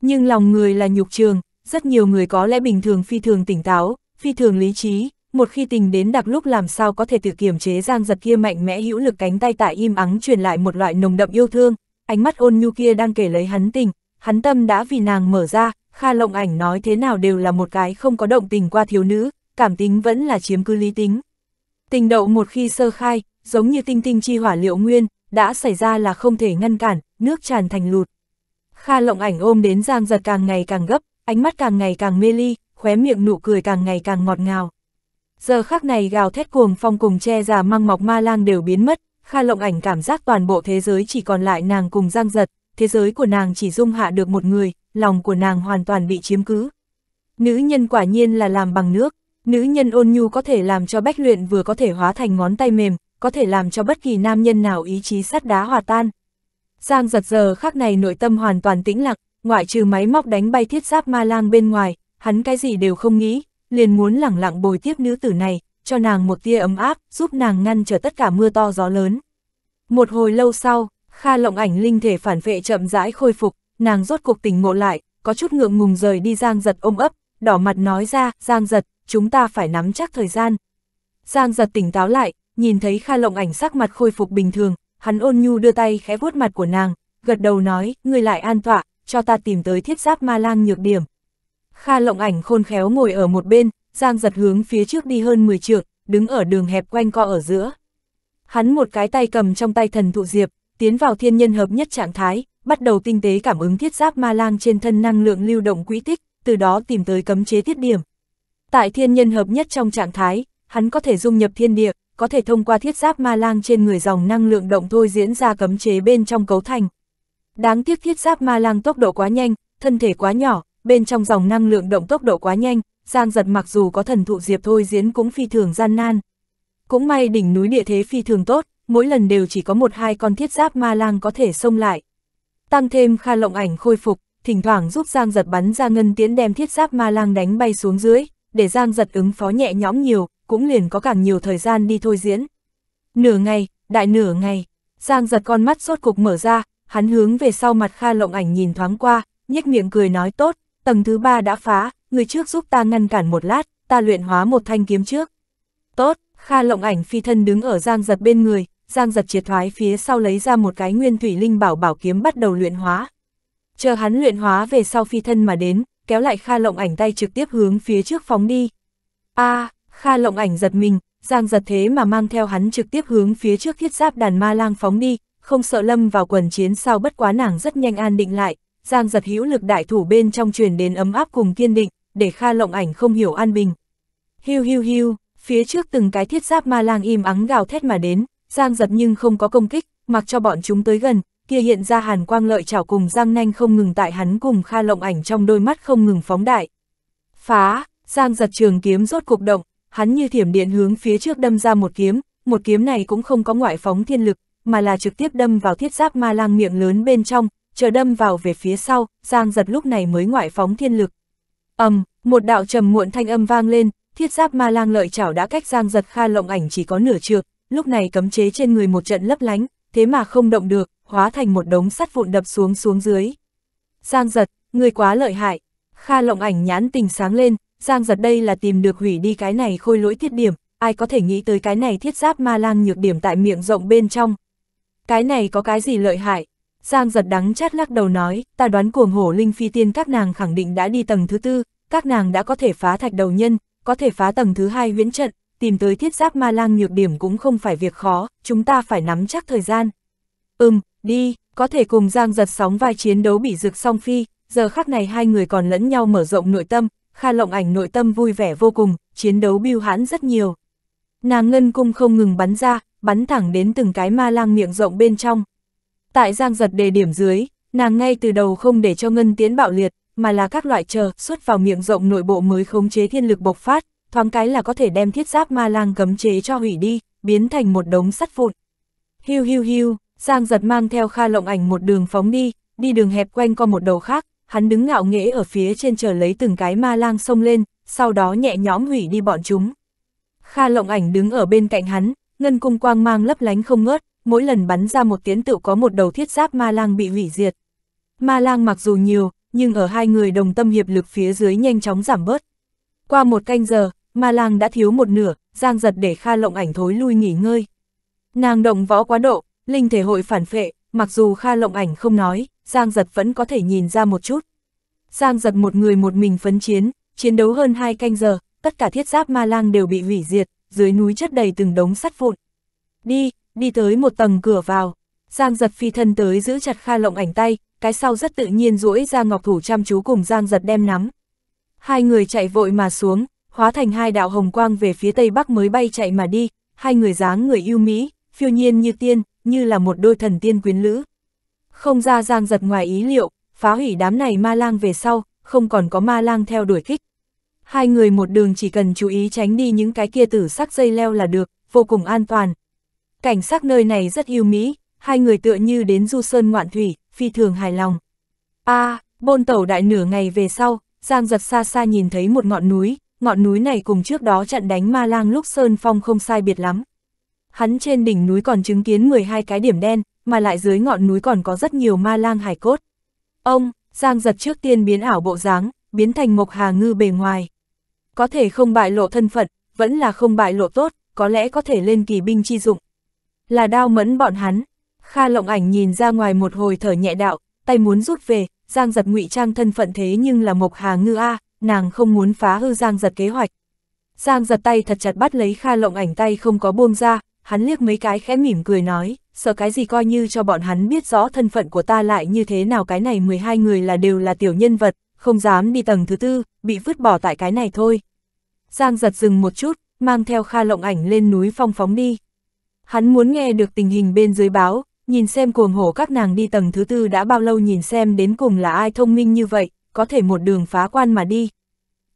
Nhưng lòng người là nhục trường, rất nhiều người có lẽ bình thường phi thường tỉnh táo, phi thường lý trí, một khi tình đến đặc lúc làm sao có thể tự kiềm chế Giang giật kia mạnh mẽ hữu lực cánh tay tại im ắng truyền lại một loại nồng đậm yêu thương, ánh mắt ôn nhu kia đang kể lấy hắn tình, hắn tâm đã vì nàng mở ra, Kha Lộng Ảnh nói thế nào đều là một cái không có động tình qua thiếu nữ, cảm tính vẫn là chiếm cứ lý tính. Tình đậu một khi sơ khai, giống như tinh tinh chi hỏa liệu nguyên, đã xảy ra là không thể ngăn cản, nước tràn thành lụt. Kha lộng ảnh ôm đến Giang giật càng ngày càng gấp, ánh mắt càng ngày càng mê ly, khóe miệng nụ cười càng ngày càng ngọt ngào. Giờ khắc này gào thét cuồng phong cùng che già măng mọc ma lang đều biến mất, Kha lộng ảnh cảm giác toàn bộ thế giới chỉ còn lại nàng cùng Giang giật, thế giới của nàng chỉ dung hạ được một người, lòng của nàng hoàn toàn bị chiếm cứ. Nữ nhân quả nhiên là làm bằng nước. Nữ nhân ôn nhu có thể làm cho bách luyện vừa có thể hóa thành ngón tay mềm, có thể làm cho bất kỳ nam nhân nào ý chí sắt đá hòa tan. Giang giật giờ khác này nội tâm hoàn toàn tĩnh lặng, ngoại trừ máy móc đánh bay thiết giáp ma lang bên ngoài, hắn cái gì đều không nghĩ, liền muốn lẳng lặng bồi tiếp nữ tử này, cho nàng một tia ấm áp, giúp nàng ngăn trở tất cả mưa to gió lớn. Một hồi lâu sau, Kha lộng ảnh linh thể phản vệ chậm rãi khôi phục, nàng rốt cuộc tỉnh ngộ lại, có chút ngượng ngùng rời đi Giang giật ôm ấp, đỏ mặt nói ra, Giang giật, chúng ta phải nắm chắc thời gian. Giang giật tỉnh táo lại, nhìn thấy Kha Lộng ảnh sắc mặt khôi phục bình thường, hắn ôn nhu đưa tay khẽ vuốt mặt của nàng, gật đầu nói, ngươi lại an tọa, cho ta tìm tới thiết giáp ma lang nhược điểm. Kha Lộng ảnh khôn khéo ngồi ở một bên, Giang giật hướng phía trước đi hơn 10 trượng, đứng ở đường hẹp quanh co ở giữa. Hắn một cái tay cầm trong tay thần thụ diệp, tiến vào thiên nhân hợp nhất trạng thái, bắt đầu tinh tế cảm ứng thiết giáp ma lang trên thân năng lượng lưu động quỹ tích, từ đó tìm tới cấm chế thiết điểm. Tại thiên nhân hợp nhất trong trạng thái, hắn có thể dung nhập thiên địa, có thể thông qua thiết giáp ma lang trên người dòng năng lượng động thôi diễn ra cấm chế bên trong cấu thành. Đáng tiếc thiết giáp ma lang tốc độ quá nhanh, thân thể quá nhỏ, bên trong dòng năng lượng động tốc độ quá nhanh, Giang giật mặc dù có thần thụ diệp thôi diễn cũng phi thường gian nan. Cũng may đỉnh núi địa thế phi thường tốt, mỗi lần đều chỉ có một hai con thiết giáp ma lang có thể xông lại. Tăng thêm kha lộng ảnh khôi phục, thỉnh thoảng giúp Giang giật bắn ra ngân tiễn đem thiết giáp ma lang đánh bay xuống dưới để Giang giật ứng phó nhẹ nhõm nhiều, cũng liền có càng nhiều thời gian đi thôi diễn. Nửa ngày, đại nửa ngày, Giang giật con mắt sốt cục mở ra, hắn hướng về sau mặt Kha Lộng Ảnh nhìn thoáng qua, nhếch miệng cười nói tốt, tầng thứ ba đã phá, người trước giúp ta ngăn cản một lát, ta luyện hóa một thanh kiếm trước. Tốt, Kha Lộng Ảnh phi thân đứng ở Giang giật bên người, Giang giật triệt thoái phía sau lấy ra một cái nguyên thủy linh bảo bảo kiếm bắt đầu luyện hóa. Chờ hắn luyện hóa về sau phi thân mà đến, kéo lại Kha Lộng Ảnh tay trực tiếp hướng phía trước phóng đi. A, Kha Lộng Ảnh giật mình, Giang giật thế mà mang theo hắn trực tiếp hướng phía trước thiết giáp đàn ma lang phóng đi, không sợ lâm vào quần chiến sao bất quá nàng rất nhanh an định lại, Giang giật hữu lực đại thủ bên trong truyền đến ấm áp cùng kiên định, để Kha Lộng Ảnh không hiểu an bình. Hiu hiu hiu, phía trước từng cái thiết giáp ma lang im ắng gào thét mà đến, Giang giật nhưng không có công kích, mặc cho bọn chúng tới gần, kia hiện ra hàn quang lợi chảo cùng Giang Nanh không ngừng tại hắn cùng Kha Lộng ảnh trong đôi mắt không ngừng phóng đại. Phá, Giang giật trường kiếm rốt cục động, hắn như thiểm điện hướng phía trước đâm ra một kiếm, một kiếm này cũng không có ngoại phóng thiên lực, mà là trực tiếp đâm vào thiết giáp ma lang miệng lớn bên trong, chờ đâm vào về phía sau, Giang giật lúc này mới ngoại phóng thiên lực. ầm, một đạo trầm muộn thanh âm vang lên, thiết giáp ma lang lợi chảo đã cách Giang giật Kha Lộng ảnh chỉ có nửa trượng, lúc này cấm chế trên người một trận lấp lánh, thế mà không động được, hóa thành một đống sắt vụn đập xuống xuống dưới. Giang giật, người quá lợi hại. Kha lộng ảnh nhãn tình sáng lên, Giang giật đây là tìm được hủy đi cái này khôi lỗi thiết điểm, ai có thể nghĩ tới cái này thiết giáp ma lang nhược điểm tại miệng rộng bên trong. Cái này có cái gì lợi hại? Giang giật đắng chát lắc đầu nói, ta đoán cuồng hổ linh phi tiên các nàng khẳng định đã đi tầng thứ tư, các nàng đã có thể phá thạch đầu nhân, có thể phá tầng thứ hai huyễn trận, tìm tới thiết giáp ma lang nhược điểm cũng không phải việc khó, chúng ta phải nắm chắc thời gian. Ừm, đi, có thể cùng Giang giật sóng vai chiến đấu bị rực song phi, giờ khắc này hai người còn lẫn nhau mở rộng nội tâm, Kha Lộng Ảnh nội tâm vui vẻ vô cùng, chiến đấu biêu hãn rất nhiều. Nàng ngân cung không ngừng bắn ra, bắn thẳng đến từng cái ma lang miệng rộng bên trong. Tại Giang giật đề điểm dưới, nàng ngay từ đầu không để cho ngân tiến bạo liệt, mà là các loại chờ xuất vào miệng rộng nội bộ mới khống chế thiên lực bộc phát, thoáng cái là có thể đem thiết giáp ma lang cấm chế cho hủy đi, biến thành một đống sắt vụn. Hiu hiu hiu, Giang giật mang theo Kha Lộng Ảnh một đường phóng đi, đi đường hẹp quanh qua một đầu khác, hắn đứng ngạo nghễ ở phía trên chờ lấy từng cái ma lang xông lên, sau đó nhẹ nhõm hủy đi bọn chúng. Kha Lộng Ảnh đứng ở bên cạnh hắn, ngân cung quang mang lấp lánh không ngớt, mỗi lần bắn ra một tiếng tựu có một đầu thiết giáp ma lang bị hủy diệt. Ma lang mặc dù nhiều, nhưng ở hai người đồng tâm hiệp lực phía dưới nhanh chóng giảm bớt. Qua một canh giờ, ma lang đã thiếu một nửa, giang giật để Kha Lộng Ảnh thối lui nghỉ ngơi. Nàng động võ quá độ, Linh thể hội phản phệ, mặc dù Kha Lộng Ảnh không nói, Giang Giật vẫn có thể nhìn ra một chút. Giang Giật một người một mình phấn chiến, chiến đấu hơn hai canh giờ, tất cả thiết giáp ma lang đều bị hủy diệt, dưới núi chất đầy từng đống sắt vụn. Đi, đi tới một tầng cửa vào. Giang Giật phi thân tới giữ chặt Kha Lộng Ảnh tay, cái sau rất tự nhiên duỗi ra ngọc thủ chăm chú cùng Giang Giật đem nắm. Hai người chạy vội mà xuống, hóa thành hai đạo hồng quang về phía tây bắc mới bay chạy mà đi, hai người dáng người yêu mỹ, phiêu nhiên như tiên, như là một đôi thần tiên quyến lữ. Không ra giang giật ngoài ý liệu, phá hủy đám này ma lang về sau, không còn có ma lang theo đuổi kích. Hai người một đường chỉ cần chú ý tránh đi những cái kia tử sắc dây leo là được, vô cùng an toàn. Cảnh sắc nơi này rất yêu mỹ, hai người tựa như đến du sơn ngoạn thủy, phi thường hài lòng. a à, bôn tẩu đại nửa ngày về sau, Giang giật xa xa nhìn thấy một ngọn núi, ngọn núi này cùng trước đó trận đánh ma lang lúc sơn phong không sai biệt lắm hắn trên đỉnh núi còn chứng kiến 12 cái điểm đen, mà lại dưới ngọn núi còn có rất nhiều ma lang hải cốt. Ông, Giang giật trước tiên biến ảo bộ dáng, biến thành Mộc Hà Ngư bề ngoài. Có thể không bại lộ thân phận, vẫn là không bại lộ tốt, có lẽ có thể lên kỳ binh chi dụng. Là đao mẫn bọn hắn. Kha lộng ảnh nhìn ra ngoài một hồi thở nhẹ đạo, tay muốn rút về, Giang giật ngụy trang thân phận thế nhưng là Mộc Hà Ngư A, nàng không muốn phá hư Giang giật kế hoạch. Giang giật tay thật chặt bắt lấy Kha lộng ảnh tay không có buông ra, hắn liếc mấy cái khẽ mỉm cười nói, sợ cái gì coi như cho bọn hắn biết rõ thân phận của ta lại như thế nào cái này 12 người là đều là tiểu nhân vật, không dám đi tầng thứ tư, bị vứt bỏ tại cái này thôi. Giang giật dừng một chút, mang theo Kha Lộng Ảnh lên núi phong phóng đi. Hắn muốn nghe được tình hình bên dưới báo, nhìn xem cuồng hổ các nàng đi tầng thứ tư đã bao lâu nhìn xem đến cùng là ai thông minh như vậy, có thể một đường phá quan mà đi.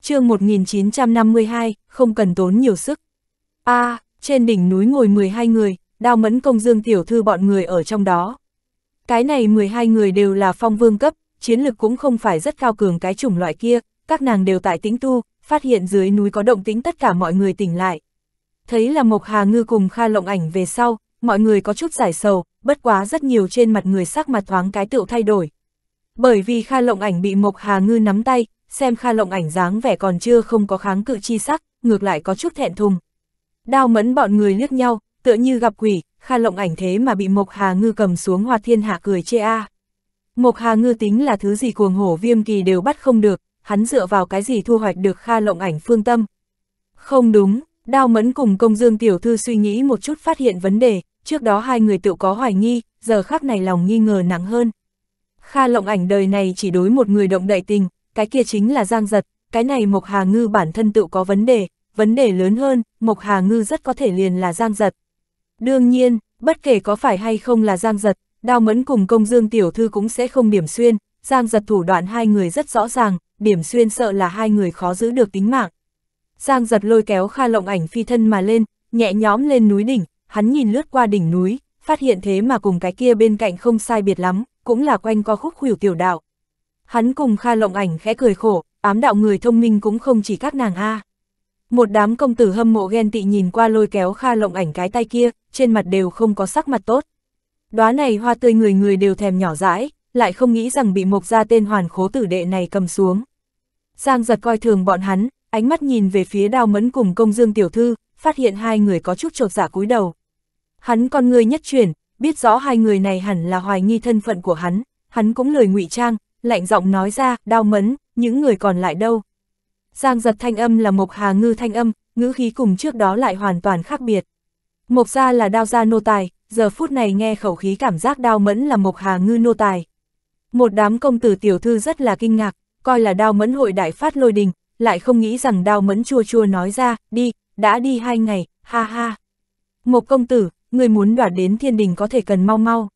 chương 1952, không cần tốn nhiều sức. a à, trên đỉnh núi ngồi 12 người, đao mẫn công dương tiểu thư bọn người ở trong đó. Cái này 12 người đều là phong vương cấp, chiến lực cũng không phải rất cao cường cái chủng loại kia, các nàng đều tại tĩnh tu, phát hiện dưới núi có động tĩnh tất cả mọi người tỉnh lại. Thấy là Mộc Hà Ngư cùng Kha Lộng Ảnh về sau, mọi người có chút giải sầu, bất quá rất nhiều trên mặt người sắc mặt thoáng cái tựu thay đổi. Bởi vì Kha Lộng Ảnh bị Mộc Hà Ngư nắm tay, xem Kha Lộng Ảnh dáng vẻ còn chưa không có kháng cự chi sắc, ngược lại có chút thẹn thùng, Đao mẫn bọn người liếc nhau, tựa như gặp quỷ, Kha Lộng ảnh thế mà bị Mộc Hà Ngư cầm xuống Hoa Thiên Hạ cười chê a. Mộc Hà Ngư tính là thứ gì cuồng hổ viêm kỳ đều bắt không được, hắn dựa vào cái gì thu hoạch được Kha Lộng ảnh phương tâm. Không đúng, Đao Mẫn cùng Công Dương tiểu thư suy nghĩ một chút phát hiện vấn đề, trước đó hai người tự có hoài nghi, giờ khắc này lòng nghi ngờ nặng hơn. Kha Lộng ảnh đời này chỉ đối một người động đậy tình, cái kia chính là Giang Giật, cái này Mộc Hà Ngư bản thân tự có vấn đề, vấn đề lớn hơn, Mộc Hà Ngư rất có thể liền là Giang Giật. Đương nhiên, bất kể có phải hay không là Giang Giật, Đao Mẫn cùng công dương tiểu thư cũng sẽ không điểm xuyên, Giang Giật thủ đoạn hai người rất rõ ràng, điểm xuyên sợ là hai người khó giữ được tính mạng. Giang Giật lôi kéo Kha Lộng ảnh phi thân mà lên, nhẹ nhóm lên núi đỉnh, hắn nhìn lướt qua đỉnh núi, phát hiện thế mà cùng cái kia bên cạnh không sai biệt lắm, cũng là quanh co khúc khủy tiểu đạo. Hắn cùng Kha Lộng ảnh khẽ cười khổ, ám đạo người thông minh cũng không chỉ các nàng a. Một đám công tử hâm mộ ghen tị nhìn qua lôi kéo Kha Lộng ảnh cái tay kia, trên mặt đều không có sắc mặt tốt. Đóa này hoa tươi người người đều thèm nhỏ dãi, lại không nghĩ rằng bị mộc ra tên hoàn khố tử đệ này cầm xuống. Giang giật coi thường bọn hắn, ánh mắt nhìn về phía Đao mẫn cùng công dương tiểu thư, phát hiện hai người có chút trột giả dạ cúi đầu. Hắn con người nhất chuyển, biết rõ hai người này hẳn là hoài nghi thân phận của hắn, hắn cũng lời ngụy trang, lạnh giọng nói ra, đao mẫn, những người còn lại đâu. Giang giật thanh âm là Mộc Hà Ngư thanh âm, ngữ khí cùng trước đó lại hoàn toàn khác biệt. Mộc gia là đao gia nô tài, giờ phút này nghe khẩu khí cảm giác đao mẫn là Mộc Hà Ngư nô tài. Một đám công tử tiểu thư rất là kinh ngạc, coi là đao mẫn hội đại phát lôi đình, lại không nghĩ rằng đao mẫn chua chua nói ra, đi, đã đi hai ngày, ha ha. Mộc công tử, người muốn đoạt đến thiên đình có thể cần mau mau.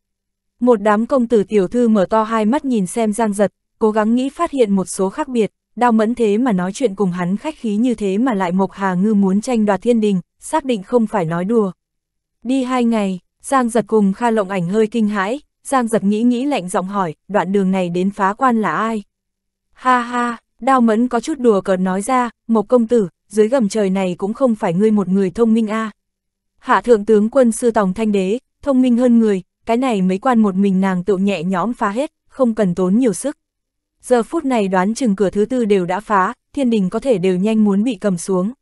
Một đám công tử tiểu thư mở to hai mắt nhìn xem Giang Giật, cố gắng nghĩ phát hiện một số khác biệt, đao mẫn thế mà nói chuyện cùng hắn khách khí như thế mà lại Mộc Hà Ngư muốn tranh đoạt thiên đình, xác định không phải nói đùa. Đi hai ngày, Giang giật cùng Kha Lộng ảnh hơi kinh hãi, Giang giật nghĩ nghĩ lạnh giọng hỏi, đoạn đường này đến phá quan là ai? Ha ha, đao mẫn có chút đùa cợt nói ra, Mộc công tử, dưới gầm trời này cũng không phải ngươi một người thông minh a. À. Hạ thượng tướng quân sư tòng thanh đế, thông minh hơn người, cái này mấy quan một mình nàng tự nhẹ nhõm phá hết, không cần tốn nhiều sức giờ phút này đoán chừng cửa thứ tư đều đã phá, thiên đình có thể đều nhanh muốn bị cầm xuống.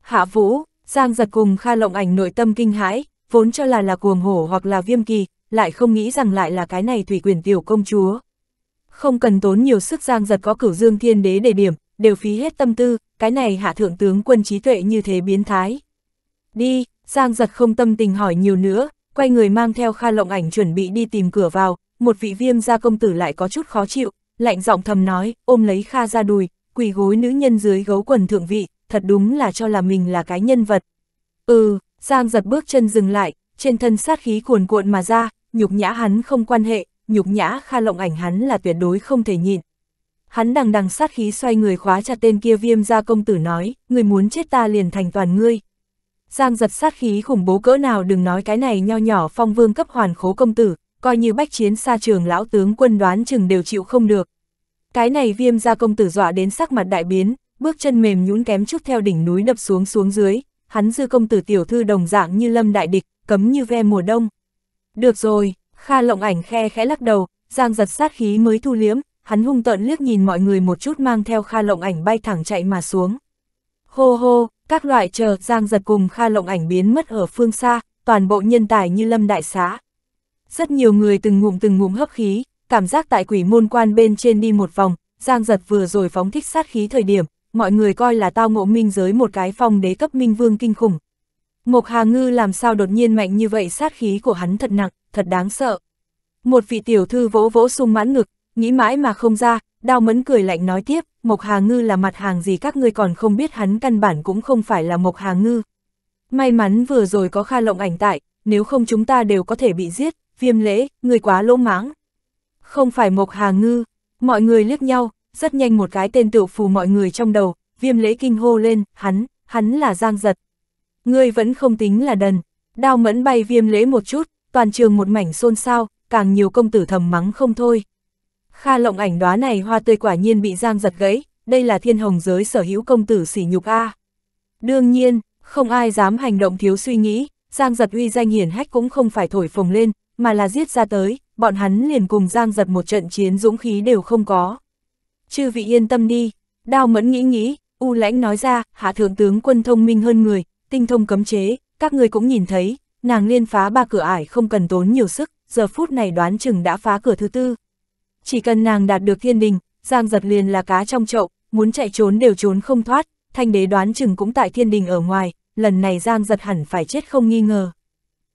Hạ vũ, Giang giật cùng Kha Lộng Ảnh nội tâm kinh hãi, vốn cho là là cuồng hổ hoặc là viêm kỳ, lại không nghĩ rằng lại là cái này thủy quyền tiểu công chúa. Không cần tốn nhiều sức Giang giật có cửu dương thiên đế để điểm, đều phí hết tâm tư, cái này hạ thượng tướng quân trí tuệ như thế biến thái. Đi, Giang giật không tâm tình hỏi nhiều nữa, quay người mang theo Kha Lộng Ảnh chuẩn bị đi tìm cửa vào, một vị viêm gia công tử lại có chút khó chịu, lạnh giọng thầm nói, ôm lấy Kha ra đùi, quỳ gối nữ nhân dưới gấu quần thượng vị, thật đúng là cho là mình là cái nhân vật. Ừ, Giang giật bước chân dừng lại, trên thân sát khí cuồn cuộn mà ra, nhục nhã hắn không quan hệ, nhục nhã Kha lộng ảnh hắn là tuyệt đối không thể nhịn. Hắn đằng đằng sát khí xoay người khóa chặt tên kia viêm ra công tử nói, người muốn chết ta liền thành toàn ngươi. Giang giật sát khí khủng bố cỡ nào đừng nói cái này nho nhỏ phong vương cấp hoàn khố công tử, coi như bách chiến xa trường lão tướng quân đoán chừng đều chịu không được. Cái này viêm ra công tử dọa đến sắc mặt đại biến, bước chân mềm nhũn kém chút theo đỉnh núi đập xuống xuống dưới, hắn dư công tử tiểu thư đồng dạng như lâm đại địch, cấm như ve mùa đông. Được rồi, Kha lộng ảnh khe khẽ lắc đầu, giang giật sát khí mới thu liếm, hắn hung tợn liếc nhìn mọi người một chút mang theo Kha lộng ảnh bay thẳng chạy mà xuống. Hô hô, các loại chờ giang giật cùng Kha lộng ảnh biến mất ở phương xa, toàn bộ nhân tài như lâm đại xá, rất nhiều người từng ngụm từng ngụm hấp khí, cảm giác tại quỷ môn quan bên trên đi một vòng, Giang giật vừa rồi phóng thích sát khí thời điểm, mọi người coi là tao ngộ minh giới một cái phong đế cấp minh vương kinh khủng. Mộc Hà Ngư làm sao đột nhiên mạnh như vậy sát khí của hắn thật nặng, thật đáng sợ. Một vị tiểu thư vỗ vỗ sung mãn ngực, nghĩ mãi mà không ra, đao mẫn cười lạnh nói tiếp, Mộc Hà Ngư là mặt hàng gì các ngươi còn không biết hắn căn bản cũng không phải là Mộc Hà Ngư. May mắn vừa rồi có Kha Lộng ảnh tại, nếu không chúng ta đều có thể bị giết, viêm lễ, người quá lỗ mãng. Không phải Mộc Hà Ngư, mọi người liếc nhau, rất nhanh một cái tên tự phù mọi người trong đầu, viêm lễ kinh hô lên, hắn, hắn là Giang Giật. Ngươi vẫn không tính là đần, đao mẫn bay viêm lễ một chút, toàn trường một mảnh xôn xao, càng nhiều công tử thầm mắng không thôi. Kha lộng ảnh đóa này hoa tươi quả nhiên bị Giang Giật gãy, đây là thiên hồng giới sở hữu công tử sỉ nhục A. Đương nhiên, không ai dám hành động thiếu suy nghĩ, Giang Giật uy danh hiển hách cũng không phải thổi phồng lên, mà là giết ra tới, bọn hắn liền cùng Giang giật một trận chiến dũng khí đều không có. Chư vị yên tâm đi, đao mẫn nghĩ nghĩ, U lãnh nói ra, hạ thượng tướng quân thông minh hơn người, tinh thông cấm chế, các người cũng nhìn thấy, nàng liên phá ba cửa ải không cần tốn nhiều sức, giờ phút này đoán chừng đã phá cửa thứ tư. Chỉ cần nàng đạt được thiên đình, Giang giật liền là cá trong chậu, muốn chạy trốn đều trốn không thoát, thanh đế đoán chừng cũng tại thiên đình ở ngoài, lần này Giang giật hẳn phải chết không nghi ngờ.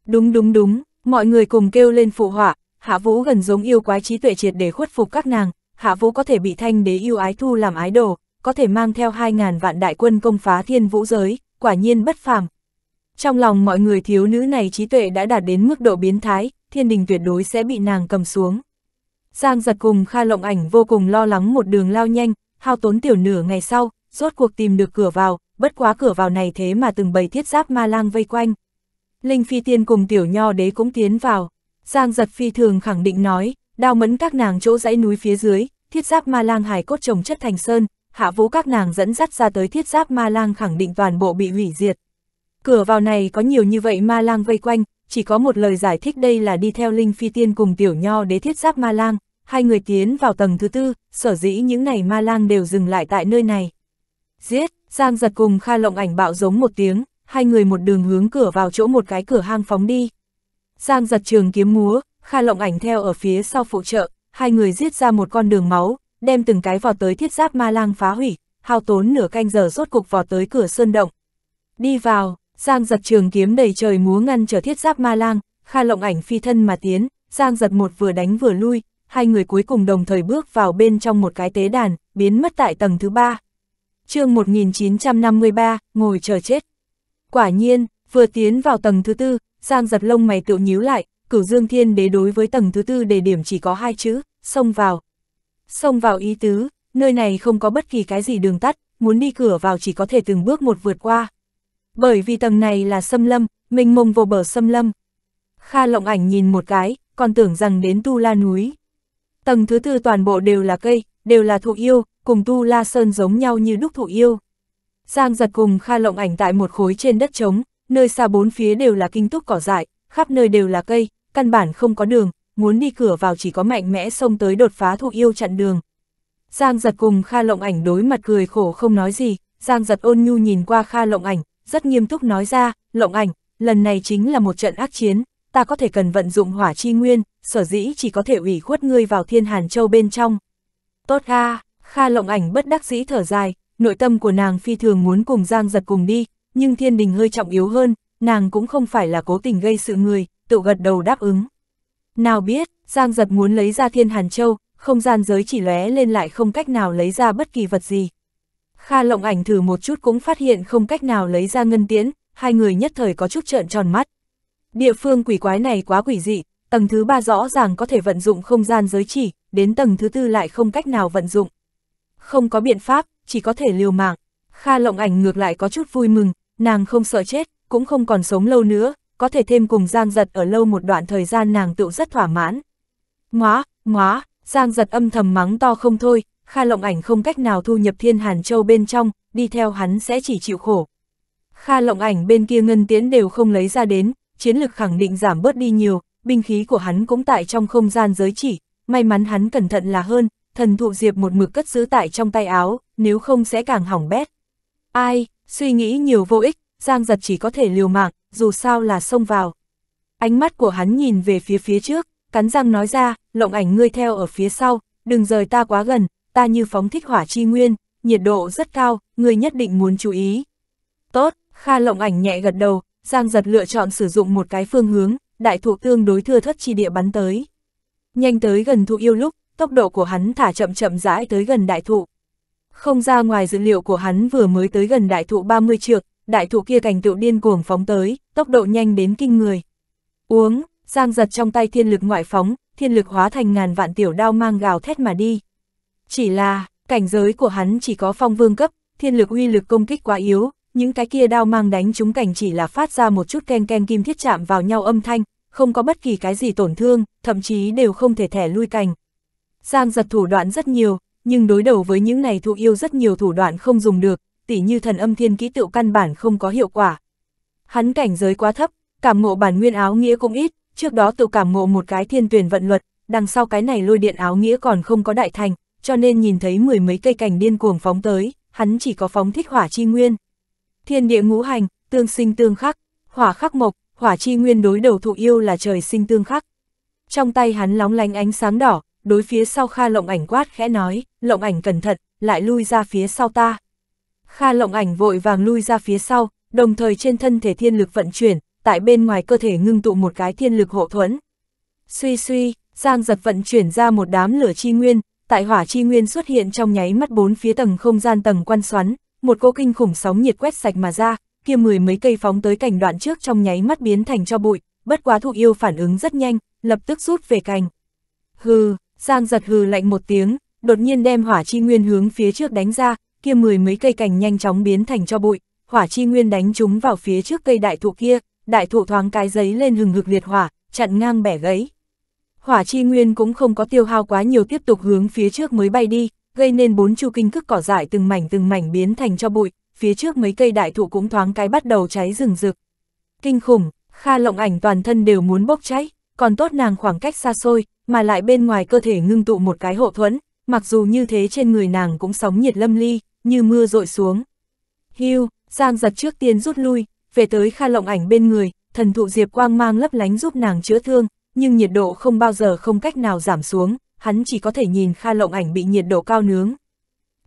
Đúng đúng đúng, Mọi người cùng kêu lên phụ họa, Hạ Vũ gần giống yêu quái trí tuệ triệt để khuất phục các nàng, Hạ Vũ có thể bị thanh đế yêu ái thu làm ái đồ, có thể mang theo 2.000 vạn đại quân công phá thiên vũ giới, quả nhiên bất phàm. Trong lòng mọi người thiếu nữ này trí tuệ đã đạt đến mức độ biến thái, thiên đình tuyệt đối sẽ bị nàng cầm xuống. Giang giật cùng Kha Lộng Ảnh vô cùng lo lắng một đường lao nhanh, hao tốn tiểu nửa ngày sau, rốt cuộc tìm được cửa vào, bất quá cửa vào này thế mà từng bầy thiết giáp ma lang vây quanh. Linh Phi Tiên cùng Tiểu Nho Đế cũng tiến vào. Giang giật phi thường khẳng định nói, đao mẫn các nàng chỗ dãy núi phía dưới, thiết giáp ma lang hải cốt trồng chất thành sơn, hạ vũ các nàng dẫn dắt ra tới thiết giáp ma lang khẳng định toàn bộ bị hủy diệt. Cửa vào này có nhiều như vậy ma lang vây quanh, chỉ có một lời giải thích đây là đi theo Linh Phi Tiên cùng Tiểu Nho Đế thiết giáp ma lang, hai người tiến vào tầng thứ tư, sở dĩ những này ma lang đều dừng lại tại nơi này. Giết, Giang giật cùng Kha Lộng ảnh bạo giống một tiếng, hai người một đường hướng cửa vào chỗ một cái cửa hang phóng đi. Giang giật trường kiếm múa, Kha Lộng ảnh theo ở phía sau phụ trợ, hai người giết ra một con đường máu, đem từng cái vào tới thiết giáp ma lang phá hủy, hao tốn nửa canh giờ rốt cục vào tới cửa sơn động. Đi vào, Giang giật trường kiếm đầy trời múa ngăn trở thiết giáp ma lang, Kha Lộng ảnh phi thân mà tiến, Giang giật một vừa đánh vừa lui, hai người cuối cùng đồng thời bước vào bên trong một cái tế đàn, biến mất tại tầng thứ ba. chương 1953, ngồi chờ chết. Quả nhiên, vừa tiến vào tầng thứ tư, Giang giật lông mày tự nhíu lại, cửu dương thiên đế đối với tầng thứ tư đề điểm chỉ có hai chữ, xông vào. Xông vào ý tứ, nơi này không có bất kỳ cái gì đường tắt, muốn đi cửa vào chỉ có thể từng bước một vượt qua. Bởi vì tầng này là xâm lâm, mình mông vô bờ xâm lâm. Kha lộng ảnh nhìn một cái, còn tưởng rằng đến Tu La núi. Tầng thứ tư toàn bộ đều là cây, đều là thụ yêu, cùng Tu La Sơn giống nhau như đúc thụ yêu. Giang giật cùng Kha Lộng ảnh tại một khối trên đất trống, nơi xa bốn phía đều là kinh túc cỏ dại, khắp nơi đều là cây, căn bản không có đường, muốn đi cửa vào chỉ có mạnh mẽ xông tới đột phá thụ yêu chặn đường. Giang giật cùng Kha Lộng ảnh đối mặt cười khổ không nói gì, Giang giật ôn nhu nhìn qua Kha Lộng ảnh, rất nghiêm túc nói ra, Lộng ảnh, lần này chính là một trận ác chiến, ta có thể cần vận dụng hỏa chi nguyên, sở dĩ chỉ có thể ủy khuất ngươi vào thiên hàn châu bên trong. Tốt ha, Kha Lộng ảnh bất đắc dĩ thở dài, nội tâm của nàng phi thường muốn cùng Giang giật cùng đi, nhưng thiên đình hơi trọng yếu hơn, nàng cũng không phải là cố tình gây sự người, tự gật đầu đáp ứng. Nào biết, Giang giật muốn lấy ra thiên hàn châu, không gian giới chỉ lóe lên lại không cách nào lấy ra bất kỳ vật gì. Kha lộng ảnh thử một chút cũng phát hiện không cách nào lấy ra ngân tiễn, hai người nhất thời có chút trợn tròn mắt. Địa phương quỷ quái này quá quỷ dị, tầng thứ ba rõ ràng có thể vận dụng không gian giới chỉ, đến tầng thứ tư lại không cách nào vận dụng không có biện pháp, chỉ có thể liều mạng. Kha lộng ảnh ngược lại có chút vui mừng, nàng không sợ chết, cũng không còn sống lâu nữa, có thể thêm cùng Giang Giật ở lâu một đoạn thời gian nàng tựu rất thỏa mãn. Ngóa, ngóa, Giang Giật âm thầm mắng to không thôi, Kha lộng ảnh không cách nào thu nhập thiên Hàn Châu bên trong, đi theo hắn sẽ chỉ chịu khổ. Kha lộng ảnh bên kia ngân tiến đều không lấy ra đến, chiến lực khẳng định giảm bớt đi nhiều, binh khí của hắn cũng tại trong không gian giới chỉ, may mắn hắn cẩn thận là hơn, thần thụ diệp một mực cất giữ tại trong tay áo, nếu không sẽ càng hỏng bét. Ai, suy nghĩ nhiều vô ích, Giang giật chỉ có thể liều mạng, dù sao là xông vào. Ánh mắt của hắn nhìn về phía phía trước, cắn răng nói ra, lộng ảnh ngươi theo ở phía sau, đừng rời ta quá gần, ta như phóng thích hỏa chi nguyên, nhiệt độ rất cao, ngươi nhất định muốn chú ý. Tốt, Kha lộng ảnh nhẹ gật đầu, Giang giật lựa chọn sử dụng một cái phương hướng, đại thụ tương đối thưa thất chi địa bắn tới. Nhanh tới gần thụ yêu lúc, tốc độ của hắn thả chậm chậm rãi tới gần đại thụ. Không ra ngoài dữ liệu của hắn vừa mới tới gần đại thụ 30 trượng, đại thụ kia cảnh tựu điên cuồng phóng tới, tốc độ nhanh đến kinh người. Uống, giang giật trong tay thiên lực ngoại phóng, thiên lực hóa thành ngàn vạn tiểu đao mang gào thét mà đi. Chỉ là, cảnh giới của hắn chỉ có phong vương cấp, thiên lực uy lực công kích quá yếu, những cái kia đao mang đánh chúng cảnh chỉ là phát ra một chút ken ken kim thiết chạm vào nhau âm thanh, không có bất kỳ cái gì tổn thương, thậm chí đều không thể thẻ lui cảnh, Giang giật thủ đoạn rất nhiều, nhưng đối đầu với những này thụ yêu rất nhiều thủ đoạn không dùng được, tỉ như thần âm thiên ký tựu căn bản không có hiệu quả. Hắn cảnh giới quá thấp, cảm ngộ bản nguyên áo nghĩa cũng ít, trước đó tự cảm ngộ một cái thiên tuyển vận luật, đằng sau cái này lôi điện áo nghĩa còn không có đại thành, cho nên nhìn thấy mười mấy cây cảnh điên cuồng phóng tới, hắn chỉ có phóng thích hỏa chi nguyên. Thiên địa ngũ hành, tương sinh tương khắc, hỏa khắc mộc, hỏa chi nguyên đối đầu thụ yêu là trời sinh tương khắc. Trong tay hắn lóng lánh ánh sáng đỏ, đối phía sau Kha Lộng Ảnh quát khẽ nói, Lộng Ảnh cẩn thận, lại lui ra phía sau ta. Kha Lộng Ảnh vội vàng lui ra phía sau, đồng thời trên thân thể thiên lực vận chuyển, tại bên ngoài cơ thể ngưng tụ một cái thiên lực hộ thuẫn. Suy suy, Giang giật vận chuyển ra một đám lửa chi nguyên, tại hỏa chi nguyên xuất hiện trong nháy mắt bốn phía tầng không gian tầng quan xoắn, một cô kinh khủng sóng nhiệt quét sạch mà ra, kia mười mấy cây phóng tới cảnh đoạn trước trong nháy mắt biến thành cho bụi, bất quá thụ yêu phản ứng rất nhanh, lập tức rút về cành. Hừ, Giang giật hừ lạnh một tiếng, đột nhiên đem hỏa chi nguyên hướng phía trước đánh ra, kia mười mấy cây cành nhanh chóng biến thành cho bụi, hỏa chi nguyên đánh chúng vào phía trước cây đại thụ kia, đại thụ thoáng cái giấy lên hừng hực liệt hỏa, chặn ngang bẻ gãy. Hỏa chi nguyên cũng không có tiêu hao quá nhiều tiếp tục hướng phía trước mới bay đi, gây nên bốn chu kinh cức cỏ dại từng mảnh từng mảnh biến thành cho bụi, phía trước mấy cây đại thụ cũng thoáng cái bắt đầu cháy rừng rực. Kinh khủng, Kha Lộng Ảnh toàn thân đều muốn bốc cháy, còn tốt nàng khoảng cách xa xôi, mà lại bên ngoài cơ thể ngưng tụ một cái hộ thuẫn, mặc dù như thế trên người nàng cũng sóng nhiệt lâm ly, như mưa rội xuống. Hưu, Giang giật trước tiên rút lui, về tới Kha Lộng Ảnh bên người, thần thụ diệp quang mang lấp lánh giúp nàng chữa thương, nhưng nhiệt độ không bao giờ không cách nào giảm xuống, hắn chỉ có thể nhìn Kha Lộng Ảnh bị nhiệt độ cao nướng.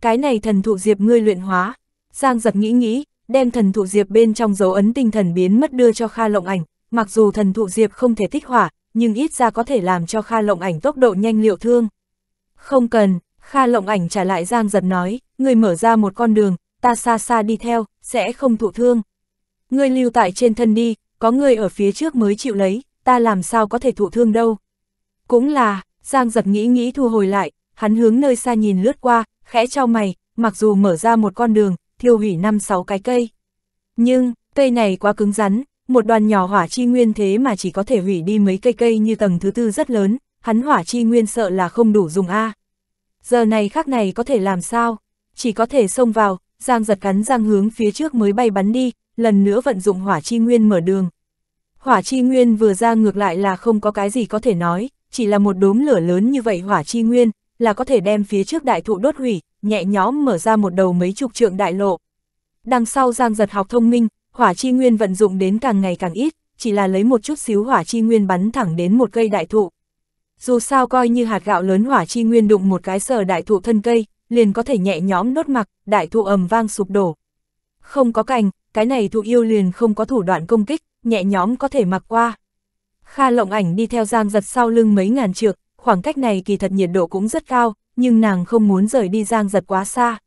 Cái này thần thụ diệp ngươi luyện hóa, Giang giật nghĩ nghĩ, đem thần thụ diệp bên trong dấu ấn tinh thần biến mất đưa cho Kha Lộng Ảnh, mặc dù thần thụ diệp không thể thích hỏa, nhưng ít ra có thể làm cho Kha Lộng Ảnh tốc độ nhanh liệu thương. Không cần, Kha Lộng Ảnh trả lại Giang Giật nói, người mở ra một con đường, ta xa xa đi theo, sẽ không thụ thương. người lưu tại trên thân đi, có người ở phía trước mới chịu lấy, ta làm sao có thể thụ thương đâu. Cũng là, Giang Giật nghĩ nghĩ thu hồi lại, hắn hướng nơi xa nhìn lướt qua, khẽ trao mày, mặc dù mở ra một con đường, thiêu hủy năm sáu cái cây. Nhưng, cây này quá cứng rắn, một đoàn nhỏ hỏa chi nguyên thế mà chỉ có thể hủy đi mấy cây cây như tầng thứ tư rất lớn, hắn hỏa chi nguyên sợ là không đủ dùng A. Giờ này khác này có thể làm sao? Chỉ có thể xông vào, giang giật cắn giang hướng phía trước mới bay bắn đi, lần nữa vận dụng hỏa chi nguyên mở đường. Hỏa chi nguyên vừa ra ngược lại là không có cái gì có thể nói, chỉ là một đốm lửa lớn như vậy hỏa chi nguyên, là có thể đem phía trước đại thụ đốt hủy, nhẹ nhõm mở ra một đầu mấy chục trượng đại lộ. Đằng sau giang giật học thông minh, hỏa chi nguyên vận dụng đến càng ngày càng ít, chỉ là lấy một chút xíu hỏa chi nguyên bắn thẳng đến một cây đại thụ. Dù sao coi như hạt gạo lớn hỏa chi nguyên đụng một cái sờ đại thụ thân cây, liền có thể nhẹ nhõm nốt mặc, đại thụ ầm vang sụp đổ. Không có cành, cái này thụ yêu liền không có thủ đoạn công kích, nhẹ nhõm có thể mặc qua. Kha lộng ảnh đi theo giang giật sau lưng mấy ngàn trượng, khoảng cách này kỳ thật nhiệt độ cũng rất cao, nhưng nàng không muốn rời đi giang giật quá xa.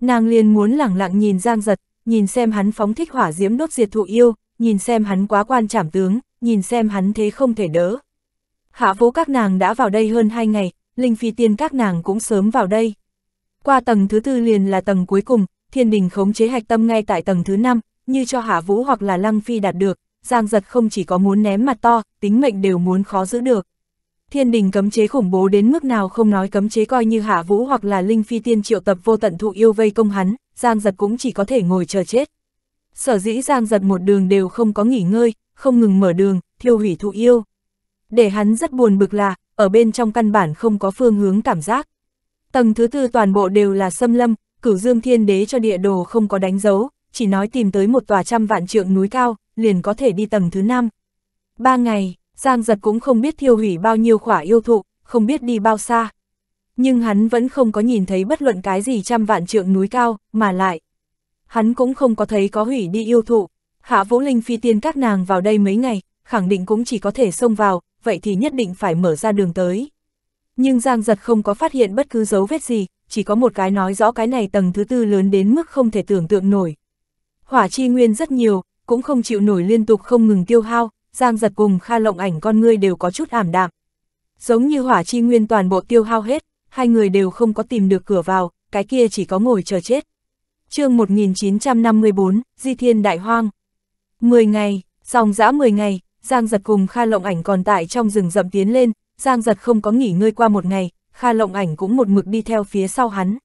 Nàng liền muốn lẳng lặng nhìn giang giật, nhìn xem hắn phóng thích hỏa diễm đốt diệt thụ yêu, nhìn xem hắn quá quan trảm tướng, nhìn xem hắn thế không thể đỡ. Hạ vũ các nàng đã vào đây hơn 2 ngày, linh phi tiên các nàng cũng sớm vào đây. Qua tầng thứ tư liền là tầng cuối cùng, thiên đình khống chế hạch tâm ngay tại tầng thứ 5, như cho hạ vũ hoặc là lăng phi đạt được, giang giật không chỉ có muốn ném mặt to, tính mệnh đều muốn khó giữ được. Thiên đình cấm chế khủng bố đến mức nào không nói cấm chế coi như hạ vũ hoặc là linh phi tiên triệu tập vô tận thụ yêu vây công hắn, Giang Giật cũng chỉ có thể ngồi chờ chết. Sở dĩ Giang Giật một đường đều không có nghỉ ngơi, không ngừng mở đường, thiêu hủy thụ yêu. Để hắn rất buồn bực là, ở bên trong căn bản không có phương hướng cảm giác. Tầng thứ tư toàn bộ đều là xâm lâm, cửu dương thiên đế cho địa đồ không có đánh dấu, chỉ nói tìm tới một tòa trăm vạn trượng núi cao, liền có thể đi tầng thứ năm. Ba ngày, Giang Giật cũng không biết thiêu hủy bao nhiêu khỏa yêu thụ, không biết đi bao xa nhưng hắn vẫn không có nhìn thấy bất luận cái gì trăm vạn trượng núi cao, mà lại. Hắn cũng không có thấy có hủy đi yêu thụ, hạ vũ linh phi tiên các nàng vào đây mấy ngày, khẳng định cũng chỉ có thể xông vào, vậy thì nhất định phải mở ra đường tới. Nhưng Giang Giật không có phát hiện bất cứ dấu vết gì, chỉ có một cái nói rõ cái này tầng thứ tư lớn đến mức không thể tưởng tượng nổi. Hỏa chi nguyên rất nhiều, cũng không chịu nổi liên tục không ngừng tiêu hao, Giang Giật cùng Kha Lộng Ảnh con ngươi đều có chút ảm đạm. Giống như hỏa chi nguyên toàn bộ tiêu hao hết, hai người đều không có tìm được cửa vào, cái kia chỉ có ngồi chờ chết. chương 1954, Di Thiên Đại Hoang. 10 ngày, song dã 10 ngày, Giang Giật cùng Kha Lộng Ảnh còn tại trong rừng rậm tiến lên, Giang Giật không có nghỉ ngơi qua một ngày, Kha Lộng Ảnh cũng một mực đi theo phía sau hắn.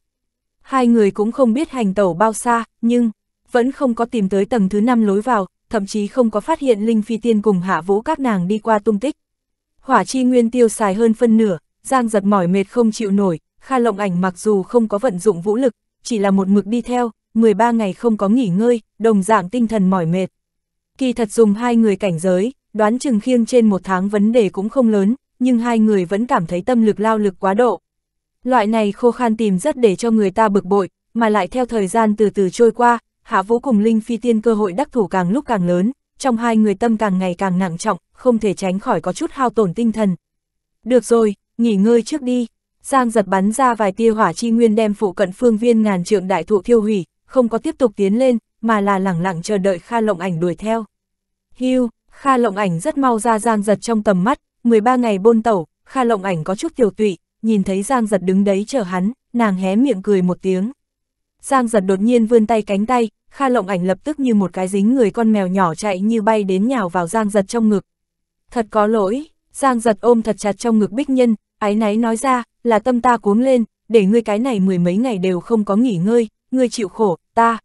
Hai người cũng không biết hành tẩu bao xa, nhưng vẫn không có tìm tới tầng thứ 5 lối vào, thậm chí không có phát hiện Linh Phi Tiên cùng Hạ Vũ các nàng đi qua tung tích. Hỏa chi nguyên tiêu xài hơn phân nửa, Giang giật mỏi mệt không chịu nổi, Kha Lộng Ảnh mặc dù không có vận dụng vũ lực, chỉ là một mực đi theo, 13 ngày không có nghỉ ngơi, đồng dạng tinh thần mỏi mệt. Kỳ thật dùng hai người cảnh giới, đoán chừng khiêng trên một tháng vấn đề cũng không lớn, nhưng hai người vẫn cảm thấy tâm lực lao lực quá độ. Loại này khô khan tìm rất để cho người ta bực bội, mà lại theo thời gian từ từ trôi qua, Hạ Vũ cùng Linh Phi Tiên cơ hội đắc thủ càng lúc càng lớn, trong hai người tâm càng ngày càng nặng trọng, không thể tránh khỏi có chút hao tổn tinh thần. Được rồi, nghỉ ngơi trước đi. Giang giật bắn ra vài tia hỏa chi nguyên đem phụ cận phương viên ngàn trượng đại thụ thiêu hủy, không có tiếp tục tiến lên, mà là lẳng lặng chờ đợi Kha Lộng Ảnh đuổi theo. Hưu, Kha Lộng Ảnh rất mau ra Giang giật trong tầm mắt, 13 ngày bôn tẩu, Kha Lộng Ảnh có chút tiểu tụy, nhìn thấy Giang giật đứng đấy chờ hắn, nàng hé miệng cười một tiếng. Giang giật đột nhiên vươn tay cánh tay, Kha Lộng Ảnh lập tức như một cái dính người con mèo nhỏ chạy như bay đến nhào vào Giang giật trong ngực. Thật có lỗi, Giang giật ôm thật chặt trong ngực bích nhân, ái náy nói ra, là tâm ta cuống lên, để ngươi cái này mười mấy ngày đều không có nghỉ ngơi, ngươi chịu khổ, ta.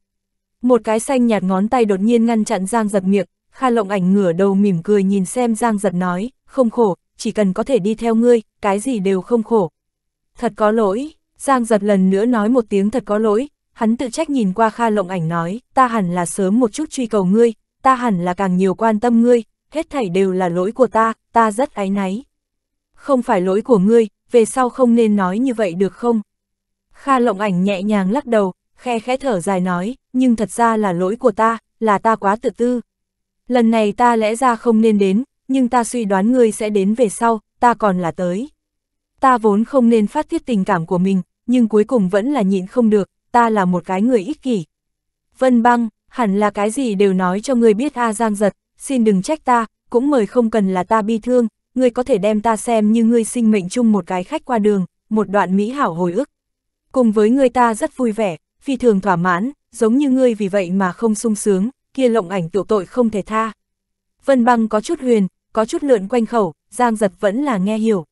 Một cái xanh nhạt ngón tay đột nhiên ngăn chặn Giang giật miệng, Kha lộng ảnh ngửa đầu mỉm cười nhìn xem Giang giật nói, không khổ, chỉ cần có thể đi theo ngươi, cái gì đều không khổ. Thật có lỗi, Giang giật lần nữa nói một tiếng thật có lỗi, hắn tự trách nhìn qua Kha lộng ảnh nói, ta hẳn là sớm một chút truy cầu ngươi, ta hẳn là càng nhiều quan tâm ngươi, hết thảy đều là lỗi của ta, ta rất áy náy. Không phải lỗi của ngươi, về sau không nên nói như vậy được không? Kha lộng ảnh nhẹ nhàng lắc đầu, khe khẽ thở dài nói, nhưng thật ra là lỗi của ta, là ta quá tự tư. Lần này ta lẽ ra không nên đến, nhưng ta suy đoán ngươi sẽ đến về sau, ta còn là tới. Ta vốn không nên phát tiết tình cảm của mình, nhưng cuối cùng vẫn là nhịn không được, ta là một cái người ích kỷ. Vân băng, hẳn là cái gì đều nói cho ngươi biết A Giang giật, xin đừng trách ta, cũng mời không cần là ta bi thương, ngươi có thể đem ta xem như ngươi sinh mệnh chung một cái khách qua đường, một đoạn mỹ hảo hồi ức. Cùng với ngươi ta rất vui vẻ, phi thường thỏa mãn, giống như ngươi vì vậy mà không sung sướng, kia lộng ảnh tiểu tội không thể tha. Vân băng có chút huyền, có chút lượn quanh khẩu, Giang giật vẫn là nghe hiểu.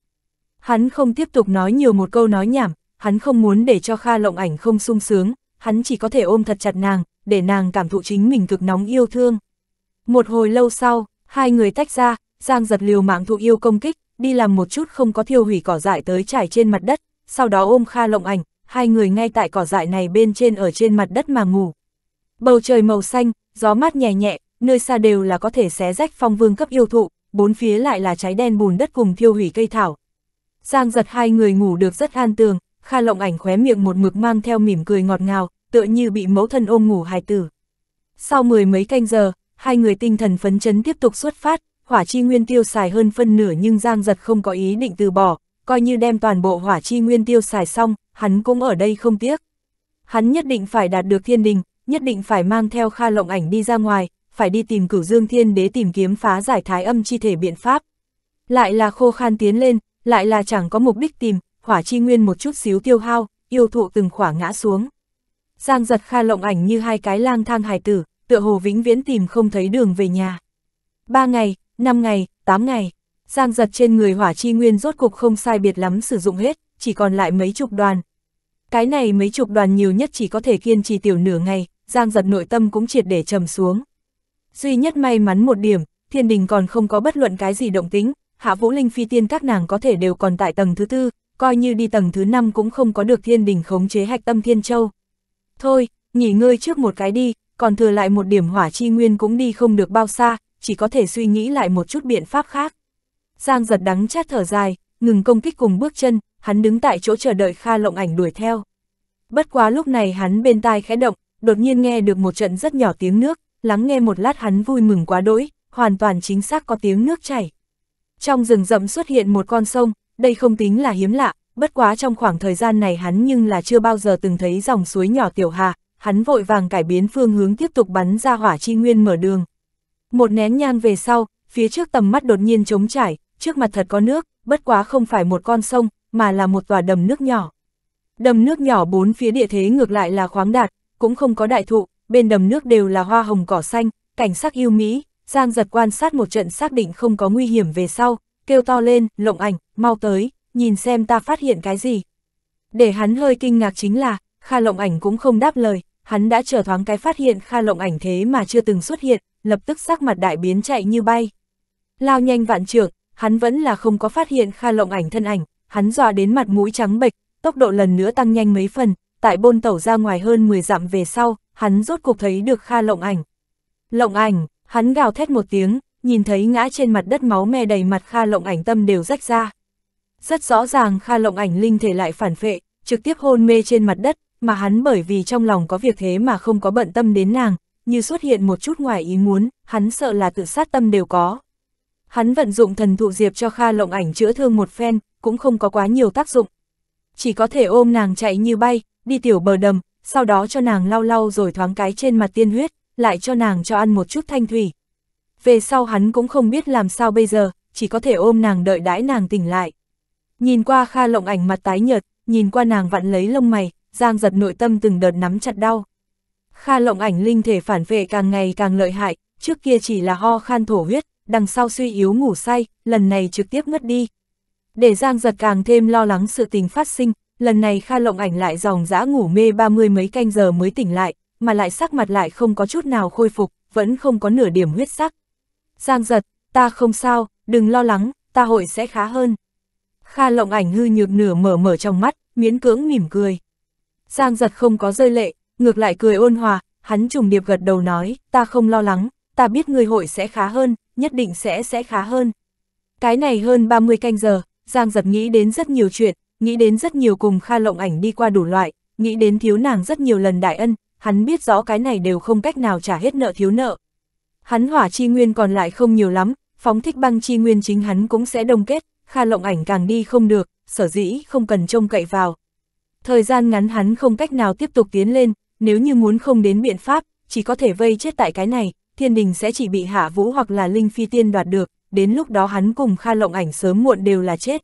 Hắn không tiếp tục nói nhiều một câu nói nhảm, hắn không muốn để cho Kha lộng ảnh không sung sướng, hắn chỉ có thể ôm thật chặt nàng, để nàng cảm thụ chính mình cực nóng yêu thương. Một hồi lâu sau, hai người tách ra, Giang giật liều mạng thụ yêu công kích, đi làm một chút không có thiêu hủy cỏ dại tới trải trên mặt đất, sau đó ôm Kha Lộng Ảnh, hai người ngay tại cỏ dại này bên trên ở trên mặt đất mà ngủ. Bầu trời màu xanh, gió mát nhẹ nhẹ, nơi xa đều là có thể xé rách phong vương cấp yêu thụ, bốn phía lại là trái đen bùn đất cùng thiêu hủy cây thảo. Giang giật hai người ngủ được rất an tường, Kha Lộng Ảnh khóe miệng một mực mang theo mỉm cười ngọt ngào, tựa như bị mẫu thân ôm ngủ hài tử. Sau mười mấy canh giờ, hai người tinh thần phấn chấn tiếp tục xuất phát, hỏa chi nguyên tiêu xài hơn phân nửa nhưng Giang Giật không có ý định từ bỏ, coi như đem toàn bộ hỏa chi nguyên tiêu xài xong, hắn cũng ở đây không tiếc. Hắn nhất định phải đạt được thiên đình, nhất định phải mang theo Kha Lộng Ảnh đi ra ngoài, phải đi tìm cửu dương thiên đế tìm kiếm phá giải thái âm chi thể biện pháp. Lại là khô khan tiến lên, lại là chẳng có mục đích tìm, hỏa chi nguyên một chút xíu tiêu hao, yêu thụ từng khỏa ngã xuống. Giang giật Kha Lộng Ảnh như hai cái lang thang hài tử, tựa hồ vĩnh viễn tìm không thấy đường về nhà. Ba ngày, năm ngày, tám ngày, giang giật trên người hỏa chi nguyên rốt cục không sai biệt lắm sử dụng hết, chỉ còn lại mấy chục đoàn. Cái này mấy chục đoàn nhiều nhất chỉ có thể kiên trì tiểu nửa ngày, giang giật nội tâm cũng triệt để trầm xuống. Duy nhất may mắn một điểm, thiên đình còn không có bất luận cái gì động tính, hạ vũ linh phi tiên các nàng có thể đều còn tại tầng thứ tư, coi như đi tầng thứ năm cũng không có được thiên đình khống chế hạch tâm thiên châu. Thôi, nghỉ ngơi trước một cái đi, còn thừa lại một điểm hỏa chi nguyên cũng đi không được bao xa, chỉ có thể suy nghĩ lại một chút biện pháp khác. Giang giật đắng chát thở dài, ngừng công kích cùng bước chân, hắn đứng tại chỗ chờ đợi Kha Lộng Ảnh đuổi theo. Bất quá lúc này hắn bên tai khẽ động, đột nhiên nghe được một trận rất nhỏ tiếng nước, lắng nghe một lát hắn vui mừng quá đỗi, hoàn toàn chính xác có tiếng nước chảy. Trong rừng rậm xuất hiện một con sông, đây không tính là hiếm lạ, bất quá trong khoảng thời gian này hắn nhưng là chưa bao giờ từng thấy dòng suối nhỏ tiểu hà, hắn vội vàng cải biến phương hướng tiếp tục bắn ra hỏa chi nguyên mở đường. Một nén nhang về sau, phía trước tầm mắt đột nhiên trống trải, trước mặt thật có nước, bất quá không phải một con sông, mà là một tòa đầm nước nhỏ. Đầm nước nhỏ bốn phía địa thế ngược lại là khoáng đạt, cũng không có đại thụ, bên đầm nước đều là hoa hồng cỏ xanh, cảnh sắc yêu mỹ, Giang giật quan sát một trận xác định không có nguy hiểm về sau, kêu to lên, lộng ảnh, mau tới, nhìn xem ta phát hiện cái gì. Để hắn hơi kinh ngạc chính là, Kha lộng ảnh cũng không đáp lời, hắn đã chờ thoáng cái phát hiện Kha Lộng ảnh thế mà chưa từng xuất hiện, lập tức sắc mặt đại biến chạy như bay. Lao nhanh vạn trượng, hắn vẫn là không có phát hiện Kha Lộng ảnh thân ảnh, hắn dọa đến mặt mũi trắng bệch, tốc độ lần nữa tăng nhanh mấy phần, tại bôn tẩu ra ngoài hơn 10 dặm về sau, hắn rốt cục thấy được Kha Lộng ảnh. Lộng ảnh, hắn gào thét một tiếng, nhìn thấy ngã trên mặt đất máu me đầy mặt Kha Lộng ảnh tâm đều rách ra. Rất rõ ràng Kha Lộng ảnh linh thể lại phản phệ, trực tiếp hôn mê trên mặt đất, mà hắn bởi vì trong lòng có việc thế mà không có bận tâm đến nàng, như xuất hiện một chút ngoài ý muốn, hắn sợ là tự sát tâm đều có. Hắn vận dụng thần thụ diệp cho Kha lộng ảnh chữa thương một phen, cũng không có quá nhiều tác dụng. Chỉ có thể ôm nàng chạy như bay, đi tiểu bờ đầm, sau đó cho nàng lau lau rồi thoáng cái trên mặt tiên huyết, lại cho nàng cho ăn một chút thanh thủy. Về sau hắn cũng không biết làm sao bây giờ, chỉ có thể ôm nàng đợi đãi nàng tỉnh lại. Nhìn qua Kha lộng ảnh mặt tái nhợt, nhìn qua nàng vặn lấy lông mày, Giang giật nội tâm từng đợt nắm chặt đau. Kha lộng ảnh linh thể phản vệ càng ngày càng lợi hại, trước kia chỉ là ho khan thổ huyết, đằng sau suy yếu ngủ say, lần này trực tiếp ngất đi. Để Giang giật càng thêm lo lắng sự tình phát sinh, lần này Kha lộng ảnh lại dòng dã ngủ mê ba mươi mấy canh giờ mới tỉnh lại, mà lại sắc mặt lại không có chút nào khôi phục, vẫn không có nửa điểm huyết sắc. Giang giật, ta không sao, đừng lo lắng, ta hội sẽ khá hơn. Kha lộng ảnh hư nhược nửa mở mở trong mắt, miễn cưỡng mỉm cười. Giang giật không có rơi lệ, ngược lại cười ôn hòa, hắn trùng điệp gật đầu nói, ta không lo lắng, ta biết người hội sẽ khá hơn, nhất định sẽ sẽ khá hơn. Cái này hơn 30 canh giờ, Giang giật nghĩ đến rất nhiều chuyện, nghĩ đến rất nhiều cùng Kha Lộng Ảnh đi qua đủ loại, nghĩ đến thiếu nàng rất nhiều lần đại ân, hắn biết rõ cái này đều không cách nào trả hết nợ thiếu nợ. Hắn hỏa chi nguyên còn lại không nhiều lắm, phóng thích băng chi nguyên chính hắn cũng sẽ đồng kết, Kha Lộng Ảnh càng đi không được, sở dĩ không cần trông cậy vào, thời gian ngắn hắn không cách nào tiếp tục tiến lên, nếu như muốn không đến biện pháp, chỉ có thể vây chết tại cái này, thiên đình sẽ chỉ bị hạ vũ hoặc là linh phi tiên đoạt được, đến lúc đó hắn cùng Kha Lộng Ảnh sớm muộn đều là chết.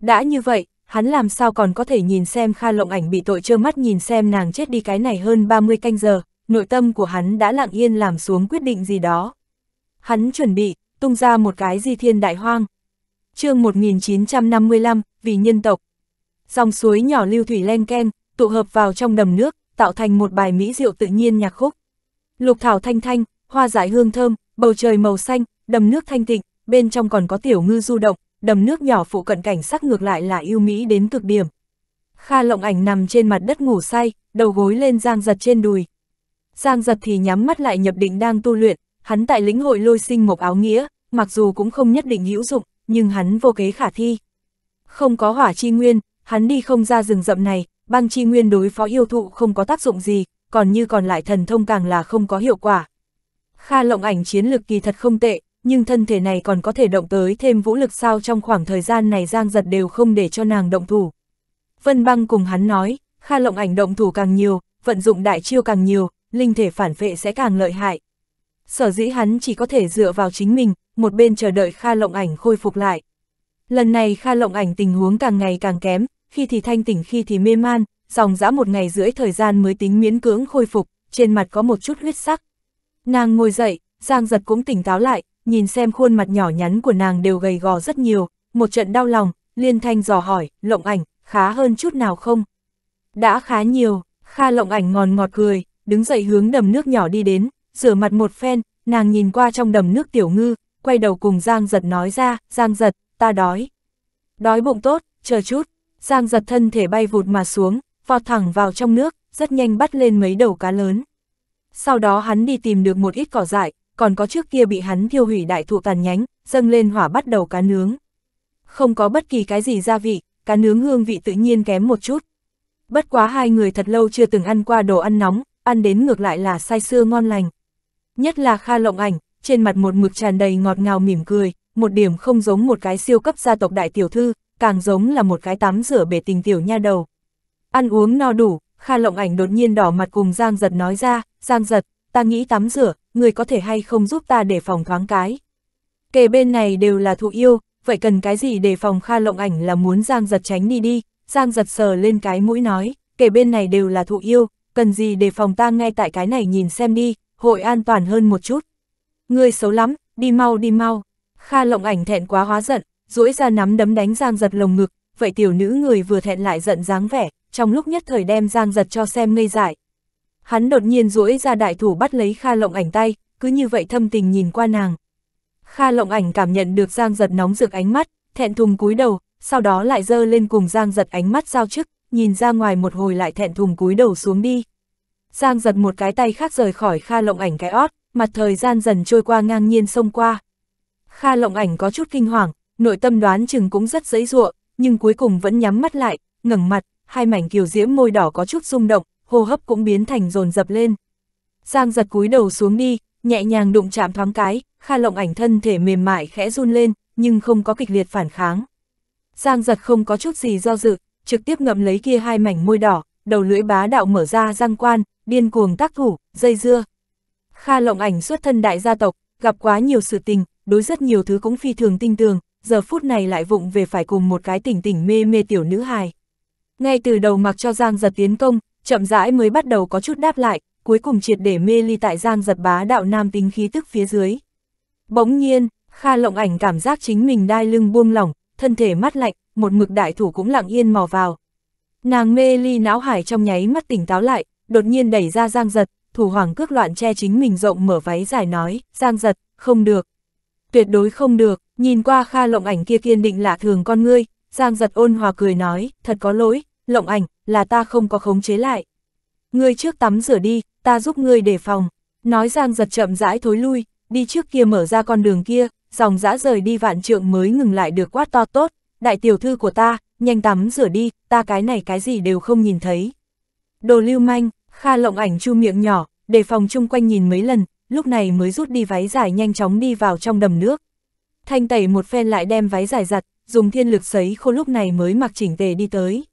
Đã như vậy, hắn làm sao còn có thể nhìn xem Kha Lộng Ảnh bị tội trơ mắt nhìn xem nàng chết đi cái này hơn 30 canh giờ, nội tâm của hắn đã lặng yên làm xuống quyết định gì đó. Hắn chuẩn bị, tung ra một cái di thiên đại hoang. chương 1955, vì nhân tộc, dòng suối nhỏ lưu thủy len ken, tụ hợp vào trong đầm nước, tạo thành một bài mỹ diệu tự nhiên nhạc khúc. Lục thảo thanh thanh, hoa dại hương thơm, bầu trời màu xanh, đầm nước thanh tịnh, bên trong còn có tiểu ngư du động, đầm nước nhỏ phụ cận cảnh sắc ngược lại là yêu mỹ đến cực điểm. Kha lộng ảnh nằm trên mặt đất ngủ say, đầu gối lên giang giật trên đùi. Giang giật thì nhắm mắt lại nhập định đang tu luyện, hắn tại lĩnh hội lôi sinh một áo nghĩa, mặc dù cũng không nhất định hữu dụng, nhưng hắn vô kế khả thi. Không có hỏa chi nguyên, Hắn đi không ra rừng rậm này, băng chi nguyên đối phó yêu thụ không có tác dụng gì, còn như còn lại thần thông càng là không có hiệu quả. Kha lộng ảnh chiến lực kỳ thật không tệ, nhưng thân thể này còn có thể động tới thêm vũ lực sao trong khoảng thời gian này giang giật đều không để cho nàng động thủ. Vân băng cùng hắn nói, Kha lộng ảnh động thủ càng nhiều, vận dụng đại chiêu càng nhiều, linh thể phản vệ sẽ càng lợi hại. Sở dĩ hắn chỉ có thể dựa vào chính mình, một bên chờ đợi Kha lộng ảnh khôi phục lại. Lần này Kha lộng ảnh tình huống càng ngày càng kém, khi thì thanh tỉnh khi thì mê man, dòng dã một ngày rưỡi thời gian mới tính miễn cưỡng khôi phục, trên mặt có một chút huyết sắc. Nàng ngồi dậy, Giang giật cũng tỉnh táo lại, nhìn xem khuôn mặt nhỏ nhắn của nàng đều gầy gò rất nhiều, một trận đau lòng, liên thanh dò hỏi, lộng ảnh, khá hơn chút nào không? Đã khá nhiều, Kha lộng ảnh ngòn ngọt cười, đứng dậy hướng đầm nước nhỏ đi đến, rửa mặt một phen, nàng nhìn qua trong đầm nước tiểu ngư, quay đầu cùng Giang giật nói ra, Giang giật, ta đói. Đói bụng tốt, chờ chút, Giang giật thân thể bay vụt mà xuống, vọt thẳng vào trong nước, rất nhanh bắt lên mấy đầu cá lớn. Sau đó hắn đi tìm được một ít cỏ dại, còn có trước kia bị hắn thiêu hủy đại thụ tàn nhánh, dâng lên hỏa bắt đầu cá nướng. Không có bất kỳ cái gì gia vị, cá nướng hương vị tự nhiên kém một chút. Bất quá hai người thật lâu chưa từng ăn qua đồ ăn nóng, ăn đến ngược lại là say sưa ngon lành. Nhất là Kha Lộng Ảnh, trên mặt một mực tràn đầy ngọt ngào mỉm cười, một điểm không giống một cái siêu cấp gia tộc đại tiểu thư, càng giống là một cái tắm rửa bể tình tiểu nha đầu. Ăn uống no đủ, Kha Lộng Ảnh đột nhiên đỏ mặt cùng Giang Giật nói ra, Giang Giật, ta nghĩ tắm rửa, người có thể hay không giúp ta để phòng thoáng cái. Kề bên này đều là thụ yêu, vậy cần cái gì để phòng Kha Lộng Ảnh là muốn Giang Giật tránh đi đi, Giang Giật sờ lên cái mũi nói, kể bên này đều là thụ yêu, cần gì để phòng ta ngay tại cái này nhìn xem đi, hội an toàn hơn một chút. người xấu lắm, đi mau đi mau. Kha lộng ảnh thẹn quá hóa giận, duỗi ra nắm đấm đánh Giang Giật lồng ngực, vậy tiểu nữ người vừa thẹn lại giận dáng vẻ, trong lúc nhất thời đem Giang Giật cho xem ngây dại. Hắn đột nhiên duỗi ra đại thủ bắt lấy Kha Lộng Ảnh tay, cứ như vậy thâm tình nhìn qua nàng. Kha Lộng Ảnh cảm nhận được Giang Giật nóng rực ánh mắt, thẹn thùng cúi đầu, sau đó lại dơ lên cùng Giang Giật ánh mắt giao chức, nhìn ra ngoài một hồi lại thẹn thùng cúi đầu xuống đi. Giang Giật một cái tay khác rời khỏi Kha Lộng Ảnh cái ót, mặt thời gian dần trôi qua ngang nhiên xông qua. Kha Lộng Ảnh có chút kinh hoàng, nội tâm đoán chừng cũng rất dễ dụa, nhưng cuối cùng vẫn nhắm mắt lại, ngẩng mặt, hai mảnh kiều diễm môi đỏ có chút rung động, hô hấp cũng biến thành dồn dập lên. Giang giật cúi đầu xuống đi, nhẹ nhàng đụng chạm thoáng cái, Kha Lộng ảnh thân thể mềm mại khẽ run lên, nhưng không có kịch liệt phản kháng. Giang giật không có chút gì do dự, trực tiếp ngậm lấy kia hai mảnh môi đỏ, đầu lưỡi bá đạo mở ra răng quan, điên cuồng tác thủ, dây dưa. Kha Lộng ảnh xuất thân đại gia tộc, gặp quá nhiều sự tình, đối rất nhiều thứ cũng phi thường tinh tường, giờ phút này lại vụng về phải cùng một cái tỉnh tỉnh mê mê tiểu nữ hài. Ngay từ đầu mặc cho Giang giật tiến công, chậm rãi mới bắt đầu có chút đáp lại, cuối cùng triệt để mê ly tại Giang giật bá đạo nam tính khí tức phía dưới. Bỗng nhiên, Kha lộng ảnh cảm giác chính mình đai lưng buông lỏng, thân thể mắt lạnh, một mực đại thủ cũng lặng yên mò vào. Nàng mê ly não hải trong nháy mắt tỉnh táo lại, đột nhiên đẩy ra Giang giật, thủ hoàng cước loạn che chính mình rộng mở váy dài nói, Giang giật, không được. Tuyệt đối không được, Nhìn qua Kha Lộng Ảnh kia kiên định lạ thường con ngươi, Giang giật ôn hòa cười nói, thật có lỗi, Lộng Ảnh, là ta không có khống chế lại. Ngươi trước tắm rửa đi, ta giúp ngươi đề phòng. Nói Giang giật chậm rãi thối lui, đi trước kia mở ra con đường kia, dòng dã rời đi vạn trượng mới ngừng lại được quát to tốt, đại tiểu thư của ta, nhanh tắm rửa đi, ta cái này cái gì đều không nhìn thấy. Đồ lưu manh, Kha Lộng Ảnh chu miệng nhỏ, đề phòng chung quanh nhìn mấy lần, lúc này mới rút đi váy dài nhanh chóng đi vào trong đầm nước thanh tẩy một phen lại đem váy giải giặt, dùng thiên lực sấy khô lúc này mới mặc chỉnh tề đi tới.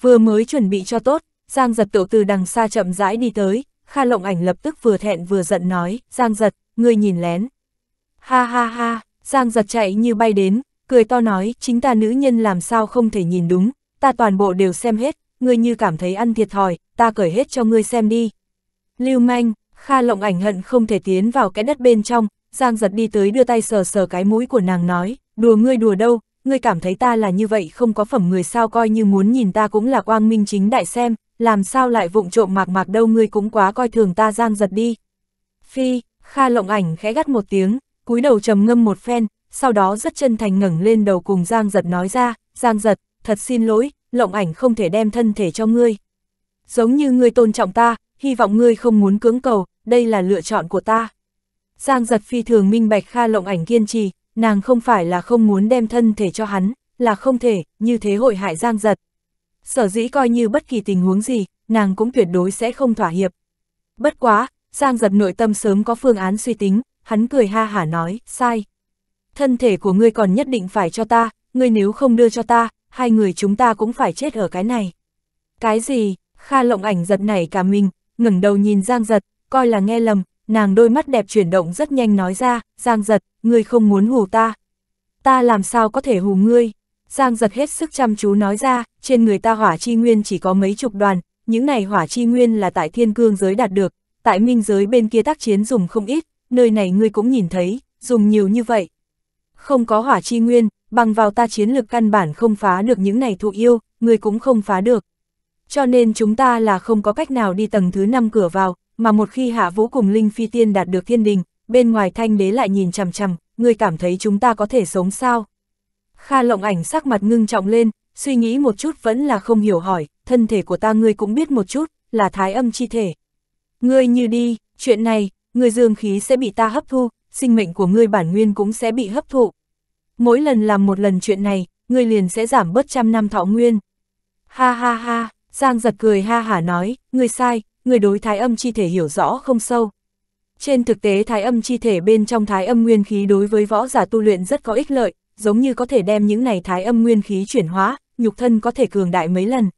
Vừa mới chuẩn bị cho tốt, Giang giật tự từ đằng xa chậm rãi đi tới, Kha Lộng Ảnh lập tức vừa thẹn vừa giận nói, Giang giật, ngươi nhìn lén. Ha ha ha, Giang giật chạy như bay đến, cười to nói, chính ta nữ nhân làm sao không thể nhìn đúng, ta toàn bộ đều xem hết, ngươi như cảm thấy ăn thiệt thòi, ta cởi hết cho ngươi xem đi. Lưu manh, Kha Lộng Ảnh hận không thể tiến vào cái đất bên trong, Giang giật đi tới đưa tay sờ sờ cái mũi của nàng nói, đùa ngươi đùa đâu, ngươi cảm thấy ta là như vậy không có phẩm người sao coi như muốn nhìn ta cũng là quang minh chính đại xem, làm sao lại vụng trộm mạc mạc đâu ngươi cũng quá coi thường ta Giang giật đi. Phi, Kha lộng ảnh khẽ gắt một tiếng, cúi đầu trầm ngâm một phen, sau đó rất chân thành ngẩng lên đầu cùng Giang giật nói ra, Giang giật, thật xin lỗi, lộng ảnh không thể đem thân thể cho ngươi. Giống như ngươi tôn trọng ta, hy vọng ngươi không muốn cưỡng cầu, đây là lựa chọn của ta. Giang giật phi thường minh bạch Kha Lộng Ảnh kiên trì, nàng không phải là không muốn đem thân thể cho hắn, là không thể, như thế hội hại Giang giật. Sở dĩ coi như bất kỳ tình huống gì, nàng cũng tuyệt đối sẽ không thỏa hiệp. Bất quá, Giang giật nội tâm sớm có phương án suy tính, hắn cười ha hả nói, sai. Thân thể của ngươi còn nhất định phải cho ta, ngươi nếu không đưa cho ta, hai người chúng ta cũng phải chết ở cái này. Cái gì, Kha lộng ảnh giật này cả mình, ngẩng đầu nhìn Giang giật, coi là nghe lầm, nàng đôi mắt đẹp chuyển động rất nhanh nói ra, Giang giật, ngươi không muốn hù ta. Ta làm sao có thể hù ngươi? Giang giật hết sức chăm chú nói ra, trên người ta hỏa chi nguyên chỉ có mấy chục đoàn, những này hỏa chi nguyên là tại thiên cương giới đạt được, tại minh giới bên kia tác chiến dùng không ít, nơi này ngươi cũng nhìn thấy, dùng nhiều như vậy. Không có hỏa chi nguyên, bằng vào ta chiến lực căn bản không phá được những này thụ yêu, ngươi cũng không phá được. Cho nên chúng ta là không có cách nào đi tầng thứ 5 cửa vào, mà một khi Hạ Vũ cùng Linh Phi Tiên đạt được thiên đình, bên ngoài thanh đế lại nhìn chằm chằm, ngươi cảm thấy chúng ta có thể sống sao? Kha lộng ảnh sắc mặt ngưng trọng lên, suy nghĩ một chút vẫn là không hiểu hỏi, thân thể của ta ngươi cũng biết một chút, là thái âm chi thể. Ngươi như đi, chuyện này, ngươi dương khí sẽ bị ta hấp thu, sinh mệnh của ngươi bản nguyên cũng sẽ bị hấp thụ. Mỗi lần làm một lần chuyện này, ngươi liền sẽ giảm bớt trăm năm thọ nguyên. Ha ha ha, Giang giật cười ha hả nói, ngươi sai, người đối thái âm chi thể hiểu rõ không sâu. Trên thực tế thái âm chi thể bên trong thái âm nguyên khí đối với võ giả tu luyện rất có ích lợi, giống như có thể đem những này thái âm nguyên khí chuyển hóa, nhục thân có thể cường đại mấy lần.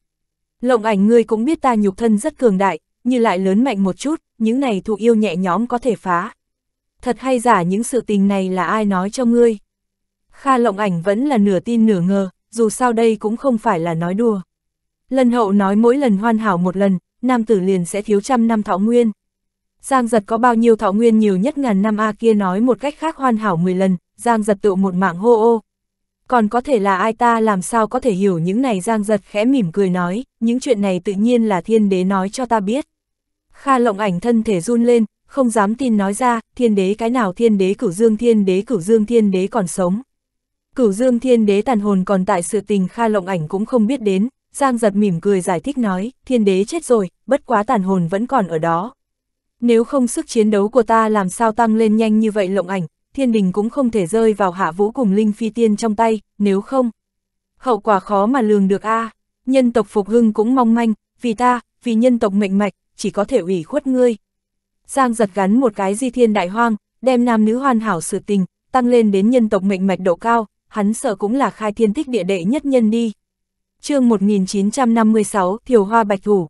Lộng ảnh ngươi cũng biết ta nhục thân rất cường đại, như lại lớn mạnh một chút, những này thụ yêu nhẹ nhóm có thể phá. Thật hay giả những sự tình này là ai nói cho ngươi? Kha lộng ảnh vẫn là nửa tin nửa ngờ, dù sao đây cũng không phải là nói đùa. Lần hậu nói mỗi lần hoàn hảo một lần, nam tử liền sẽ thiếu trăm năm thọ nguyên. Giang giật có bao nhiêu thọ nguyên nhiều nhất ngàn năm A kia nói một cách khác hoàn hảo 10 lần, Giang giật tự một mạng hô ô. Còn có thể là ai ta làm sao có thể hiểu những này Giang giật khẽ mỉm cười nói, những chuyện này tự nhiên là thiên đế nói cho ta biết. Kha lộng ảnh thân thể run lên, không dám tin nói ra, thiên đế cái nào thiên đế cửu dương thiên đế cửu dương thiên đế còn sống. Cửu dương thiên đế tàn hồn còn tại sự tình Kha lộng ảnh cũng không biết đến, Giang giật mỉm cười giải thích nói, thiên đế chết rồi, bất quá tàn hồn vẫn còn ở đó. Nếu không sức chiến đấu của ta làm sao tăng lên nhanh như vậy lộng ảnh, thiên đình cũng không thể rơi vào hạ vũ cùng linh phi tiên trong tay, nếu không. Hậu quả khó mà lường được a à. nhân tộc phục hưng cũng mong manh, vì ta, vì nhân tộc mệnh mạch, chỉ có thể ủy khuất ngươi. Giang giật gắn một cái di thiên đại hoang, đem nam nữ hoàn hảo sự tình, tăng lên đến nhân tộc mệnh mạch độ cao, hắn sợ cũng là khai thiên thích địa đệ nhất nhân đi chương 1956, Thiều Hoa Bạch Thủ.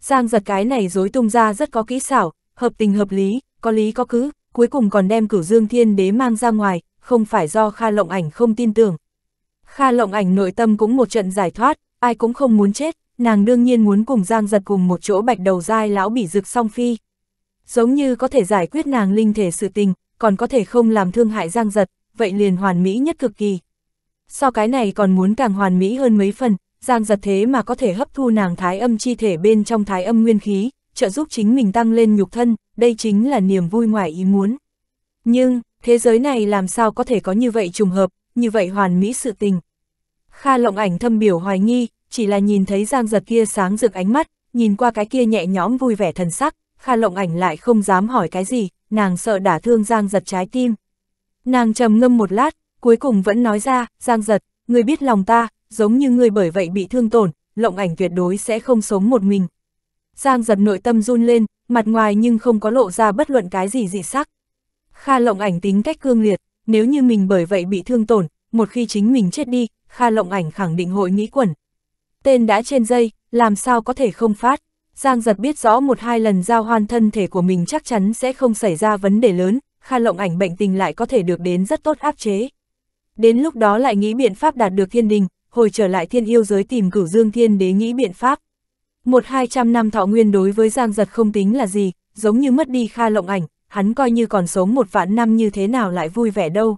Giang giật cái này dối tung ra rất có kỹ xảo, hợp tình hợp lý, có lý có cứ, cuối cùng còn đem cửu dương thiên đế mang ra ngoài, không phải do Kha Lộng Ảnh không tin tưởng. Kha Lộng Ảnh nội tâm cũng một trận giải thoát, ai cũng không muốn chết, nàng đương nhiên muốn cùng Giang giật cùng một chỗ bạch đầu dai lão bỉ rực song phi. Giống như có thể giải quyết nàng linh thể sự tình, còn có thể không làm thương hại Giang giật, vậy liền hoàn mỹ nhất cực kỳ so cái này còn muốn càng hoàn mỹ hơn mấy phần, Giang giật thế mà có thể hấp thu nàng thái âm chi thể bên trong thái âm nguyên khí, trợ giúp chính mình tăng lên nhục thân, đây chính là niềm vui ngoài ý muốn. Nhưng, thế giới này làm sao có thể có như vậy trùng hợp, như vậy hoàn mỹ sự tình. Kha lộng ảnh thâm biểu hoài nghi, chỉ là nhìn thấy Giang giật kia sáng rực ánh mắt, nhìn qua cái kia nhẹ nhõm vui vẻ thần sắc, Kha lộng ảnh lại không dám hỏi cái gì, nàng sợ đả thương Giang giật trái tim. Nàng trầm ngâm một lát, cuối cùng vẫn nói ra, Giang Giật, người biết lòng ta, giống như người bởi vậy bị thương tổn, lộng ảnh tuyệt đối sẽ không sống một mình. Giang Giật nội tâm run lên, mặt ngoài nhưng không có lộ ra bất luận cái gì dị sắc. Kha lộng ảnh tính cách cương liệt, nếu như mình bởi vậy bị thương tổn, một khi chính mình chết đi, Kha lộng ảnh khẳng định hội nghĩ quẩn. Tên đã trên dây, làm sao có thể không phát. Giang giật biết rõ một hai lần giao hoan thân thể của mình chắc chắn sẽ không xảy ra vấn đề lớn, Kha lộng ảnh bệnh tình lại có thể được đến rất tốt áp chế. Đến lúc đó lại nghĩ biện pháp đạt được thiên đình, hồi trở lại thiên yêu giới tìm cửu dương thiên đế nghĩ biện pháp. Một hai trăm năm thọ nguyên đối với Giang Giật không tính là gì, giống như mất đi kha lộng ảnh, hắn coi như còn sống một vạn năm như thế nào lại vui vẻ đâu.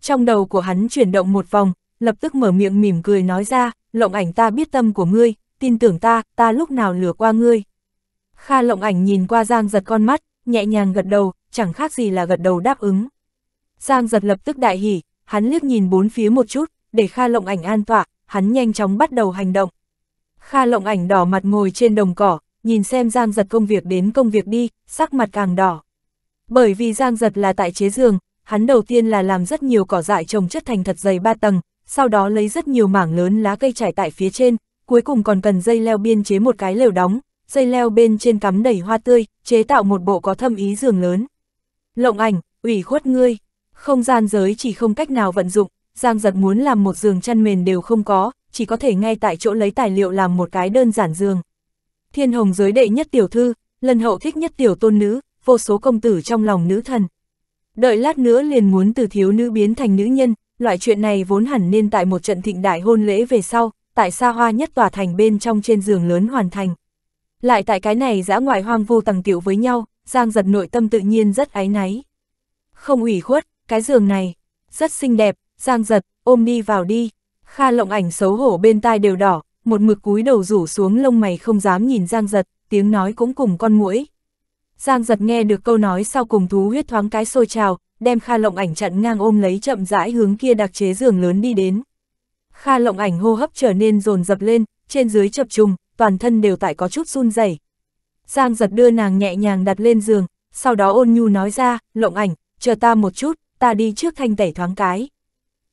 Trong đầu của hắn chuyển động một vòng, lập tức mở miệng mỉm cười nói ra, lộng ảnh ta biết tâm của ngươi, tin tưởng ta, ta lúc nào lừa qua ngươi. Kha lộng ảnh nhìn qua Giang giật con mắt, nhẹ nhàng gật đầu, chẳng khác gì là gật đầu đáp ứng. Giang giật lập tức đại hỉ, hắn liếc nhìn bốn phía một chút, để Kha Lộng Ảnh an tọa, hắn nhanh chóng bắt đầu hành động. Kha Lộng Ảnh đỏ mặt ngồi trên đồng cỏ, nhìn xem Giang Giật công việc đến công việc đi, sắc mặt càng đỏ. Bởi vì Giang Giật là tại chế giường, hắn đầu tiên là làm rất nhiều cỏ dại trồng chất thành thật dày ba tầng, sau đó lấy rất nhiều mảng lớn lá cây trải tại phía trên, cuối cùng còn cần dây leo biên chế một cái lều đóng, dây leo bên trên cắm đầy hoa tươi, chế tạo một bộ có thâm ý giường lớn. Lộng ảnh, ủy khuất ngươi. Không gian giới chỉ không cách nào vận dụng, Giang giật muốn làm một giường chăn mền đều không có, chỉ có thể ngay tại chỗ lấy tài liệu làm một cái đơn giản giường. Thiên hồng giới đệ nhất tiểu thư, lần hậu thích nhất tiểu tôn nữ, vô số công tử trong lòng nữ thần. Đợi lát nữa liền muốn từ thiếu nữ biến thành nữ nhân, loại chuyện này vốn hẳn nên tại một trận thịnh đại hôn lễ về sau, tại xa hoa nhất tòa thành bên trong trên giường lớn hoàn thành. Lại tại cái này giã ngoại hoang vu tầng tiểu với nhau, Giang giật nội tâm tự nhiên rất áy náy. Không ủy khuất, cái giường này, rất xinh đẹp, giang giật, ôm đi vào đi. Kha lộng ảnh xấu hổ bên tai đều đỏ, một mực cúi đầu rủ xuống lông mày không dám nhìn giang giật, tiếng nói cũng cùng con mũi. Giang giật nghe được câu nói sau cùng thú huyết thoáng cái sôi trào, đem Kha lộng ảnh chặn ngang ôm lấy chậm rãi hướng kia đặc chế giường lớn đi đến. Kha lộng ảnh hô hấp trở nên rồn dập lên, trên dưới chập trùng, toàn thân đều tại có chút run dày. Giang giật đưa nàng nhẹ nhàng đặt lên giường, sau đó ôn nhu nói ra, lộng ảnh, chờ ta một chút, ta đi trước thanh tẩy thoáng cái.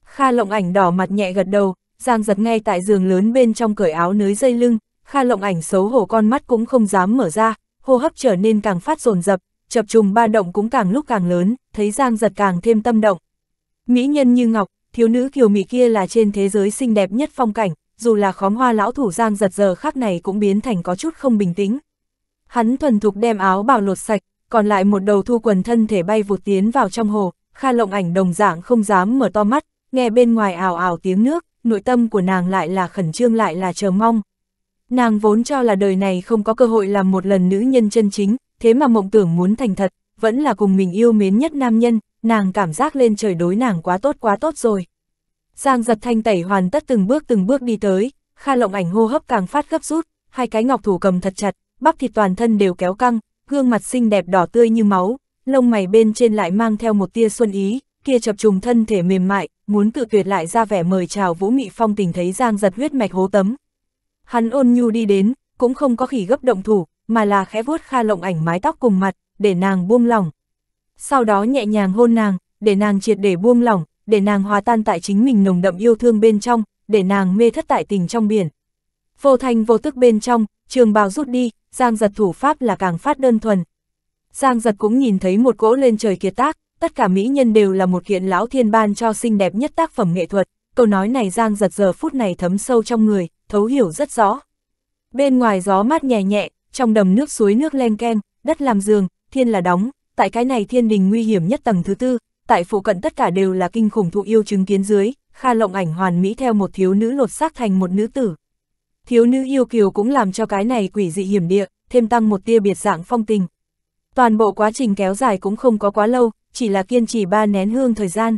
Kha lộng ảnh đỏ mặt nhẹ gật đầu, Giang giật ngay tại giường lớn bên trong cởi áo nới dây lưng, Kha lộng ảnh xấu hổ con mắt cũng không dám mở ra, hô hấp trở nên càng phát dồn dập, chập trùng ba động cũng càng lúc càng lớn, thấy Giang giật càng thêm tâm động. Mỹ nhân như ngọc, thiếu nữ kiều mỹ kia là trên thế giới xinh đẹp nhất phong cảnh, dù là khóm hoa lão thủ Giang giật giờ khác này cũng biến thành có chút không bình tĩnh. Hắn thuần thục đem áo bào lột sạch, còn lại một đầu thu quần thân thể bay vụt tiến vào trong hồ, Kha lộng ảnh đồng dạng không dám mở to mắt, nghe bên ngoài ảo ảo tiếng nước, nội tâm của nàng lại là khẩn trương lại là chờ mong. Nàng vốn cho là đời này không có cơ hội làm một lần nữ nhân chân chính, thế mà mộng tưởng muốn thành thật, vẫn là cùng mình yêu mến nhất nam nhân, nàng cảm giác lên trời đối nàng quá tốt quá tốt rồi. Giang giật thanh tẩy hoàn tất từng bước từng bước đi tới, Kha lộng ảnh hô hấp càng phát gấp rút, hai cái ngọc thủ cầm thật chặt, bắp thịt toàn thân đều kéo căng, gương mặt xinh đẹp đỏ tươi như máu, lông mày bên trên lại mang theo một tia xuân ý, kia chập trùng thân thể mềm mại, muốn cự tuyệt lại ra vẻ mời chào Vũ Mị Phong tình thấy Giang giật huyết mạch hố tấm. Hắn ôn nhu đi đến, cũng không có khỉ gấp động thủ, mà là khẽ vuốt Kha Lộng ảnh mái tóc cùng mặt, để nàng buông lỏng. Sau đó nhẹ nhàng hôn nàng, để nàng triệt để buông lỏng, để nàng hòa tan tại chính mình nồng đậm yêu thương bên trong, để nàng mê thất tại tình trong biển. Vô thành vô tức bên trong, trường bào rút đi, Giang giật thủ pháp là càng phát đơn thuần, Giang giật cũng nhìn thấy một cỗ lên trời kiệt tác, tất cả mỹ nhân đều là một kiện lão thiên ban cho xinh đẹp nhất tác phẩm nghệ thuật, câu nói này Giang giật giờ phút này thấm sâu trong người, thấu hiểu rất rõ. Bên ngoài gió mát nhẹ nhẹ, trong đầm nước suối nước len ken, đất làm giường, thiên là đóng, tại cái này thiên đình nguy hiểm nhất tầng thứ tư, tại phụ cận tất cả đều là kinh khủng thụ yêu chứng kiến dưới, Kha Lộng ảnh hoàn mỹ theo một thiếu nữ lột xác thành một nữ tử. Thiếu nữ yêu kiều cũng làm cho cái này quỷ dị hiểm địa, thêm tăng một tia biệt dạng phong tình. Toàn bộ quá trình kéo dài cũng không có quá lâu, chỉ là kiên trì ba nén hương thời gian.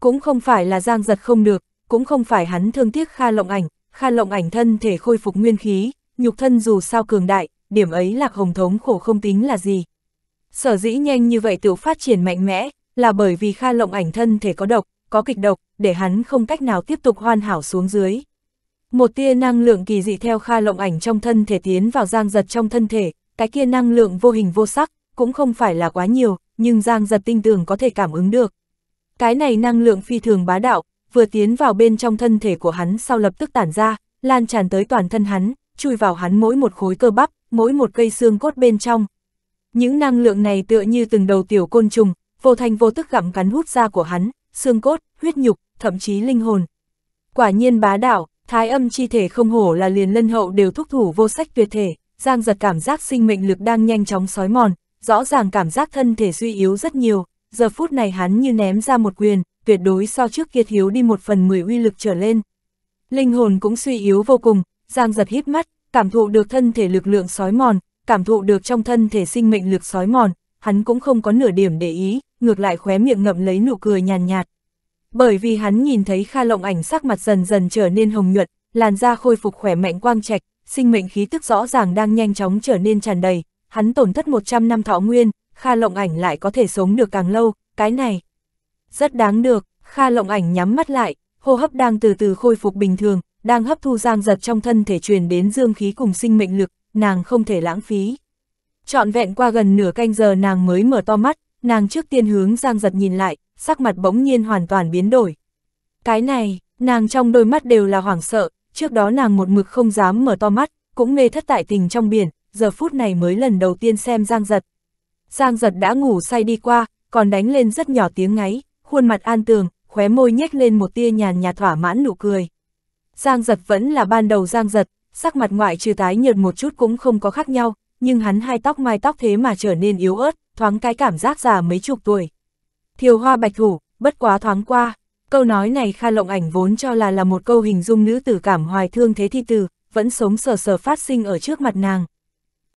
Cũng không phải là giang giật không được, cũng không phải hắn thương tiếc Kha Lộng Ảnh, Kha Lộng Ảnh thân thể khôi phục nguyên khí, nhục thân dù sao cường đại, điểm ấy Lạc Hồng Thống khổ không tính là gì. Sở dĩ nhanh như vậy tự phát triển mạnh mẽ, là bởi vì Kha Lộng Ảnh thân thể có độc, có kịch độc, để hắn không cách nào tiếp tục hoàn hảo xuống dưới. Một tia năng lượng kỳ dị theo Kha Lộng Ảnh trong thân thể tiến vào giang giật trong thân thể, cái kia năng lượng vô hình vô sắc, cũng không phải là quá nhiều, nhưng Giang giật tinh tường có thể cảm ứng được. Cái này năng lượng phi thường bá đạo, vừa tiến vào bên trong thân thể của hắn sau lập tức tản ra, lan tràn tới toàn thân hắn, chui vào hắn mỗi một khối cơ bắp, mỗi một cây xương cốt bên trong. Những năng lượng này tựa như từng đầu tiểu côn trùng, vô thành vô tức gặm cắn hút ra của hắn, xương cốt, huyết nhục, thậm chí linh hồn. Quả nhiên bá đạo, thái âm chi thể không hổ là liền lân hậu đều thúc thủ vô sách tuyệt thể, Giang giật cảm giác sinh mệnh lực đang nhanh chóng sói mòn, rõ ràng cảm giác thân thể suy yếu rất nhiều, giờ phút này hắn như ném ra một quyền, tuyệt đối so trước kia thiếu đi một phần mười uy lực trở lên. Linh hồn cũng suy yếu vô cùng, Giang giật hít mắt, cảm thụ được thân thể lực lượng sói mòn, cảm thụ được trong thân thể sinh mệnh lực sói mòn, hắn cũng không có nửa điểm để ý, ngược lại khóe miệng ngậm lấy nụ cười nhàn nhạt, nhạt. Bởi vì hắn nhìn thấy Kha Lộng ảnh sắc mặt dần dần trở nên hồng nhuận, làn da khôi phục khỏe mạnh quang trạch, sinh mệnh khí tức rõ ràng đang nhanh chóng trở nên tràn đầy, hắn tổn thất 100 năm thọ nguyên, Kha Lộng Ảnh lại có thể sống được càng lâu, cái này rất đáng được. Kha Lộng Ảnh nhắm mắt lại, hô hấp đang từ từ khôi phục bình thường, đang hấp thu giang giật trong thân thể truyền đến dương khí cùng sinh mệnh lực, nàng không thể lãng phí. Trọn vẹn qua gần nửa canh giờ nàng mới mở to mắt, nàng trước tiên hướng giang giật nhìn lại, sắc mặt bỗng nhiên hoàn toàn biến đổi. Cái này, nàng trong đôi mắt đều là hoảng sợ, trước đó nàng một mực không dám mở to mắt, cũng mê thất tại tình trong biển, giờ phút này mới lần đầu tiên xem Giang Giật. Giang Giật đã ngủ say đi qua, còn đánh lên rất nhỏ tiếng ngáy, khuôn mặt an tường, khóe môi nhếch lên một tia nhàn nhạt thỏa mãn nụ cười. Giang Giật vẫn là ban đầu Giang Giật, sắc mặt ngoại trừ tái nhợt một chút cũng không có khác nhau, nhưng hắn hai tóc mai tóc thế mà trở nên yếu ớt, thoáng cái cảm giác già mấy chục tuổi. Thiều hoa bạch thủ, bất quá thoáng qua, câu nói này Kha Lộng Ảnh vốn cho là là một câu hình dung nữ tử cảm hoài thương thế thi từ, vẫn sống sờ sờ phát sinh ở trước mặt nàng.